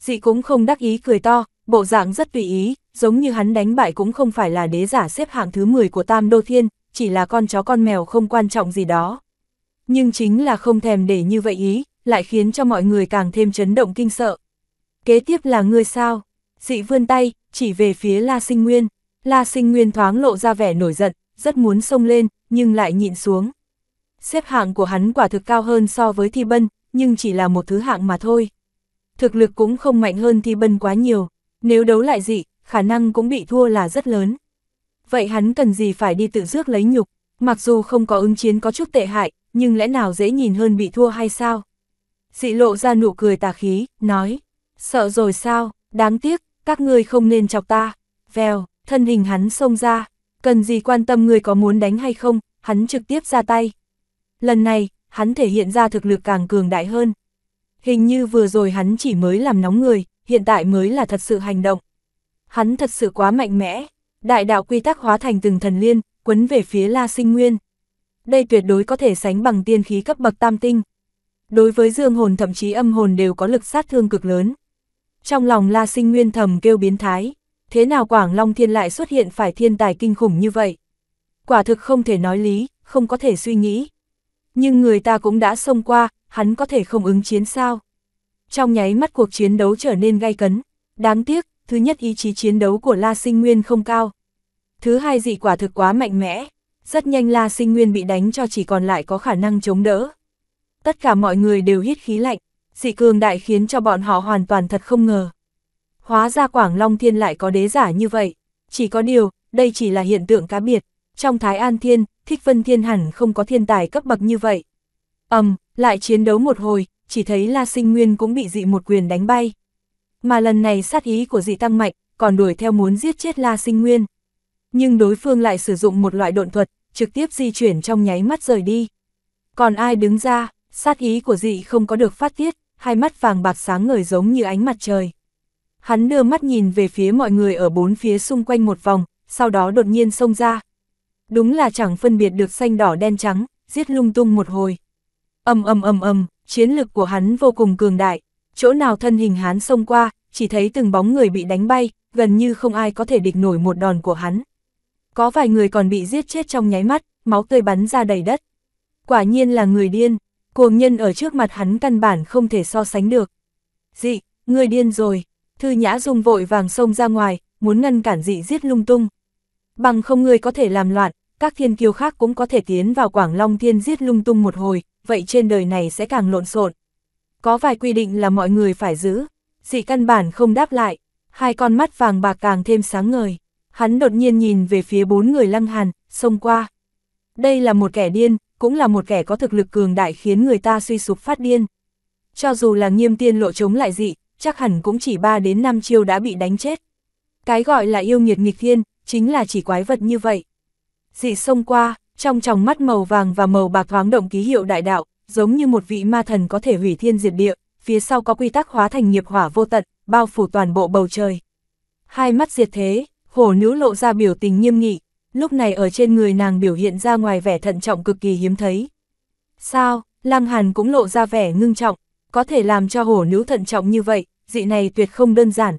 Dị cũng không đắc ý cười to, bộ dạng rất tùy ý, giống như hắn đánh bại cũng không phải là đế giả xếp hạng thứ 10 của Tam Đô Thiên, chỉ là con chó con mèo không quan trọng gì đó. Nhưng chính là không thèm để như vậy ý, lại khiến cho mọi người càng thêm chấn động kinh sợ. Kế tiếp là ngươi sao? Dị vươn tay, chỉ về phía La Sinh Nguyên. La Sinh Nguyên thoáng lộ ra vẻ nổi giận, rất muốn xông lên, nhưng lại nhịn xuống. Xếp hạng của hắn quả thực cao hơn so với Thi Bân, nhưng chỉ là một thứ hạng mà thôi. Thực lực cũng không mạnh hơn Thi Bân quá nhiều, nếu đấu lại dị, khả năng cũng bị thua là rất lớn. Vậy hắn cần gì phải đi tự rước lấy nhục, mặc dù không có ứng chiến có chút tệ hại, nhưng lẽ nào dễ nhìn hơn bị thua hay sao? Dị lộ ra nụ cười tà khí, nói, sợ rồi sao, đáng tiếc, các ngươi không nên chọc ta, vèo, thân hình hắn xông ra, cần gì quan tâm người có muốn đánh hay không, hắn trực tiếp ra tay. Lần này, hắn thể hiện ra thực lực càng cường đại hơn. Hình như vừa rồi hắn chỉ mới làm nóng người, hiện tại mới là thật sự hành động. Hắn thật sự quá mạnh mẽ, đại đạo quy tắc hóa thành từng thần liên, quấn về phía La Sinh Nguyên. Đây tuyệt đối có thể sánh bằng tiên khí cấp bậc tam tinh. Đối với dương hồn thậm chí âm hồn đều có lực sát thương cực lớn. Trong lòng La Sinh Nguyên thầm kêu biến thái, thế nào Quảng Long Thiên lại xuất hiện phải thiên tài kinh khủng như vậy? Quả thực không thể nói lý, không có thể suy nghĩ. Nhưng người ta cũng đã xông qua, hắn có thể không ứng chiến sao? Trong nháy mắt cuộc chiến đấu trở nên gay cấn. Đáng tiếc, thứ nhất ý chí chiến đấu của La Sinh Nguyên không cao. Thứ hai dị quả thực quá mạnh mẽ. Rất nhanh La Sinh Nguyên bị đánh cho chỉ còn lại có khả năng chống đỡ. Tất cả mọi người đều hít khí lạnh, dị cường đại khiến cho bọn họ hoàn toàn thật không ngờ. Hóa ra Quảng Long Thiên lại có đế giả như vậy, chỉ có điều, đây chỉ là hiện tượng cá biệt, trong Thái An Thiên, Thích Vân Thiên hẳn không có thiên tài cấp bậc như vậy. ầm um, lại chiến đấu một hồi, chỉ thấy La Sinh Nguyên cũng bị dị một quyền đánh bay. Mà lần này sát ý của dị tăng mạnh, còn đuổi theo muốn giết chết La Sinh Nguyên. Nhưng đối phương lại sử dụng một loại độn thuật, trực tiếp di chuyển trong nháy mắt rời đi. Còn ai đứng ra, sát ý của dị không có được phát tiết, hai mắt vàng bạc sáng ngời giống như ánh mặt trời. Hắn đưa mắt nhìn về phía mọi người ở bốn phía xung quanh một vòng, sau đó đột nhiên xông ra. Đúng là chẳng phân biệt được xanh đỏ đen trắng, giết lung tung một hồi. Âm âm âm âm, chiến lực của hắn vô cùng cường đại, chỗ nào thân hình hắn xông qua, chỉ thấy từng bóng người bị đánh bay, gần như không ai có thể địch nổi một đòn của hắn. Có vài người còn bị giết chết trong nháy mắt, máu tươi bắn ra đầy đất. Quả nhiên là người điên, cuồng nhân ở trước mặt hắn căn bản không thể so sánh được. Dị, người điên rồi, thư nhã dung vội vàng xông ra ngoài, muốn ngăn cản dị giết lung tung. Bằng không người có thể làm loạn, các thiên kiêu khác cũng có thể tiến vào Quảng Long Thiên giết lung tung một hồi, vậy trên đời này sẽ càng lộn xộn. Có vài quy định là mọi người phải giữ, dị căn bản không đáp lại, hai con mắt vàng bạc càng thêm sáng ngời. Hắn đột nhiên nhìn về phía bốn người lăng hàn, xông qua. Đây là một kẻ điên, cũng là một kẻ có thực lực cường đại khiến người ta suy sụp phát điên. Cho dù là nghiêm tiên lộ chống lại dị, chắc hẳn cũng chỉ 3 đến 5 chiêu đã bị đánh chết. Cái gọi là yêu nghiệt nghịch thiên, chính là chỉ quái vật như vậy. Dị xông qua, trong tròng mắt màu vàng và màu bạc thoáng động ký hiệu đại đạo, giống như một vị ma thần có thể hủy thiên diệt địa, phía sau có quy tắc hóa thành nghiệp hỏa vô tận, bao phủ toàn bộ bầu trời. Hai mắt diệt thế, hổ nữ lộ ra biểu tình nghiêm nghị, lúc này ở trên người nàng biểu hiện ra ngoài vẻ thận trọng cực kỳ hiếm thấy. Sao, Lăng Hàn cũng lộ ra vẻ ngưng trọng, có thể làm cho hổ nữ thận trọng như vậy, dị này tuyệt không đơn giản.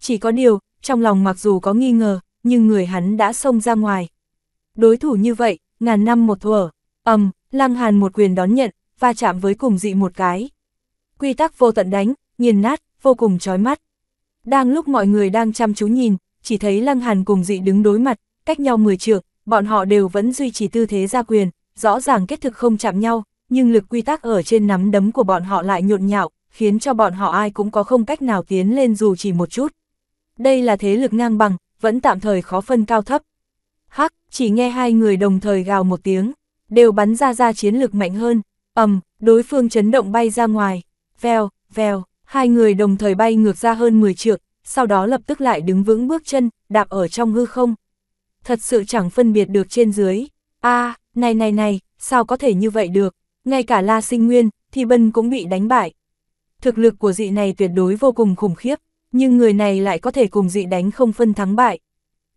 Chỉ có điều, trong lòng mặc dù có nghi ngờ, nhưng người hắn đã xông ra ngoài. Đối thủ như vậy, ngàn năm một thuở, ầm, Lăng Hàn một quyền đón nhận, va chạm với cùng dị một cái. Quy tắc vô tận đánh, nghiền nát, vô cùng chói mắt. Đang lúc mọi người đang chăm chú nhìn, chỉ thấy Lăng Hàn cùng dị đứng đối mặt, cách nhau 10 trượng, bọn họ đều vẫn duy trì tư thế gia quyền, rõ ràng kết thực không chạm nhau, nhưng lực quy tắc ở trên nắm đấm của bọn họ lại nhộn nhạo, khiến cho bọn họ ai cũng có không cách nào tiến lên dù chỉ một chút. Đây là thế lực ngang bằng, vẫn tạm thời khó phân cao thấp. Hắc, chỉ nghe hai người đồng thời gào một tiếng, đều bắn ra ra chiến lực mạnh hơn, ầm, đối phương chấn động bay ra ngoài, veo, veo, hai người đồng thời bay ngược ra hơn 10 trượng, sau đó lập tức lại đứng vững bước chân, đạp ở trong hư không thật sự chẳng phân biệt được trên dưới. a à, này này này, sao có thể như vậy được, ngay cả La Sinh Nguyên, thì Bân cũng bị đánh bại. Thực lực của dị này tuyệt đối vô cùng khủng khiếp, nhưng người này lại có thể cùng dị đánh không phân thắng bại.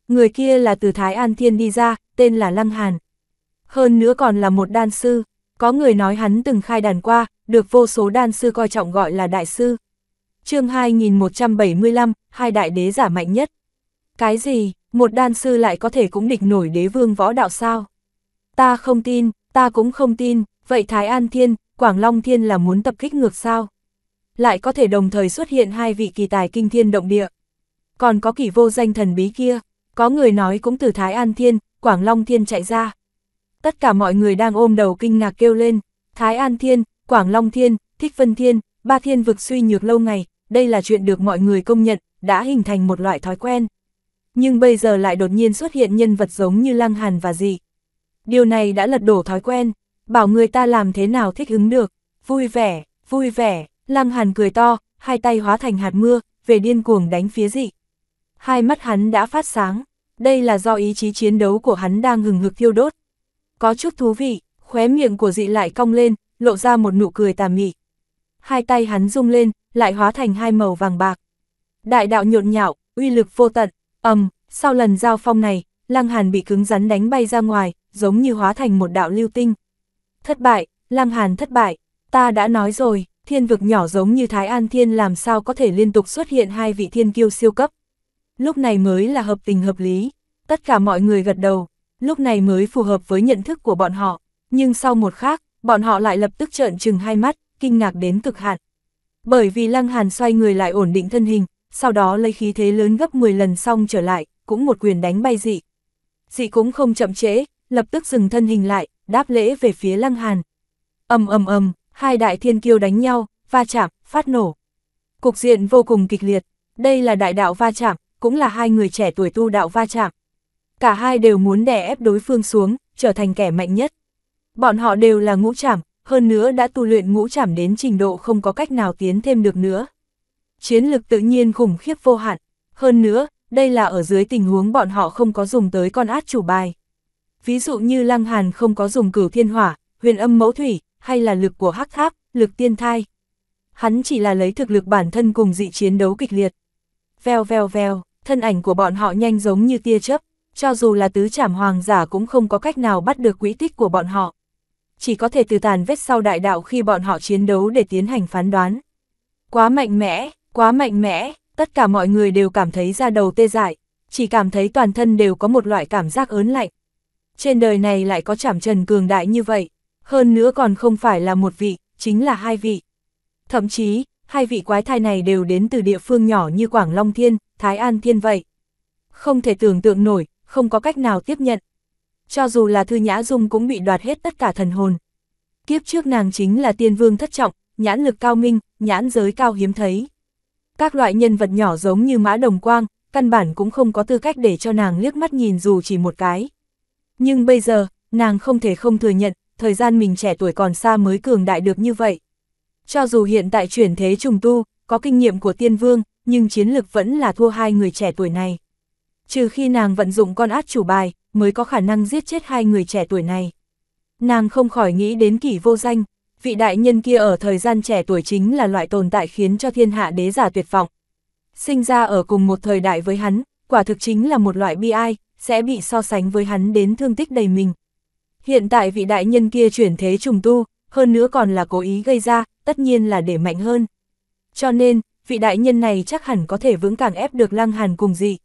Người kia là từ Thái An Thiên đi ra, tên là Lăng Hàn. Hơn nữa còn là một đan sư, có người nói hắn từng khai đàn qua, được vô số đan sư coi trọng gọi là đại sư. chương 2175, hai đại đế giả mạnh nhất. Cái gì, một đan sư lại có thể cũng địch nổi đế vương võ đạo sao? Ta không tin, ta cũng không tin, vậy Thái An Thiên, Quảng Long Thiên là muốn tập kích ngược sao? Lại có thể đồng thời xuất hiện hai vị kỳ tài kinh thiên động địa. Còn có kỳ vô danh thần bí kia, có người nói cũng từ Thái An Thiên, Quảng Long Thiên chạy ra. Tất cả mọi người đang ôm đầu kinh ngạc kêu lên, Thái An Thiên, Quảng Long Thiên, Thích Vân Thiên, Ba Thiên vực suy nhược lâu ngày, đây là chuyện được mọi người công nhận, đã hình thành một loại thói quen nhưng bây giờ lại đột nhiên xuất hiện nhân vật giống như Lăng Hàn và Dị, Điều này đã lật đổ thói quen, bảo người ta làm thế nào thích ứng được, vui vẻ, vui vẻ, Lăng Hàn cười to, hai tay hóa thành hạt mưa, về điên cuồng đánh phía dị. Hai mắt hắn đã phát sáng, đây là do ý chí chiến đấu của hắn đang hừng hực thiêu đốt. Có chút thú vị, khóe miệng của dị lại cong lên, lộ ra một nụ cười tà mị. Hai tay hắn rung lên, lại hóa thành hai màu vàng bạc. Đại đạo nhộn nhạo, uy lực vô tận, ầm, um, sau lần giao phong này, Lăng Hàn bị cứng rắn đánh bay ra ngoài, giống như hóa thành một đạo lưu tinh. Thất bại, Lăng Hàn thất bại, ta đã nói rồi, thiên vực nhỏ giống như Thái An Thiên làm sao có thể liên tục xuất hiện hai vị thiên kiêu siêu cấp. Lúc này mới là hợp tình hợp lý, tất cả mọi người gật đầu, lúc này mới phù hợp với nhận thức của bọn họ, nhưng sau một khác, bọn họ lại lập tức trợn trừng hai mắt, kinh ngạc đến cực hạn. Bởi vì Lăng Hàn xoay người lại ổn định thân hình, sau đó lấy khí thế lớn gấp 10 lần xong trở lại, cũng một quyền đánh bay dị. Dị cũng không chậm trễ, lập tức dừng thân hình lại, đáp lễ về phía Lăng Hàn. ầm ầm ầm, hai đại thiên kiêu đánh nhau, va chạm, phát nổ. Cục diện vô cùng kịch liệt, đây là đại đạo va chạm, cũng là hai người trẻ tuổi tu đạo va chạm. Cả hai đều muốn đè ép đối phương xuống, trở thành kẻ mạnh nhất. Bọn họ đều là ngũ trảm, hơn nữa đã tu luyện ngũ trảm đến trình độ không có cách nào tiến thêm được nữa chiến lực tự nhiên khủng khiếp vô hạn. Hơn nữa, đây là ở dưới tình huống bọn họ không có dùng tới con át chủ bài. Ví dụ như Lăng Hàn không có dùng cửu thiên hỏa, huyền âm mẫu thủy, hay là lực của hắc tháp, lực tiên thai. Hắn chỉ là lấy thực lực bản thân cùng dị chiến đấu kịch liệt. Vèo vèo vèo, thân ảnh của bọn họ nhanh giống như tia chớp, cho dù là tứ trảm hoàng giả cũng không có cách nào bắt được quỹ tích của bọn họ. Chỉ có thể từ tàn vết sau đại đạo khi bọn họ chiến đấu để tiến hành phán đoán. Quá mạnh mẽ, Quá mạnh mẽ, tất cả mọi người đều cảm thấy da đầu tê dại, chỉ cảm thấy toàn thân đều có một loại cảm giác ớn lạnh. Trên đời này lại có chảm trần cường đại như vậy, hơn nữa còn không phải là một vị, chính là hai vị. Thậm chí, hai vị quái thai này đều đến từ địa phương nhỏ như Quảng Long Thiên, Thái An Thiên vậy. Không thể tưởng tượng nổi, không có cách nào tiếp nhận. Cho dù là Thư Nhã Dung cũng bị đoạt hết tất cả thần hồn. Kiếp trước nàng chính là tiên vương thất trọng, nhãn lực cao minh, nhãn giới cao hiếm thấy các loại nhân vật nhỏ giống như mã đồng quang, căn bản cũng không có tư cách để cho nàng liếc mắt nhìn dù chỉ một cái. Nhưng bây giờ, nàng không thể không thừa nhận, thời gian mình trẻ tuổi còn xa mới cường đại được như vậy. Cho dù hiện tại chuyển thế trùng tu, có kinh nghiệm của tiên vương, nhưng chiến lực vẫn là thua hai người trẻ tuổi này. Trừ khi nàng vận dụng con át chủ bài, mới có khả năng giết chết hai người trẻ tuổi này. Nàng không khỏi nghĩ đến kỷ vô danh, vị đại nhân kia ở thời gian trẻ tuổi chính là loại tồn tại khiến cho thiên hạ đế giả tuyệt vọng. Sinh ra ở cùng một thời đại với hắn, quả thực chính là một loại bi ai, sẽ bị so sánh với hắn đến thương tích đầy mình. Hiện tại vị đại nhân kia chuyển thế trùng tu, hơn nữa còn là cố ý gây ra, tất nhiên là để mạnh hơn. Cho nên, vị đại nhân này chắc hẳn có thể vững càng ép được Lăng Hàn cùng dị.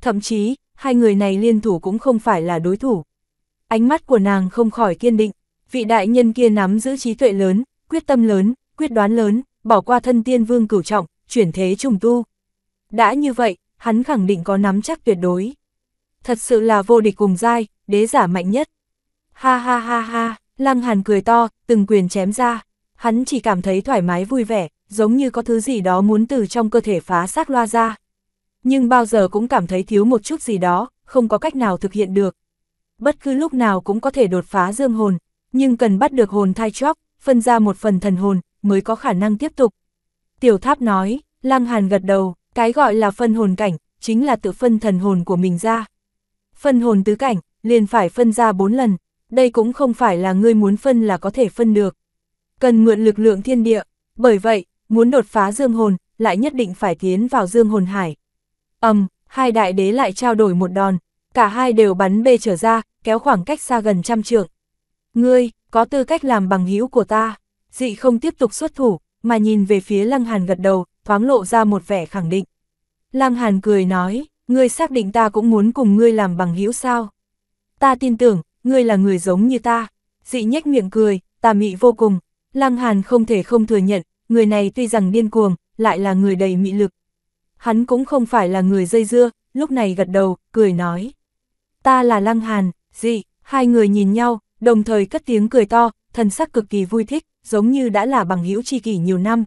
Thậm chí, hai người này liên thủ cũng không phải là đối thủ. Ánh mắt của nàng không khỏi kiên định vị đại nhân kia nắm giữ trí tuệ lớn, quyết tâm lớn, quyết đoán lớn, bỏ qua thân tiên vương cửu trọng, chuyển thế trùng tu. Đã như vậy, hắn khẳng định có nắm chắc tuyệt đối. Thật sự là vô địch cùng giai, đế giả mạnh nhất. Ha ha ha ha, Lăng Hàn cười to, từng quyền chém ra. Hắn chỉ cảm thấy thoải mái vui vẻ, giống như có thứ gì đó muốn từ trong cơ thể phá xác loa ra. Nhưng bao giờ cũng cảm thấy thiếu một chút gì đó, không có cách nào thực hiện được. Bất cứ lúc nào cũng có thể đột phá dương hồn, nhưng cần bắt được hồn thai chóc, phân ra một phần thần hồn, mới có khả năng tiếp tục. Tiểu tháp nói, Lăng Hàn gật đầu, cái gọi là phân hồn cảnh, chính là tự phân thần hồn của mình ra. Phân hồn tứ cảnh, liền phải phân ra bốn lần, đây cũng không phải là ngươi muốn phân là có thể phân được. Cần mượn lực lượng thiên địa, bởi vậy, muốn đột phá dương hồn, lại nhất định phải tiến vào dương hồn hải. ầm, hai đại đế lại trao đổi một đòn, cả hai đều bắn bê trở ra, kéo khoảng cách xa gần trăm trượng. Ngươi, có tư cách làm bằng hữu của ta. Dị không tiếp tục xuất thủ, mà nhìn về phía Lăng Hàn gật đầu, thoáng lộ ra một vẻ khẳng định. Lăng Hàn cười nói, ngươi xác định ta cũng muốn cùng ngươi làm bằng hữu sao? Ta tin tưởng, ngươi là người giống như ta. Dị nhếch miệng cười, tà mị vô cùng. Lăng Hàn không thể không thừa nhận, người này tuy rằng điên cuồng, lại là người đầy mị lực. Hắn cũng không phải là người dây dưa, lúc này gật đầu, cười nói. Ta là Lăng Hàn, dị, hai người nhìn nhau, đồng thời cất tiếng cười to, thần sắc cực kỳ vui thích, giống như đã là bằng hữu tri kỷ nhiều năm.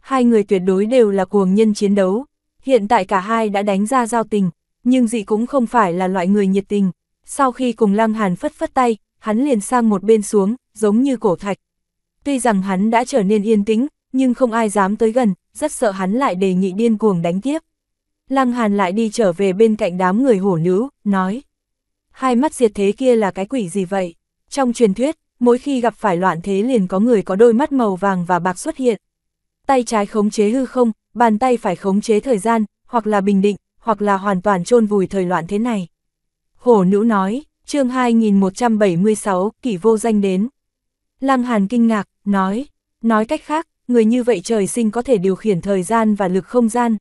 Hai người tuyệt đối đều là cuồng nhân chiến đấu, hiện tại cả hai đã đánh ra giao tình, nhưng dị cũng không phải là loại người nhiệt tình. Sau khi cùng Lăng Hàn phất phất tay, hắn liền sang một bên xuống, giống như cổ thạch. Tuy rằng hắn đã trở nên yên tĩnh, nhưng không ai dám tới gần, rất sợ hắn lại đề nghị điên cuồng đánh tiếp. Lăng Hàn lại đi trở về bên cạnh đám người hổ nữ, nói. Hai mắt diệt thế kia là cái quỷ gì vậy? Trong truyền thuyết, mỗi khi gặp phải loạn thế liền có người có đôi mắt màu vàng và bạc xuất hiện. Tay trái khống chế hư không, bàn tay phải khống chế thời gian, hoặc là bình định, hoặc là hoàn toàn chôn vùi thời loạn thế này. Hổ nữ nói, chương 2176, kỷ vô danh đến. Lăng Hàn kinh ngạc, nói, nói cách khác, người như vậy trời sinh có thể điều khiển thời gian và lực không gian.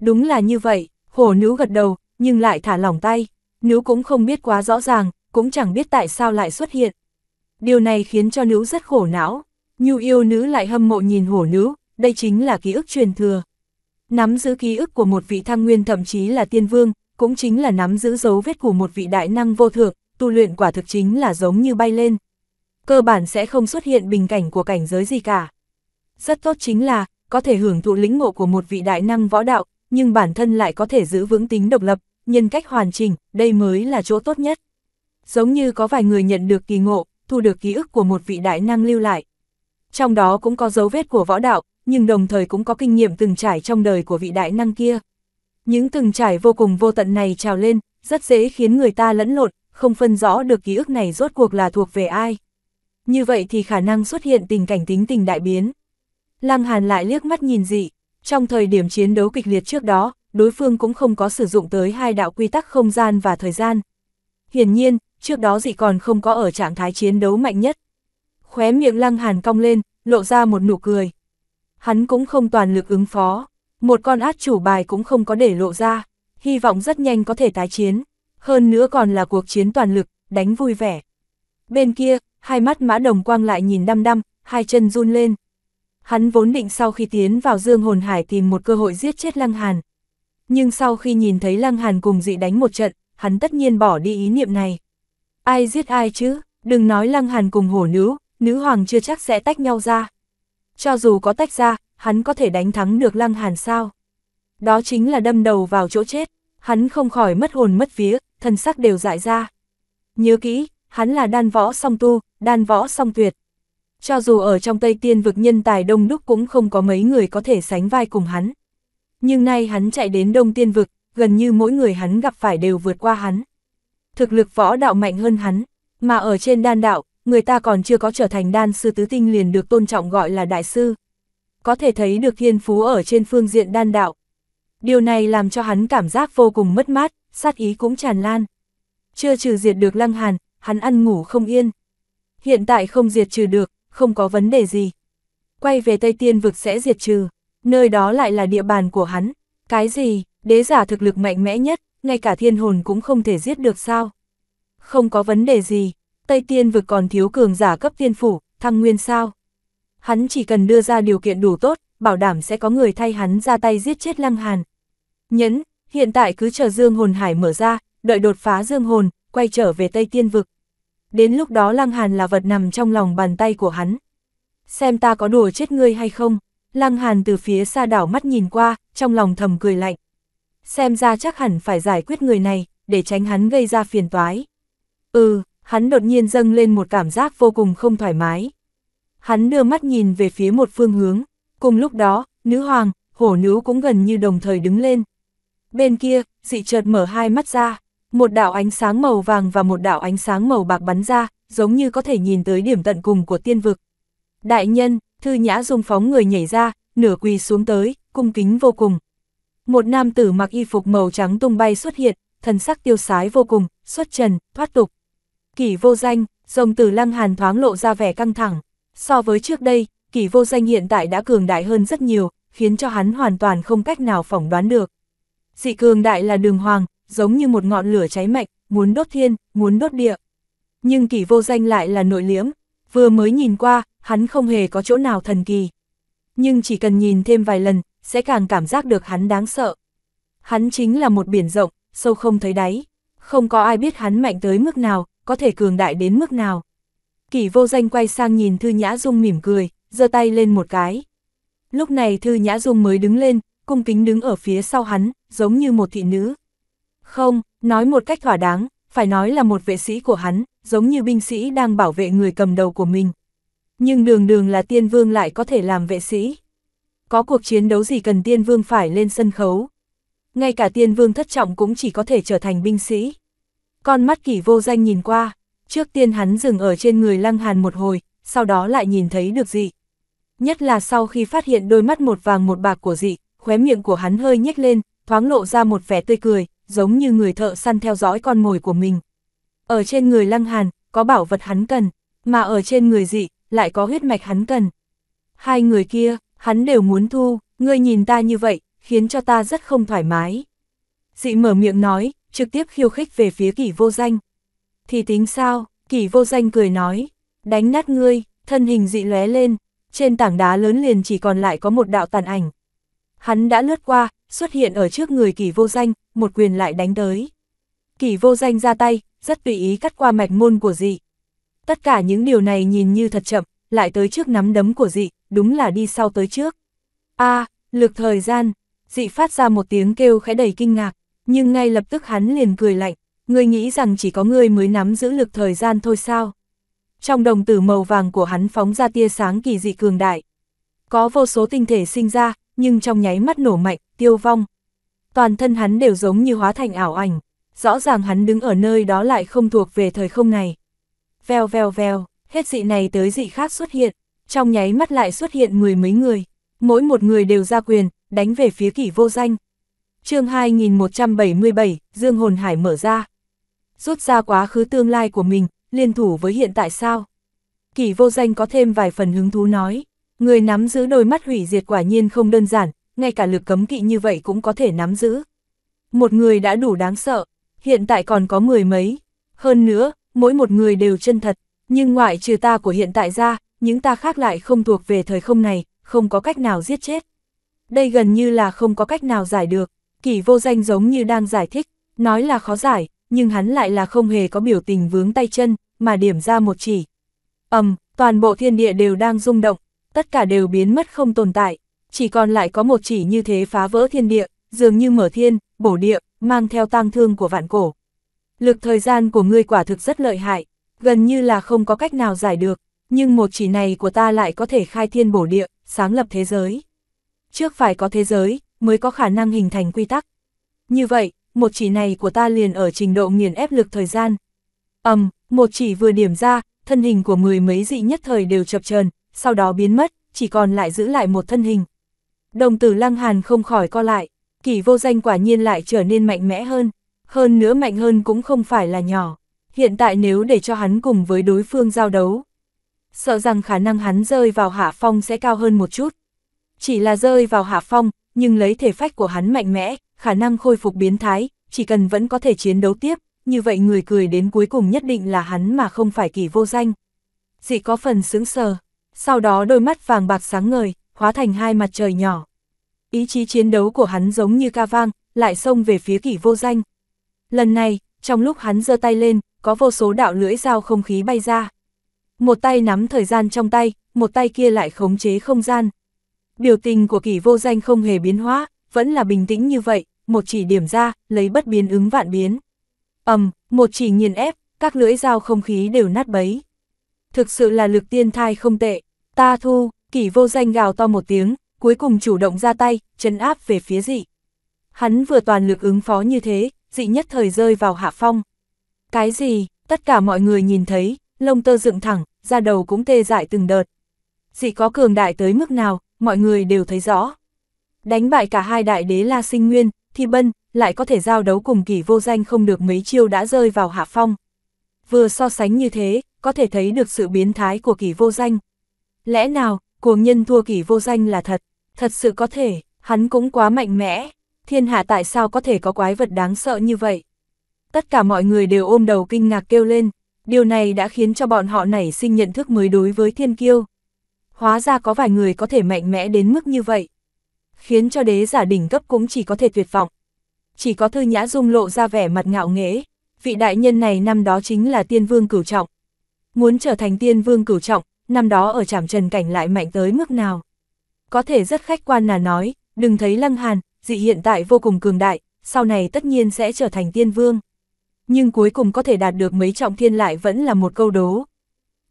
Đúng là như vậy, hổ nữ gật đầu, nhưng lại thả lỏng tay, nữ cũng không biết quá rõ ràng, cũng chẳng biết tại sao lại xuất hiện. Điều này khiến cho nữ rất khổ não, nhu yêu nữ lại hâm mộ nhìn hổ nữ, đây chính là ký ức truyền thừa. Nắm giữ ký ức của một vị thăng nguyên thậm chí là tiên vương, cũng chính là nắm giữ dấu vết của một vị đại năng vô thượng, tu luyện quả thực chính là giống như bay lên. Cơ bản sẽ không xuất hiện bình cảnh của cảnh giới gì cả. Rất tốt chính là, có thể hưởng thụ lĩnh ngộ của một vị đại năng võ đạo, nhưng bản thân lại có thể giữ vững tính độc lập, nhân cách hoàn chỉnh, đây mới là chỗ tốt nhất giống như có vài người nhận được kỳ ngộ, thu được ký ức của một vị đại năng lưu lại. Trong đó cũng có dấu vết của võ đạo, nhưng đồng thời cũng có kinh nghiệm từng trải trong đời của vị đại năng kia. Những từng trải vô cùng vô tận này trào lên, rất dễ khiến người ta lẫn lộn, không phân rõ được ký ức này rốt cuộc là thuộc về ai. Như vậy thì khả năng xuất hiện tình cảnh tính tình đại biến. Lăng Hàn lại liếc mắt nhìn dị, trong thời điểm chiến đấu kịch liệt trước đó, đối phương cũng không có sử dụng tới hai đạo quy tắc không gian và thời gian. Hiển nhiên, trước đó gì còn không có ở trạng thái chiến đấu mạnh nhất. Khóe miệng lăng hàn cong lên, lộ ra một nụ cười. Hắn cũng không toàn lực ứng phó, một con át chủ bài cũng không có để lộ ra, hy vọng rất nhanh có thể tái chiến, hơn nữa còn là cuộc chiến toàn lực, đánh vui vẻ. Bên kia, hai mắt mã đồng quang lại nhìn đăm đăm, hai chân run lên. Hắn vốn định sau khi tiến vào dương hồn hải tìm một cơ hội giết chết Lăng Hàn. Nhưng sau khi nhìn thấy Lăng Hàn cùng dị đánh một trận, hắn tất nhiên bỏ đi ý niệm này. Ai giết ai chứ, đừng nói lăng hàn cùng hổ nữ, nữ hoàng chưa chắc sẽ tách nhau ra. Cho dù có tách ra, hắn có thể đánh thắng được lăng hàn sao. Đó chính là đâm đầu vào chỗ chết, hắn không khỏi mất hồn mất vía, thân sắc đều dại ra. Nhớ kỹ, hắn là đan võ song tu, đan võ song tuyệt. Cho dù ở trong Tây Tiên vực nhân tài đông đúc cũng không có mấy người có thể sánh vai cùng hắn. Nhưng nay hắn chạy đến Đông Tiên vực, gần như mỗi người hắn gặp phải đều vượt qua hắn thực lực võ đạo mạnh hơn hắn, mà ở trên đan đạo, người ta còn chưa có trở thành đan sư tứ tinh liền được tôn trọng gọi là đại sư. Có thể thấy được thiên phú ở trên phương diện đan đạo. Điều này làm cho hắn cảm giác vô cùng mất mát, sát ý cũng tràn lan. Chưa trừ diệt được lăng hàn, hắn ăn ngủ không yên. Hiện tại không diệt trừ được, không có vấn đề gì. Quay về Tây Tiên vực sẽ diệt trừ, nơi đó lại là địa bàn của hắn. Cái gì, đế giả thực lực mạnh mẽ nhất, ngay cả thiên hồn cũng không thể giết được sao. Không có vấn đề gì, Tây Tiên vực còn thiếu cường giả cấp tiên phủ, thăng nguyên sao. Hắn chỉ cần đưa ra điều kiện đủ tốt, bảo đảm sẽ có người thay hắn ra tay giết chết Lăng Hàn. Nhẫn, hiện tại cứ chờ Dương Hồn Hải mở ra, đợi đột phá Dương Hồn, quay trở về Tây Tiên vực. Đến lúc đó Lăng Hàn là vật nằm trong lòng bàn tay của hắn. Xem ta có đùa chết ngươi hay không? Lăng Hàn từ phía xa đảo mắt nhìn qua, trong lòng thầm cười lạnh xem ra chắc hẳn phải giải quyết người này, để tránh hắn gây ra phiền toái. Ừ, hắn đột nhiên dâng lên một cảm giác vô cùng không thoải mái. Hắn đưa mắt nhìn về phía một phương hướng, cùng lúc đó, nữ hoàng, hổ nữ cũng gần như đồng thời đứng lên. Bên kia, dị chợt mở hai mắt ra, một đạo ánh sáng màu vàng và một đạo ánh sáng màu bạc bắn ra, giống như có thể nhìn tới điểm tận cùng của tiên vực. Đại nhân, thư nhã dung phóng người nhảy ra, nửa quỳ xuống tới, cung kính vô cùng. Một nam tử mặc y phục màu trắng tung bay xuất hiện, thần sắc tiêu sái vô cùng, xuất trần, thoát tục. Kỷ vô danh, rồng tử lăng hàn thoáng lộ ra vẻ căng thẳng. So với trước đây, kỷ vô danh hiện tại đã cường đại hơn rất nhiều, khiến cho hắn hoàn toàn không cách nào phỏng đoán được. Dị cường đại là đường hoàng, giống như một ngọn lửa cháy mạnh, muốn đốt thiên, muốn đốt địa. Nhưng kỷ vô danh lại là nội liễm, vừa mới nhìn qua, hắn không hề có chỗ nào thần kỳ. Nhưng chỉ cần nhìn thêm vài lần, sẽ càng cảm giác được hắn đáng sợ. Hắn chính là một biển rộng, sâu không thấy đáy, không có ai biết hắn mạnh tới mức nào, có thể cường đại đến mức nào. Kỷ vô danh quay sang nhìn Thư Nhã Dung mỉm cười, giơ tay lên một cái. Lúc này Thư Nhã Dung mới đứng lên, cung kính đứng ở phía sau hắn, giống như một thị nữ. Không, nói một cách thỏa đáng, phải nói là một vệ sĩ của hắn, giống như binh sĩ đang bảo vệ người cầm đầu của mình. Nhưng đường đường là tiên vương lại có thể làm vệ sĩ có cuộc chiến đấu gì cần tiên vương phải lên sân khấu. Ngay cả tiên vương thất trọng cũng chỉ có thể trở thành binh sĩ. Con mắt kỷ vô danh nhìn qua, trước tiên hắn dừng ở trên người lăng hàn một hồi, sau đó lại nhìn thấy được dị. Nhất là sau khi phát hiện đôi mắt một vàng một bạc của dị, khóe miệng của hắn hơi nhếch lên, thoáng lộ ra một vẻ tươi cười, giống như người thợ săn theo dõi con mồi của mình. Ở trên người lăng hàn, có bảo vật hắn cần, mà ở trên người dị, lại có huyết mạch hắn cần. Hai người kia, hắn đều muốn thu, ngươi nhìn ta như vậy, khiến cho ta rất không thoải mái. Dị mở miệng nói, trực tiếp khiêu khích về phía kỷ vô danh. Thì tính sao, kỷ vô danh cười nói, đánh nát ngươi, thân hình dị lóe lên, trên tảng đá lớn liền chỉ còn lại có một đạo tàn ảnh. Hắn đã lướt qua, xuất hiện ở trước người kỷ vô danh, một quyền lại đánh tới. Kỷ vô danh ra tay, rất tùy ý cắt qua mạch môn của dị. Tất cả những điều này nhìn như thật chậm, lại tới trước nắm đấm của dị, đúng là đi sau tới trước. a à, lực thời gian, dị phát ra một tiếng kêu khẽ đầy kinh ngạc, nhưng ngay lập tức hắn liền cười lạnh, ngươi nghĩ rằng chỉ có ngươi mới nắm giữ lực thời gian thôi sao. Trong đồng tử màu vàng của hắn phóng ra tia sáng kỳ dị cường đại. Có vô số tinh thể sinh ra, nhưng trong nháy mắt nổ mạnh, tiêu vong. Toàn thân hắn đều giống như hóa thành ảo ảnh, rõ ràng hắn đứng ở nơi đó lại không thuộc về thời không này. Vèo vèo vèo, hết dị này tới dị khác xuất hiện, trong nháy mắt lại xuất hiện mười mấy người, mỗi một người đều ra quyền, đánh về phía kỷ vô danh. chương 2177, Dương Hồn Hải mở ra. Rút ra quá khứ tương lai của mình, liên thủ với hiện tại sao? Kỷ vô danh có thêm vài phần hứng thú nói, người nắm giữ đôi mắt hủy diệt quả nhiên không đơn giản, ngay cả lực cấm kỵ như vậy cũng có thể nắm giữ. Một người đã đủ đáng sợ, hiện tại còn có mười mấy. Hơn nữa, mỗi một người đều chân thật, nhưng ngoại trừ ta của hiện tại ra, những ta khác lại không thuộc về thời không này, không có cách nào giết chết. Đây gần như là không có cách nào giải được, kỷ vô danh giống như đang giải thích, nói là khó giải, nhưng hắn lại là không hề có biểu tình vướng tay chân, mà điểm ra một chỉ. ầm, toàn bộ thiên địa đều đang rung động, tất cả đều biến mất không tồn tại, chỉ còn lại có một chỉ như thế phá vỡ thiên địa, dường như mở thiên, bổ địa, mang theo tang thương của vạn cổ. Lực thời gian của ngươi quả thực rất lợi hại, gần như là không có cách nào giải được, nhưng một chỉ này của ta lại có thể khai thiên bổ địa, sáng lập thế giới. Trước phải có thế giới, mới có khả năng hình thành quy tắc. Như vậy, một chỉ này của ta liền ở trình độ nghiền ép lực thời gian. ầm, um, một chỉ vừa điểm ra, thân hình của mười mấy dị nhất thời đều chập chờn, sau đó biến mất, chỉ còn lại giữ lại một thân hình. Đồng tử Lăng Hàn không khỏi co lại, kỳ vô danh quả nhiên lại trở nên mạnh mẽ hơn, hơn nữa mạnh hơn cũng không phải là nhỏ. Hiện tại nếu để cho hắn cùng với đối phương giao đấu, sợ rằng khả năng hắn rơi vào hạ phong sẽ cao hơn một chút. Chỉ là rơi vào hạ phong, nhưng lấy thể phách của hắn mạnh mẽ, khả năng khôi phục biến thái, chỉ cần vẫn có thể chiến đấu tiếp, như vậy người cười đến cuối cùng nhất định là hắn mà không phải kỳ vô danh. Dị có phần sướng sờ, sau đó đôi mắt vàng bạc sáng ngời, hóa thành hai mặt trời nhỏ. Ý chí chiến đấu của hắn giống như ca vang, lại xông về phía kỷ vô danh. Lần này, trong lúc hắn giơ tay lên, có vô số đạo lưỡi dao không khí bay ra một tay nắm thời gian trong tay, một tay kia lại khống chế không gian. Biểu tình của kỷ vô danh không hề biến hóa, vẫn là bình tĩnh như vậy, một chỉ điểm ra, lấy bất biến ứng vạn biến. ầm, một chỉ nghiền ép, các lưỡi dao không khí đều nát bấy. Thực sự là lực tiên thai không tệ, ta thu, kỷ vô danh gào to một tiếng, cuối cùng chủ động ra tay, chân áp về phía dị. Hắn vừa toàn lực ứng phó như thế, dị nhất thời rơi vào hạ phong. Cái gì, tất cả mọi người nhìn thấy, lông tơ dựng thẳng, da đầu cũng tê dại từng đợt. Dị có cường đại tới mức nào, mọi người đều thấy rõ. Đánh bại cả hai đại đế La Sinh Nguyên, Thi Bân, lại có thể giao đấu cùng kỷ vô danh không được mấy chiêu đã rơi vào hạ phong. Vừa so sánh như thế, có thể thấy được sự biến thái của kỷ vô danh. Lẽ nào, cuồng nhân thua kỷ vô danh là thật, thật sự có thể, hắn cũng quá mạnh mẽ, thiên hạ tại sao có thể có quái vật đáng sợ như vậy. Tất cả mọi người đều ôm đầu kinh ngạc kêu lên điều này đã khiến cho bọn họ nảy sinh nhận thức mới đối với thiên kiêu. Hóa ra có vài người có thể mạnh mẽ đến mức như vậy, khiến cho đế giả đỉnh cấp cũng chỉ có thể tuyệt vọng. Chỉ có thư nhã dung lộ ra vẻ mặt ngạo nghễ, vị đại nhân này năm đó chính là tiên vương cửu trọng. Muốn trở thành tiên vương cửu trọng, năm đó ở trảm trần cảnh lại mạnh tới mức nào. Có thể rất khách quan là nói, đừng thấy lăng hàn, dị hiện tại vô cùng cường đại, sau này tất nhiên sẽ trở thành tiên vương nhưng cuối cùng có thể đạt được mấy trọng thiên lại vẫn là một câu đố.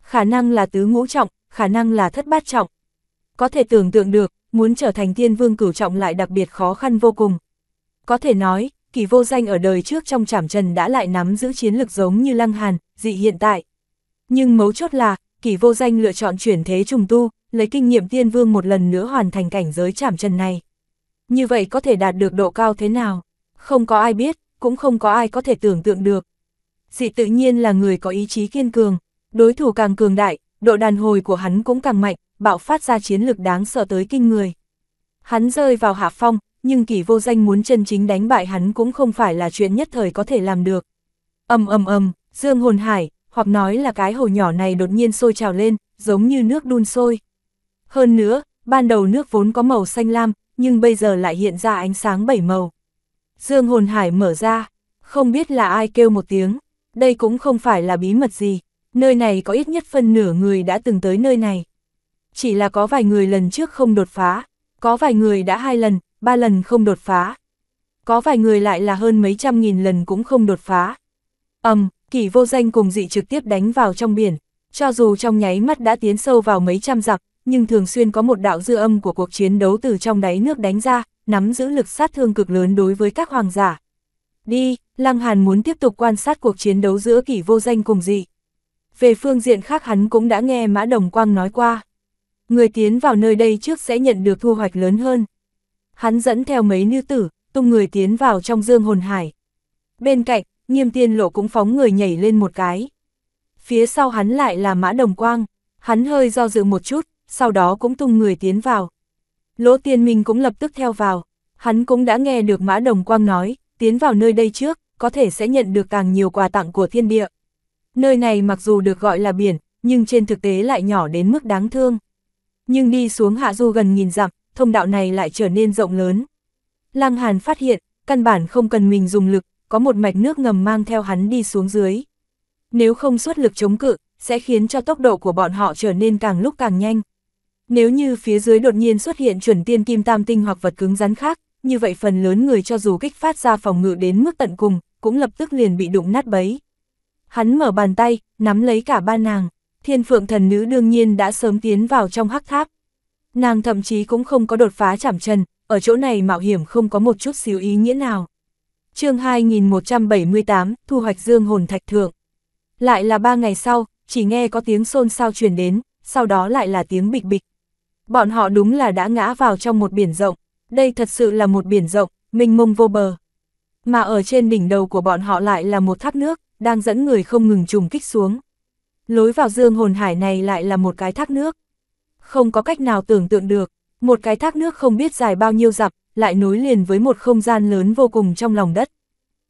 Khả năng là tứ ngũ trọng, khả năng là thất bát trọng. Có thể tưởng tượng được, muốn trở thành tiên vương cửu trọng lại đặc biệt khó khăn vô cùng. Có thể nói, kỳ vô danh ở đời trước trong trảm trần đã lại nắm giữ chiến lực giống như lăng hàn, dị hiện tại. Nhưng mấu chốt là, kỳ vô danh lựa chọn chuyển thế trùng tu, lấy kinh nghiệm tiên vương một lần nữa hoàn thành cảnh giới trảm trần này. Như vậy có thể đạt được độ cao thế nào? Không có ai biết, cũng không có ai có thể tưởng tượng được. Dị tự nhiên là người có ý chí kiên cường, đối thủ càng cường đại, độ đàn hồi của hắn cũng càng mạnh, bạo phát ra chiến lực đáng sợ tới kinh người. Hắn rơi vào hạ phong, nhưng kỳ vô danh muốn chân chính đánh bại hắn cũng không phải là chuyện nhất thời có thể làm được. Âm âm âm, dương hồn hải, hoặc nói là cái hồ nhỏ này đột nhiên sôi trào lên, giống như nước đun sôi. Hơn nữa, ban đầu nước vốn có màu xanh lam, nhưng bây giờ lại hiện ra ánh sáng bảy màu. Dương hồn hải mở ra, không biết là ai kêu một tiếng, đây cũng không phải là bí mật gì, nơi này có ít nhất phân nửa người đã từng tới nơi này. Chỉ là có vài người lần trước không đột phá, có vài người đã hai lần, ba lần không đột phá. Có vài người lại là hơn mấy trăm nghìn lần cũng không đột phá. ầm, um, kỷ vô danh cùng dị trực tiếp đánh vào trong biển, cho dù trong nháy mắt đã tiến sâu vào mấy trăm dặm, nhưng thường xuyên có một đạo dư âm của cuộc chiến đấu từ trong đáy nước đánh ra, nắm giữ lực sát thương cực lớn đối với các hoàng giả. Đi, Lăng Hàn muốn tiếp tục quan sát cuộc chiến đấu giữa kỷ vô danh cùng dị. Về phương diện khác hắn cũng đã nghe Mã Đồng Quang nói qua. Người tiến vào nơi đây trước sẽ nhận được thu hoạch lớn hơn. Hắn dẫn theo mấy nữ tử, tung người tiến vào trong dương hồn hải. Bên cạnh, nghiêm tiên lộ cũng phóng người nhảy lên một cái. Phía sau hắn lại là Mã Đồng Quang, hắn hơi do dự một chút, sau đó cũng tung người tiến vào. Lỗ Tiên Minh cũng lập tức theo vào, hắn cũng đã nghe được Mã Đồng Quang nói, tiến vào nơi đây trước, có thể sẽ nhận được càng nhiều quà tặng của thiên địa. Nơi này mặc dù được gọi là biển, nhưng trên thực tế lại nhỏ đến mức đáng thương. Nhưng đi xuống hạ du gần nghìn dặm, thông đạo này lại trở nên rộng lớn. Lăng Hàn phát hiện, căn bản không cần mình dùng lực, có một mạch nước ngầm mang theo hắn đi xuống dưới. Nếu không xuất lực chống cự, sẽ khiến cho tốc độ của bọn họ trở nên càng lúc càng nhanh. Nếu như phía dưới đột nhiên xuất hiện chuẩn tiên kim tam tinh hoặc vật cứng rắn khác, như vậy phần lớn người cho dù kích phát ra phòng ngự đến mức tận cùng, cũng lập tức liền bị đụng nát bấy. Hắn mở bàn tay, nắm lấy cả ba nàng, thiên phượng thần nữ đương nhiên đã sớm tiến vào trong hắc tháp. Nàng thậm chí cũng không có đột phá chảm trần, ở chỗ này mạo hiểm không có một chút xíu ý nghĩa nào. chương 2178, thu hoạch dương hồn thạch thượng. Lại là ba ngày sau, chỉ nghe có tiếng xôn xao truyền đến, sau đó lại là tiếng bịch bịch. Bọn họ đúng là đã ngã vào trong một biển rộng, đây thật sự là một biển rộng, mênh mông vô bờ. Mà ở trên đỉnh đầu của bọn họ lại là một thác nước, đang dẫn người không ngừng trùng kích xuống. Lối vào dương hồn hải này lại là một cái thác nước. Không có cách nào tưởng tượng được, một cái thác nước không biết dài bao nhiêu dặm, lại nối liền với một không gian lớn vô cùng trong lòng đất.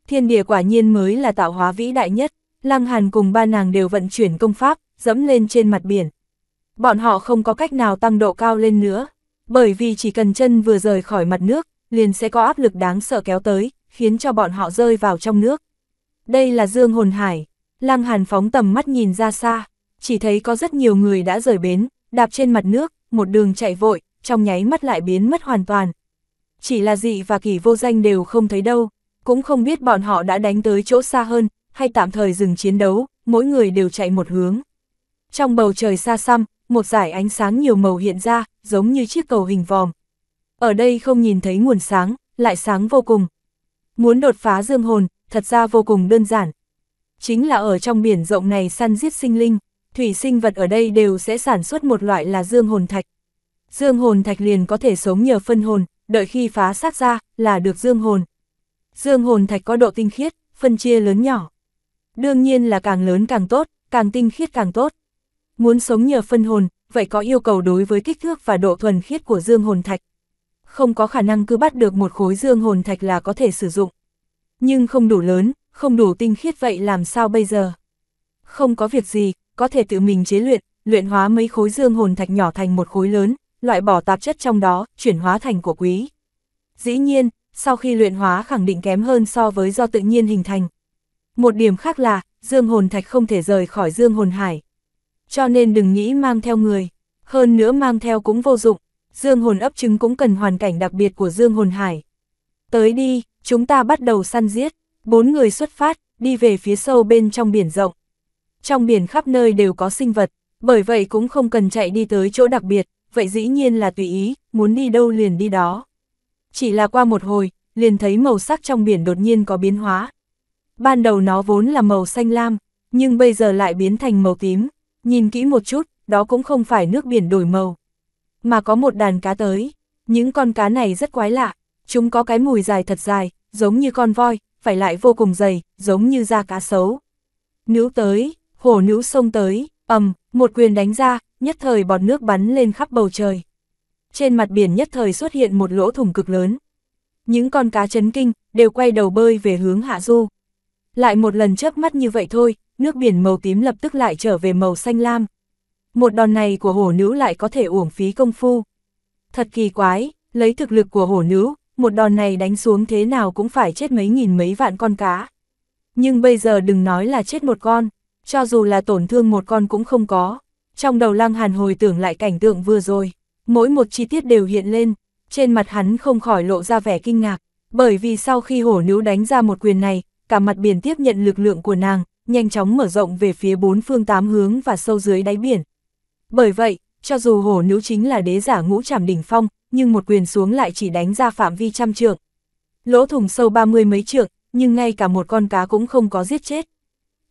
Thiên địa quả nhiên mới là tạo hóa vĩ đại nhất, Lăng Hàn cùng ba nàng đều vận chuyển công pháp, dẫm lên trên mặt biển bọn họ không có cách nào tăng độ cao lên nữa, bởi vì chỉ cần chân vừa rời khỏi mặt nước, liền sẽ có áp lực đáng sợ kéo tới, khiến cho bọn họ rơi vào trong nước. Đây là dương hồn hải, Lăng Hàn phóng tầm mắt nhìn ra xa, chỉ thấy có rất nhiều người đã rời bến, đạp trên mặt nước, một đường chạy vội, trong nháy mắt lại biến mất hoàn toàn. Chỉ là dị và kỳ vô danh đều không thấy đâu, cũng không biết bọn họ đã đánh tới chỗ xa hơn, hay tạm thời dừng chiến đấu, mỗi người đều chạy một hướng. Trong bầu trời xa xăm, một dải ánh sáng nhiều màu hiện ra, giống như chiếc cầu hình vòm. Ở đây không nhìn thấy nguồn sáng, lại sáng vô cùng. Muốn đột phá dương hồn, thật ra vô cùng đơn giản. Chính là ở trong biển rộng này săn giết sinh linh, thủy sinh vật ở đây đều sẽ sản xuất một loại là dương hồn thạch. Dương hồn thạch liền có thể sống nhờ phân hồn, đợi khi phá sát ra, là được dương hồn. Dương hồn thạch có độ tinh khiết, phân chia lớn nhỏ. Đương nhiên là càng lớn càng tốt, càng tinh khiết càng tốt. Muốn sống nhờ phân hồn, vậy có yêu cầu đối với kích thước và độ thuần khiết của dương hồn thạch. Không có khả năng cứ bắt được một khối dương hồn thạch là có thể sử dụng. Nhưng không đủ lớn, không đủ tinh khiết vậy làm sao bây giờ? Không có việc gì, có thể tự mình chế luyện, luyện hóa mấy khối dương hồn thạch nhỏ thành một khối lớn, loại bỏ tạp chất trong đó, chuyển hóa thành của quý. Dĩ nhiên, sau khi luyện hóa khẳng định kém hơn so với do tự nhiên hình thành. Một điểm khác là, dương hồn thạch không thể rời khỏi dương hồn hải cho nên đừng nghĩ mang theo người, hơn nữa mang theo cũng vô dụng, dương hồn ấp trứng cũng cần hoàn cảnh đặc biệt của dương hồn hải. Tới đi, chúng ta bắt đầu săn giết, bốn người xuất phát, đi về phía sâu bên trong biển rộng. Trong biển khắp nơi đều có sinh vật, bởi vậy cũng không cần chạy đi tới chỗ đặc biệt, vậy dĩ nhiên là tùy ý, muốn đi đâu liền đi đó. Chỉ là qua một hồi, liền thấy màu sắc trong biển đột nhiên có biến hóa. Ban đầu nó vốn là màu xanh lam, nhưng bây giờ lại biến thành màu tím. Nhìn kỹ một chút, đó cũng không phải nước biển đổi màu. Mà có một đàn cá tới. Những con cá này rất quái lạ. Chúng có cái mùi dài thật dài, giống như con voi, phải lại vô cùng dày, giống như da cá sấu. Nữ tới, hổ nữ sông tới, ầm, một quyền đánh ra, nhất thời bọt nước bắn lên khắp bầu trời. Trên mặt biển nhất thời xuất hiện một lỗ thủng cực lớn. Những con cá chấn kinh, đều quay đầu bơi về hướng hạ du. Lại một lần chớp mắt như vậy thôi, nước biển màu tím lập tức lại trở về màu xanh lam. Một đòn này của hổ nữ lại có thể uổng phí công phu. Thật kỳ quái, lấy thực lực của hổ nữ, một đòn này đánh xuống thế nào cũng phải chết mấy nghìn mấy vạn con cá. Nhưng bây giờ đừng nói là chết một con, cho dù là tổn thương một con cũng không có. Trong đầu lăng hàn hồi tưởng lại cảnh tượng vừa rồi, mỗi một chi tiết đều hiện lên, trên mặt hắn không khỏi lộ ra vẻ kinh ngạc, bởi vì sau khi hổ nữ đánh ra một quyền này, cả mặt biển tiếp nhận lực lượng của nàng, nhanh chóng mở rộng về phía bốn phương tám hướng và sâu dưới đáy biển. Bởi vậy, cho dù hổ nữ chính là đế giả ngũ trảm đỉnh phong, nhưng một quyền xuống lại chỉ đánh ra phạm vi trăm trượng. Lỗ thủng sâu ba mươi mấy trượng, nhưng ngay cả một con cá cũng không có giết chết.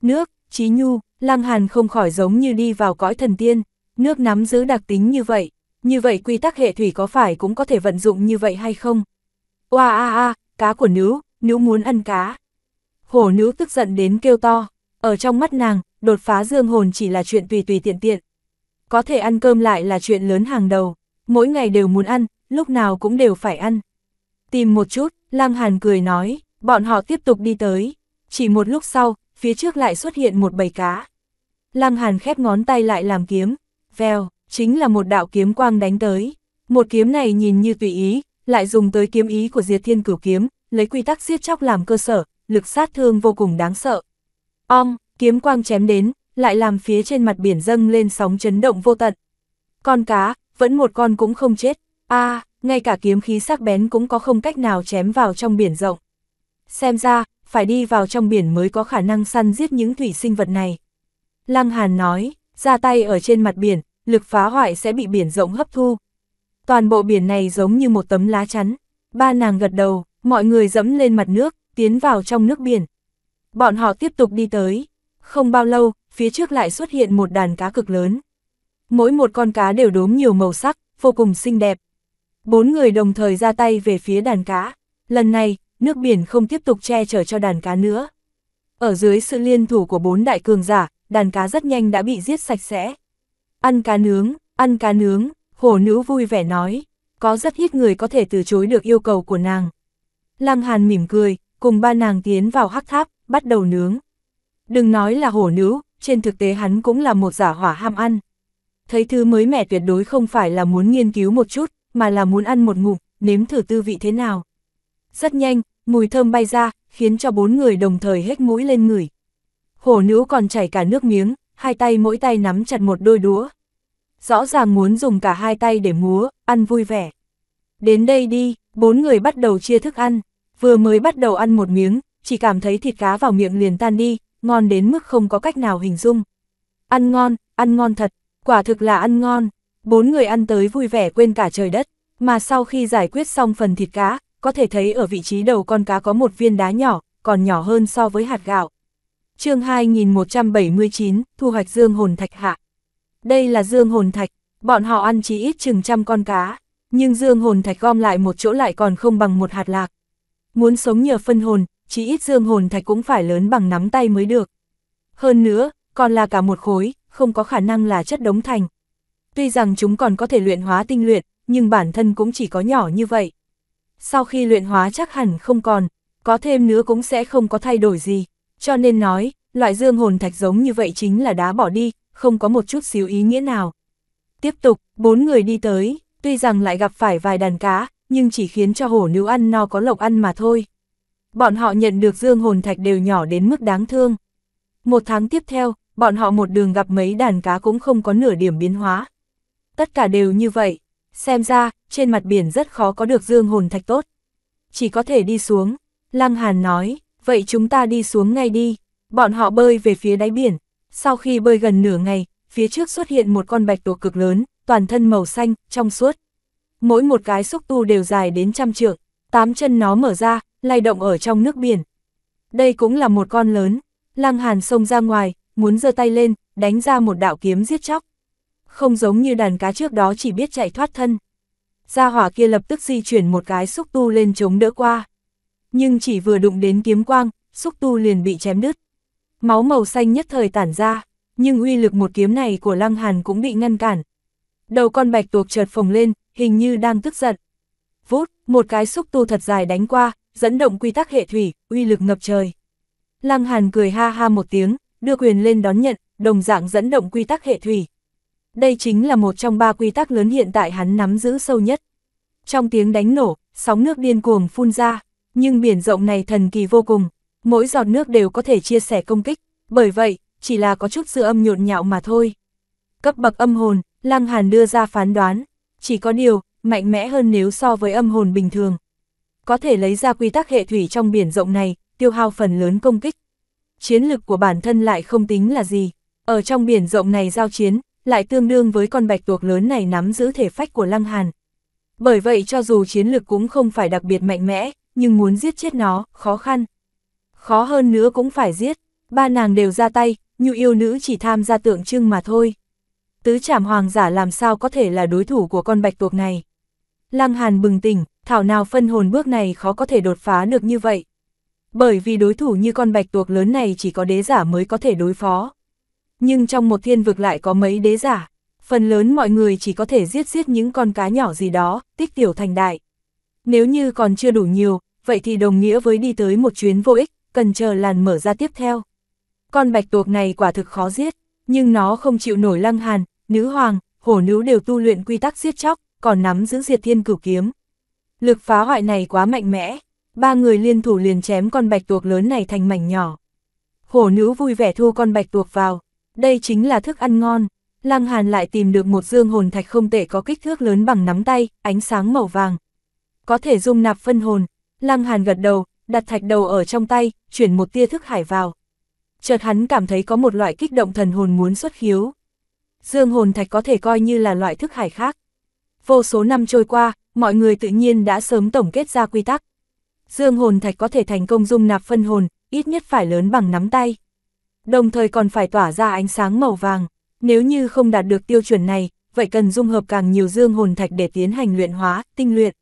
Nước, trí nhu, lang hàn không khỏi giống như đi vào cõi thần tiên, nước nắm giữ đặc tính như vậy, như vậy quy tắc hệ thủy có phải cũng có thể vận dụng như vậy hay không? Oa a a, cá của nữ, nữ muốn ăn cá hổ nữ tức giận đến kêu to, ở trong mắt nàng, đột phá dương hồn chỉ là chuyện tùy tùy tiện tiện. Có thể ăn cơm lại là chuyện lớn hàng đầu, mỗi ngày đều muốn ăn, lúc nào cũng đều phải ăn. Tìm một chút, Lăng Hàn cười nói, bọn họ tiếp tục đi tới. Chỉ một lúc sau, phía trước lại xuất hiện một bầy cá. Lăng Hàn khép ngón tay lại làm kiếm, veo, chính là một đạo kiếm quang đánh tới. Một kiếm này nhìn như tùy ý, lại dùng tới kiếm ý của diệt thiên cửu kiếm, lấy quy tắc giết chóc làm cơ sở, lực sát thương vô cùng đáng sợ. Om, kiếm quang chém đến, lại làm phía trên mặt biển dâng lên sóng chấn động vô tận. Con cá, vẫn một con cũng không chết, a à, ngay cả kiếm khí sắc bén cũng có không cách nào chém vào trong biển rộng. Xem ra, phải đi vào trong biển mới có khả năng săn giết những thủy sinh vật này. Lăng Hàn nói, ra tay ở trên mặt biển, lực phá hoại sẽ bị biển rộng hấp thu. Toàn bộ biển này giống như một tấm lá chắn. Ba nàng gật đầu, mọi người dẫm lên mặt nước, tiến vào trong nước biển. Bọn họ tiếp tục đi tới. Không bao lâu, phía trước lại xuất hiện một đàn cá cực lớn. Mỗi một con cá đều đốm nhiều màu sắc, vô cùng xinh đẹp. Bốn người đồng thời ra tay về phía đàn cá. Lần này, nước biển không tiếp tục che chở cho đàn cá nữa. Ở dưới sự liên thủ của bốn đại cường giả, đàn cá rất nhanh đã bị giết sạch sẽ. Ăn cá nướng, ăn cá nướng, hổ nữ vui vẻ nói. Có rất ít người có thể từ chối được yêu cầu của nàng. Lăng Hàn mỉm cười, cùng ba nàng tiến vào hắc tháp, bắt đầu nướng. Đừng nói là hổ nữ, trên thực tế hắn cũng là một giả hỏa ham ăn. Thấy thứ mới mẻ tuyệt đối không phải là muốn nghiên cứu một chút, mà là muốn ăn một ngụm, nếm thử tư vị thế nào. Rất nhanh, mùi thơm bay ra, khiến cho bốn người đồng thời hết mũi lên người. Hổ nữ còn chảy cả nước miếng, hai tay mỗi tay nắm chặt một đôi đũa. Rõ ràng muốn dùng cả hai tay để múa, ăn vui vẻ. Đến đây đi, bốn người bắt đầu chia thức ăn vừa mới bắt đầu ăn một miếng, chỉ cảm thấy thịt cá vào miệng liền tan đi, ngon đến mức không có cách nào hình dung. Ăn ngon, ăn ngon thật, quả thực là ăn ngon, bốn người ăn tới vui vẻ quên cả trời đất, mà sau khi giải quyết xong phần thịt cá, có thể thấy ở vị trí đầu con cá có một viên đá nhỏ, còn nhỏ hơn so với hạt gạo. chương 2179, thu hoạch dương hồn thạch hạ. Đây là dương hồn thạch, bọn họ ăn chỉ ít chừng trăm con cá, nhưng dương hồn thạch gom lại một chỗ lại còn không bằng một hạt lạc, Muốn sống nhờ phân hồn, chỉ ít dương hồn thạch cũng phải lớn bằng nắm tay mới được. Hơn nữa, còn là cả một khối, không có khả năng là chất đống thành. Tuy rằng chúng còn có thể luyện hóa tinh luyện, nhưng bản thân cũng chỉ có nhỏ như vậy. Sau khi luyện hóa chắc hẳn không còn, có thêm nữa cũng sẽ không có thay đổi gì. Cho nên nói, loại dương hồn thạch giống như vậy chính là đá bỏ đi, không có một chút xíu ý nghĩa nào. Tiếp tục, bốn người đi tới, tuy rằng lại gặp phải vài đàn cá, nhưng chỉ khiến cho hổ nữ ăn no có lộc ăn mà thôi. Bọn họ nhận được dương hồn thạch đều nhỏ đến mức đáng thương. Một tháng tiếp theo, bọn họ một đường gặp mấy đàn cá cũng không có nửa điểm biến hóa. Tất cả đều như vậy, xem ra, trên mặt biển rất khó có được dương hồn thạch tốt. Chỉ có thể đi xuống, Lăng Hàn nói, vậy chúng ta đi xuống ngay đi. Bọn họ bơi về phía đáy biển, sau khi bơi gần nửa ngày, phía trước xuất hiện một con bạch tuộc cực lớn, toàn thân màu xanh, trong suốt mỗi một cái xúc tu đều dài đến trăm trượng, tám chân nó mở ra, lay động ở trong nước biển. Đây cũng là một con lớn, Lăng Hàn xông ra ngoài, muốn giơ tay lên, đánh ra một đạo kiếm giết chóc. Không giống như đàn cá trước đó chỉ biết chạy thoát thân. Gia hỏa kia lập tức di chuyển một cái xúc tu lên chống đỡ qua. Nhưng chỉ vừa đụng đến kiếm quang, xúc tu liền bị chém đứt. Máu màu xanh nhất thời tản ra, nhưng uy lực một kiếm này của Lăng Hàn cũng bị ngăn cản, Đầu con bạch tuộc chợt phồng lên, hình như đang tức giận. Vút, một cái xúc tu thật dài đánh qua, dẫn động quy tắc hệ thủy, uy lực ngập trời. Lăng Hàn cười ha ha một tiếng, đưa quyền lên đón nhận, đồng dạng dẫn động quy tắc hệ thủy. Đây chính là một trong ba quy tắc lớn hiện tại hắn nắm giữ sâu nhất. Trong tiếng đánh nổ, sóng nước điên cuồng phun ra, nhưng biển rộng này thần kỳ vô cùng, mỗi giọt nước đều có thể chia sẻ công kích, bởi vậy, chỉ là có chút dư âm nhộn nhạo mà thôi. Cấp bậc âm hồn, Lăng Hàn đưa ra phán đoán, chỉ có điều, mạnh mẽ hơn nếu so với âm hồn bình thường. Có thể lấy ra quy tắc hệ thủy trong biển rộng này, tiêu hao phần lớn công kích. Chiến lực của bản thân lại không tính là gì. Ở trong biển rộng này giao chiến, lại tương đương với con bạch tuộc lớn này nắm giữ thể phách của Lăng Hàn. Bởi vậy cho dù chiến lực cũng không phải đặc biệt mạnh mẽ, nhưng muốn giết chết nó, khó khăn. Khó hơn nữa cũng phải giết, ba nàng đều ra tay, nhu yêu nữ chỉ tham gia tượng trưng mà thôi tứ trảm hoàng giả làm sao có thể là đối thủ của con bạch tuộc này. Lăng Hàn bừng tỉnh, thảo nào phân hồn bước này khó có thể đột phá được như vậy. Bởi vì đối thủ như con bạch tuộc lớn này chỉ có đế giả mới có thể đối phó. Nhưng trong một thiên vực lại có mấy đế giả, phần lớn mọi người chỉ có thể giết giết những con cá nhỏ gì đó, tích tiểu thành đại. Nếu như còn chưa đủ nhiều, vậy thì đồng nghĩa với đi tới một chuyến vô ích, cần chờ làn mở ra tiếp theo. Con bạch tuộc này quả thực khó giết, nhưng nó không chịu nổi lăng hàn, nữ hoàng, hổ nữ đều tu luyện quy tắc giết chóc, còn nắm giữ diệt thiên cửu kiếm. Lực phá hoại này quá mạnh mẽ, ba người liên thủ liền chém con bạch tuộc lớn này thành mảnh nhỏ. Hổ nữ vui vẻ thu con bạch tuộc vào, đây chính là thức ăn ngon. Lăng Hàn lại tìm được một dương hồn thạch không tệ có kích thước lớn bằng nắm tay, ánh sáng màu vàng. Có thể dung nạp phân hồn, Lăng Hàn gật đầu, đặt thạch đầu ở trong tay, chuyển một tia thức hải vào. Chợt hắn cảm thấy có một loại kích động thần hồn muốn xuất khiếu dương hồn thạch có thể coi như là loại thức hải khác. Vô số năm trôi qua, mọi người tự nhiên đã sớm tổng kết ra quy tắc. Dương hồn thạch có thể thành công dung nạp phân hồn, ít nhất phải lớn bằng nắm tay. Đồng thời còn phải tỏa ra ánh sáng màu vàng, nếu như không đạt được tiêu chuẩn này, vậy cần dung hợp càng nhiều dương hồn thạch để tiến hành luyện hóa, tinh luyện.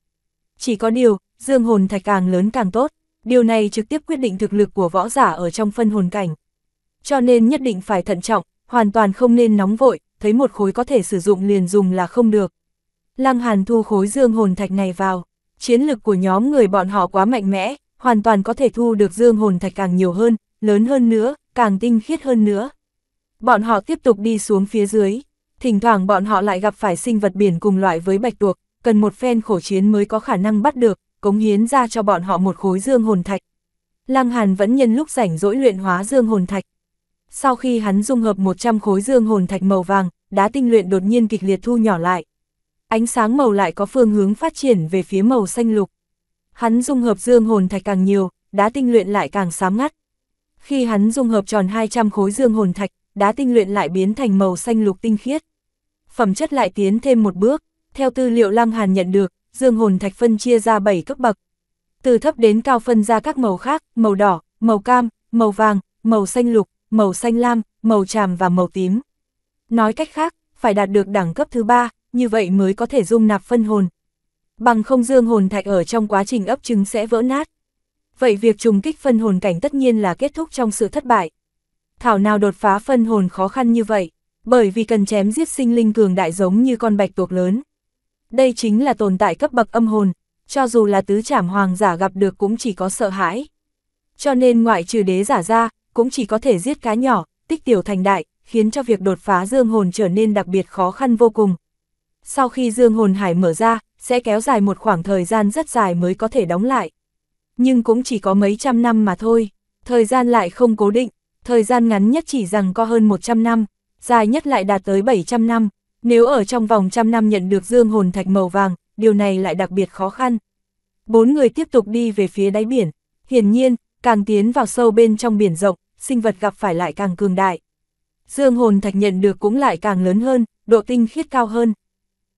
Chỉ có điều, dương hồn thạch càng lớn càng tốt, điều này trực tiếp quyết định thực lực của võ giả ở trong phân hồn cảnh. Cho nên nhất định phải thận trọng, hoàn toàn không nên nóng vội, thấy một khối có thể sử dụng liền dùng là không được. Lăng Hàn thu khối dương hồn thạch này vào, chiến lực của nhóm người bọn họ quá mạnh mẽ, hoàn toàn có thể thu được dương hồn thạch càng nhiều hơn, lớn hơn nữa, càng tinh khiết hơn nữa. Bọn họ tiếp tục đi xuống phía dưới, thỉnh thoảng bọn họ lại gặp phải sinh vật biển cùng loại với bạch tuộc, cần một phen khổ chiến mới có khả năng bắt được, cống hiến ra cho bọn họ một khối dương hồn thạch. Lăng Hàn vẫn nhân lúc rảnh rỗi luyện hóa dương hồn thạch. Sau khi hắn dung hợp 100 khối dương hồn thạch màu vàng, đá tinh luyện đột nhiên kịch liệt thu nhỏ lại. Ánh sáng màu lại có phương hướng phát triển về phía màu xanh lục. Hắn dung hợp dương hồn thạch càng nhiều, đá tinh luyện lại càng xám ngắt. Khi hắn dung hợp tròn 200 khối dương hồn thạch, đá tinh luyện lại biến thành màu xanh lục tinh khiết. Phẩm chất lại tiến thêm một bước, theo tư liệu Lăng Hàn nhận được, dương hồn thạch phân chia ra 7 cấp bậc. Từ thấp đến cao phân ra các màu khác, màu đỏ, màu cam, màu vàng, màu xanh lục, màu xanh lam, màu tràm và màu tím. Nói cách khác, phải đạt được đẳng cấp thứ ba, như vậy mới có thể dung nạp phân hồn. Bằng không dương hồn thạch ở trong quá trình ấp trứng sẽ vỡ nát. Vậy việc trùng kích phân hồn cảnh tất nhiên là kết thúc trong sự thất bại. Thảo nào đột phá phân hồn khó khăn như vậy, bởi vì cần chém giết sinh linh cường đại giống như con bạch tuộc lớn. Đây chính là tồn tại cấp bậc âm hồn, cho dù là tứ trảm hoàng giả gặp được cũng chỉ có sợ hãi. Cho nên ngoại trừ đế giả ra, cũng chỉ có thể giết cá nhỏ, tích tiểu thành đại, khiến cho việc đột phá dương hồn trở nên đặc biệt khó khăn vô cùng. Sau khi dương hồn hải mở ra, sẽ kéo dài một khoảng thời gian rất dài mới có thể đóng lại. Nhưng cũng chỉ có mấy trăm năm mà thôi, thời gian lại không cố định, thời gian ngắn nhất chỉ rằng có hơn 100 năm, dài nhất lại đạt tới 700 năm. Nếu ở trong vòng trăm năm nhận được dương hồn thạch màu vàng, điều này lại đặc biệt khó khăn. Bốn người tiếp tục đi về phía đáy biển. Hiển nhiên, càng tiến vào sâu bên trong biển rộng, sinh vật gặp phải lại càng cường đại. Dương hồn thạch nhận được cũng lại càng lớn hơn, độ tinh khiết cao hơn.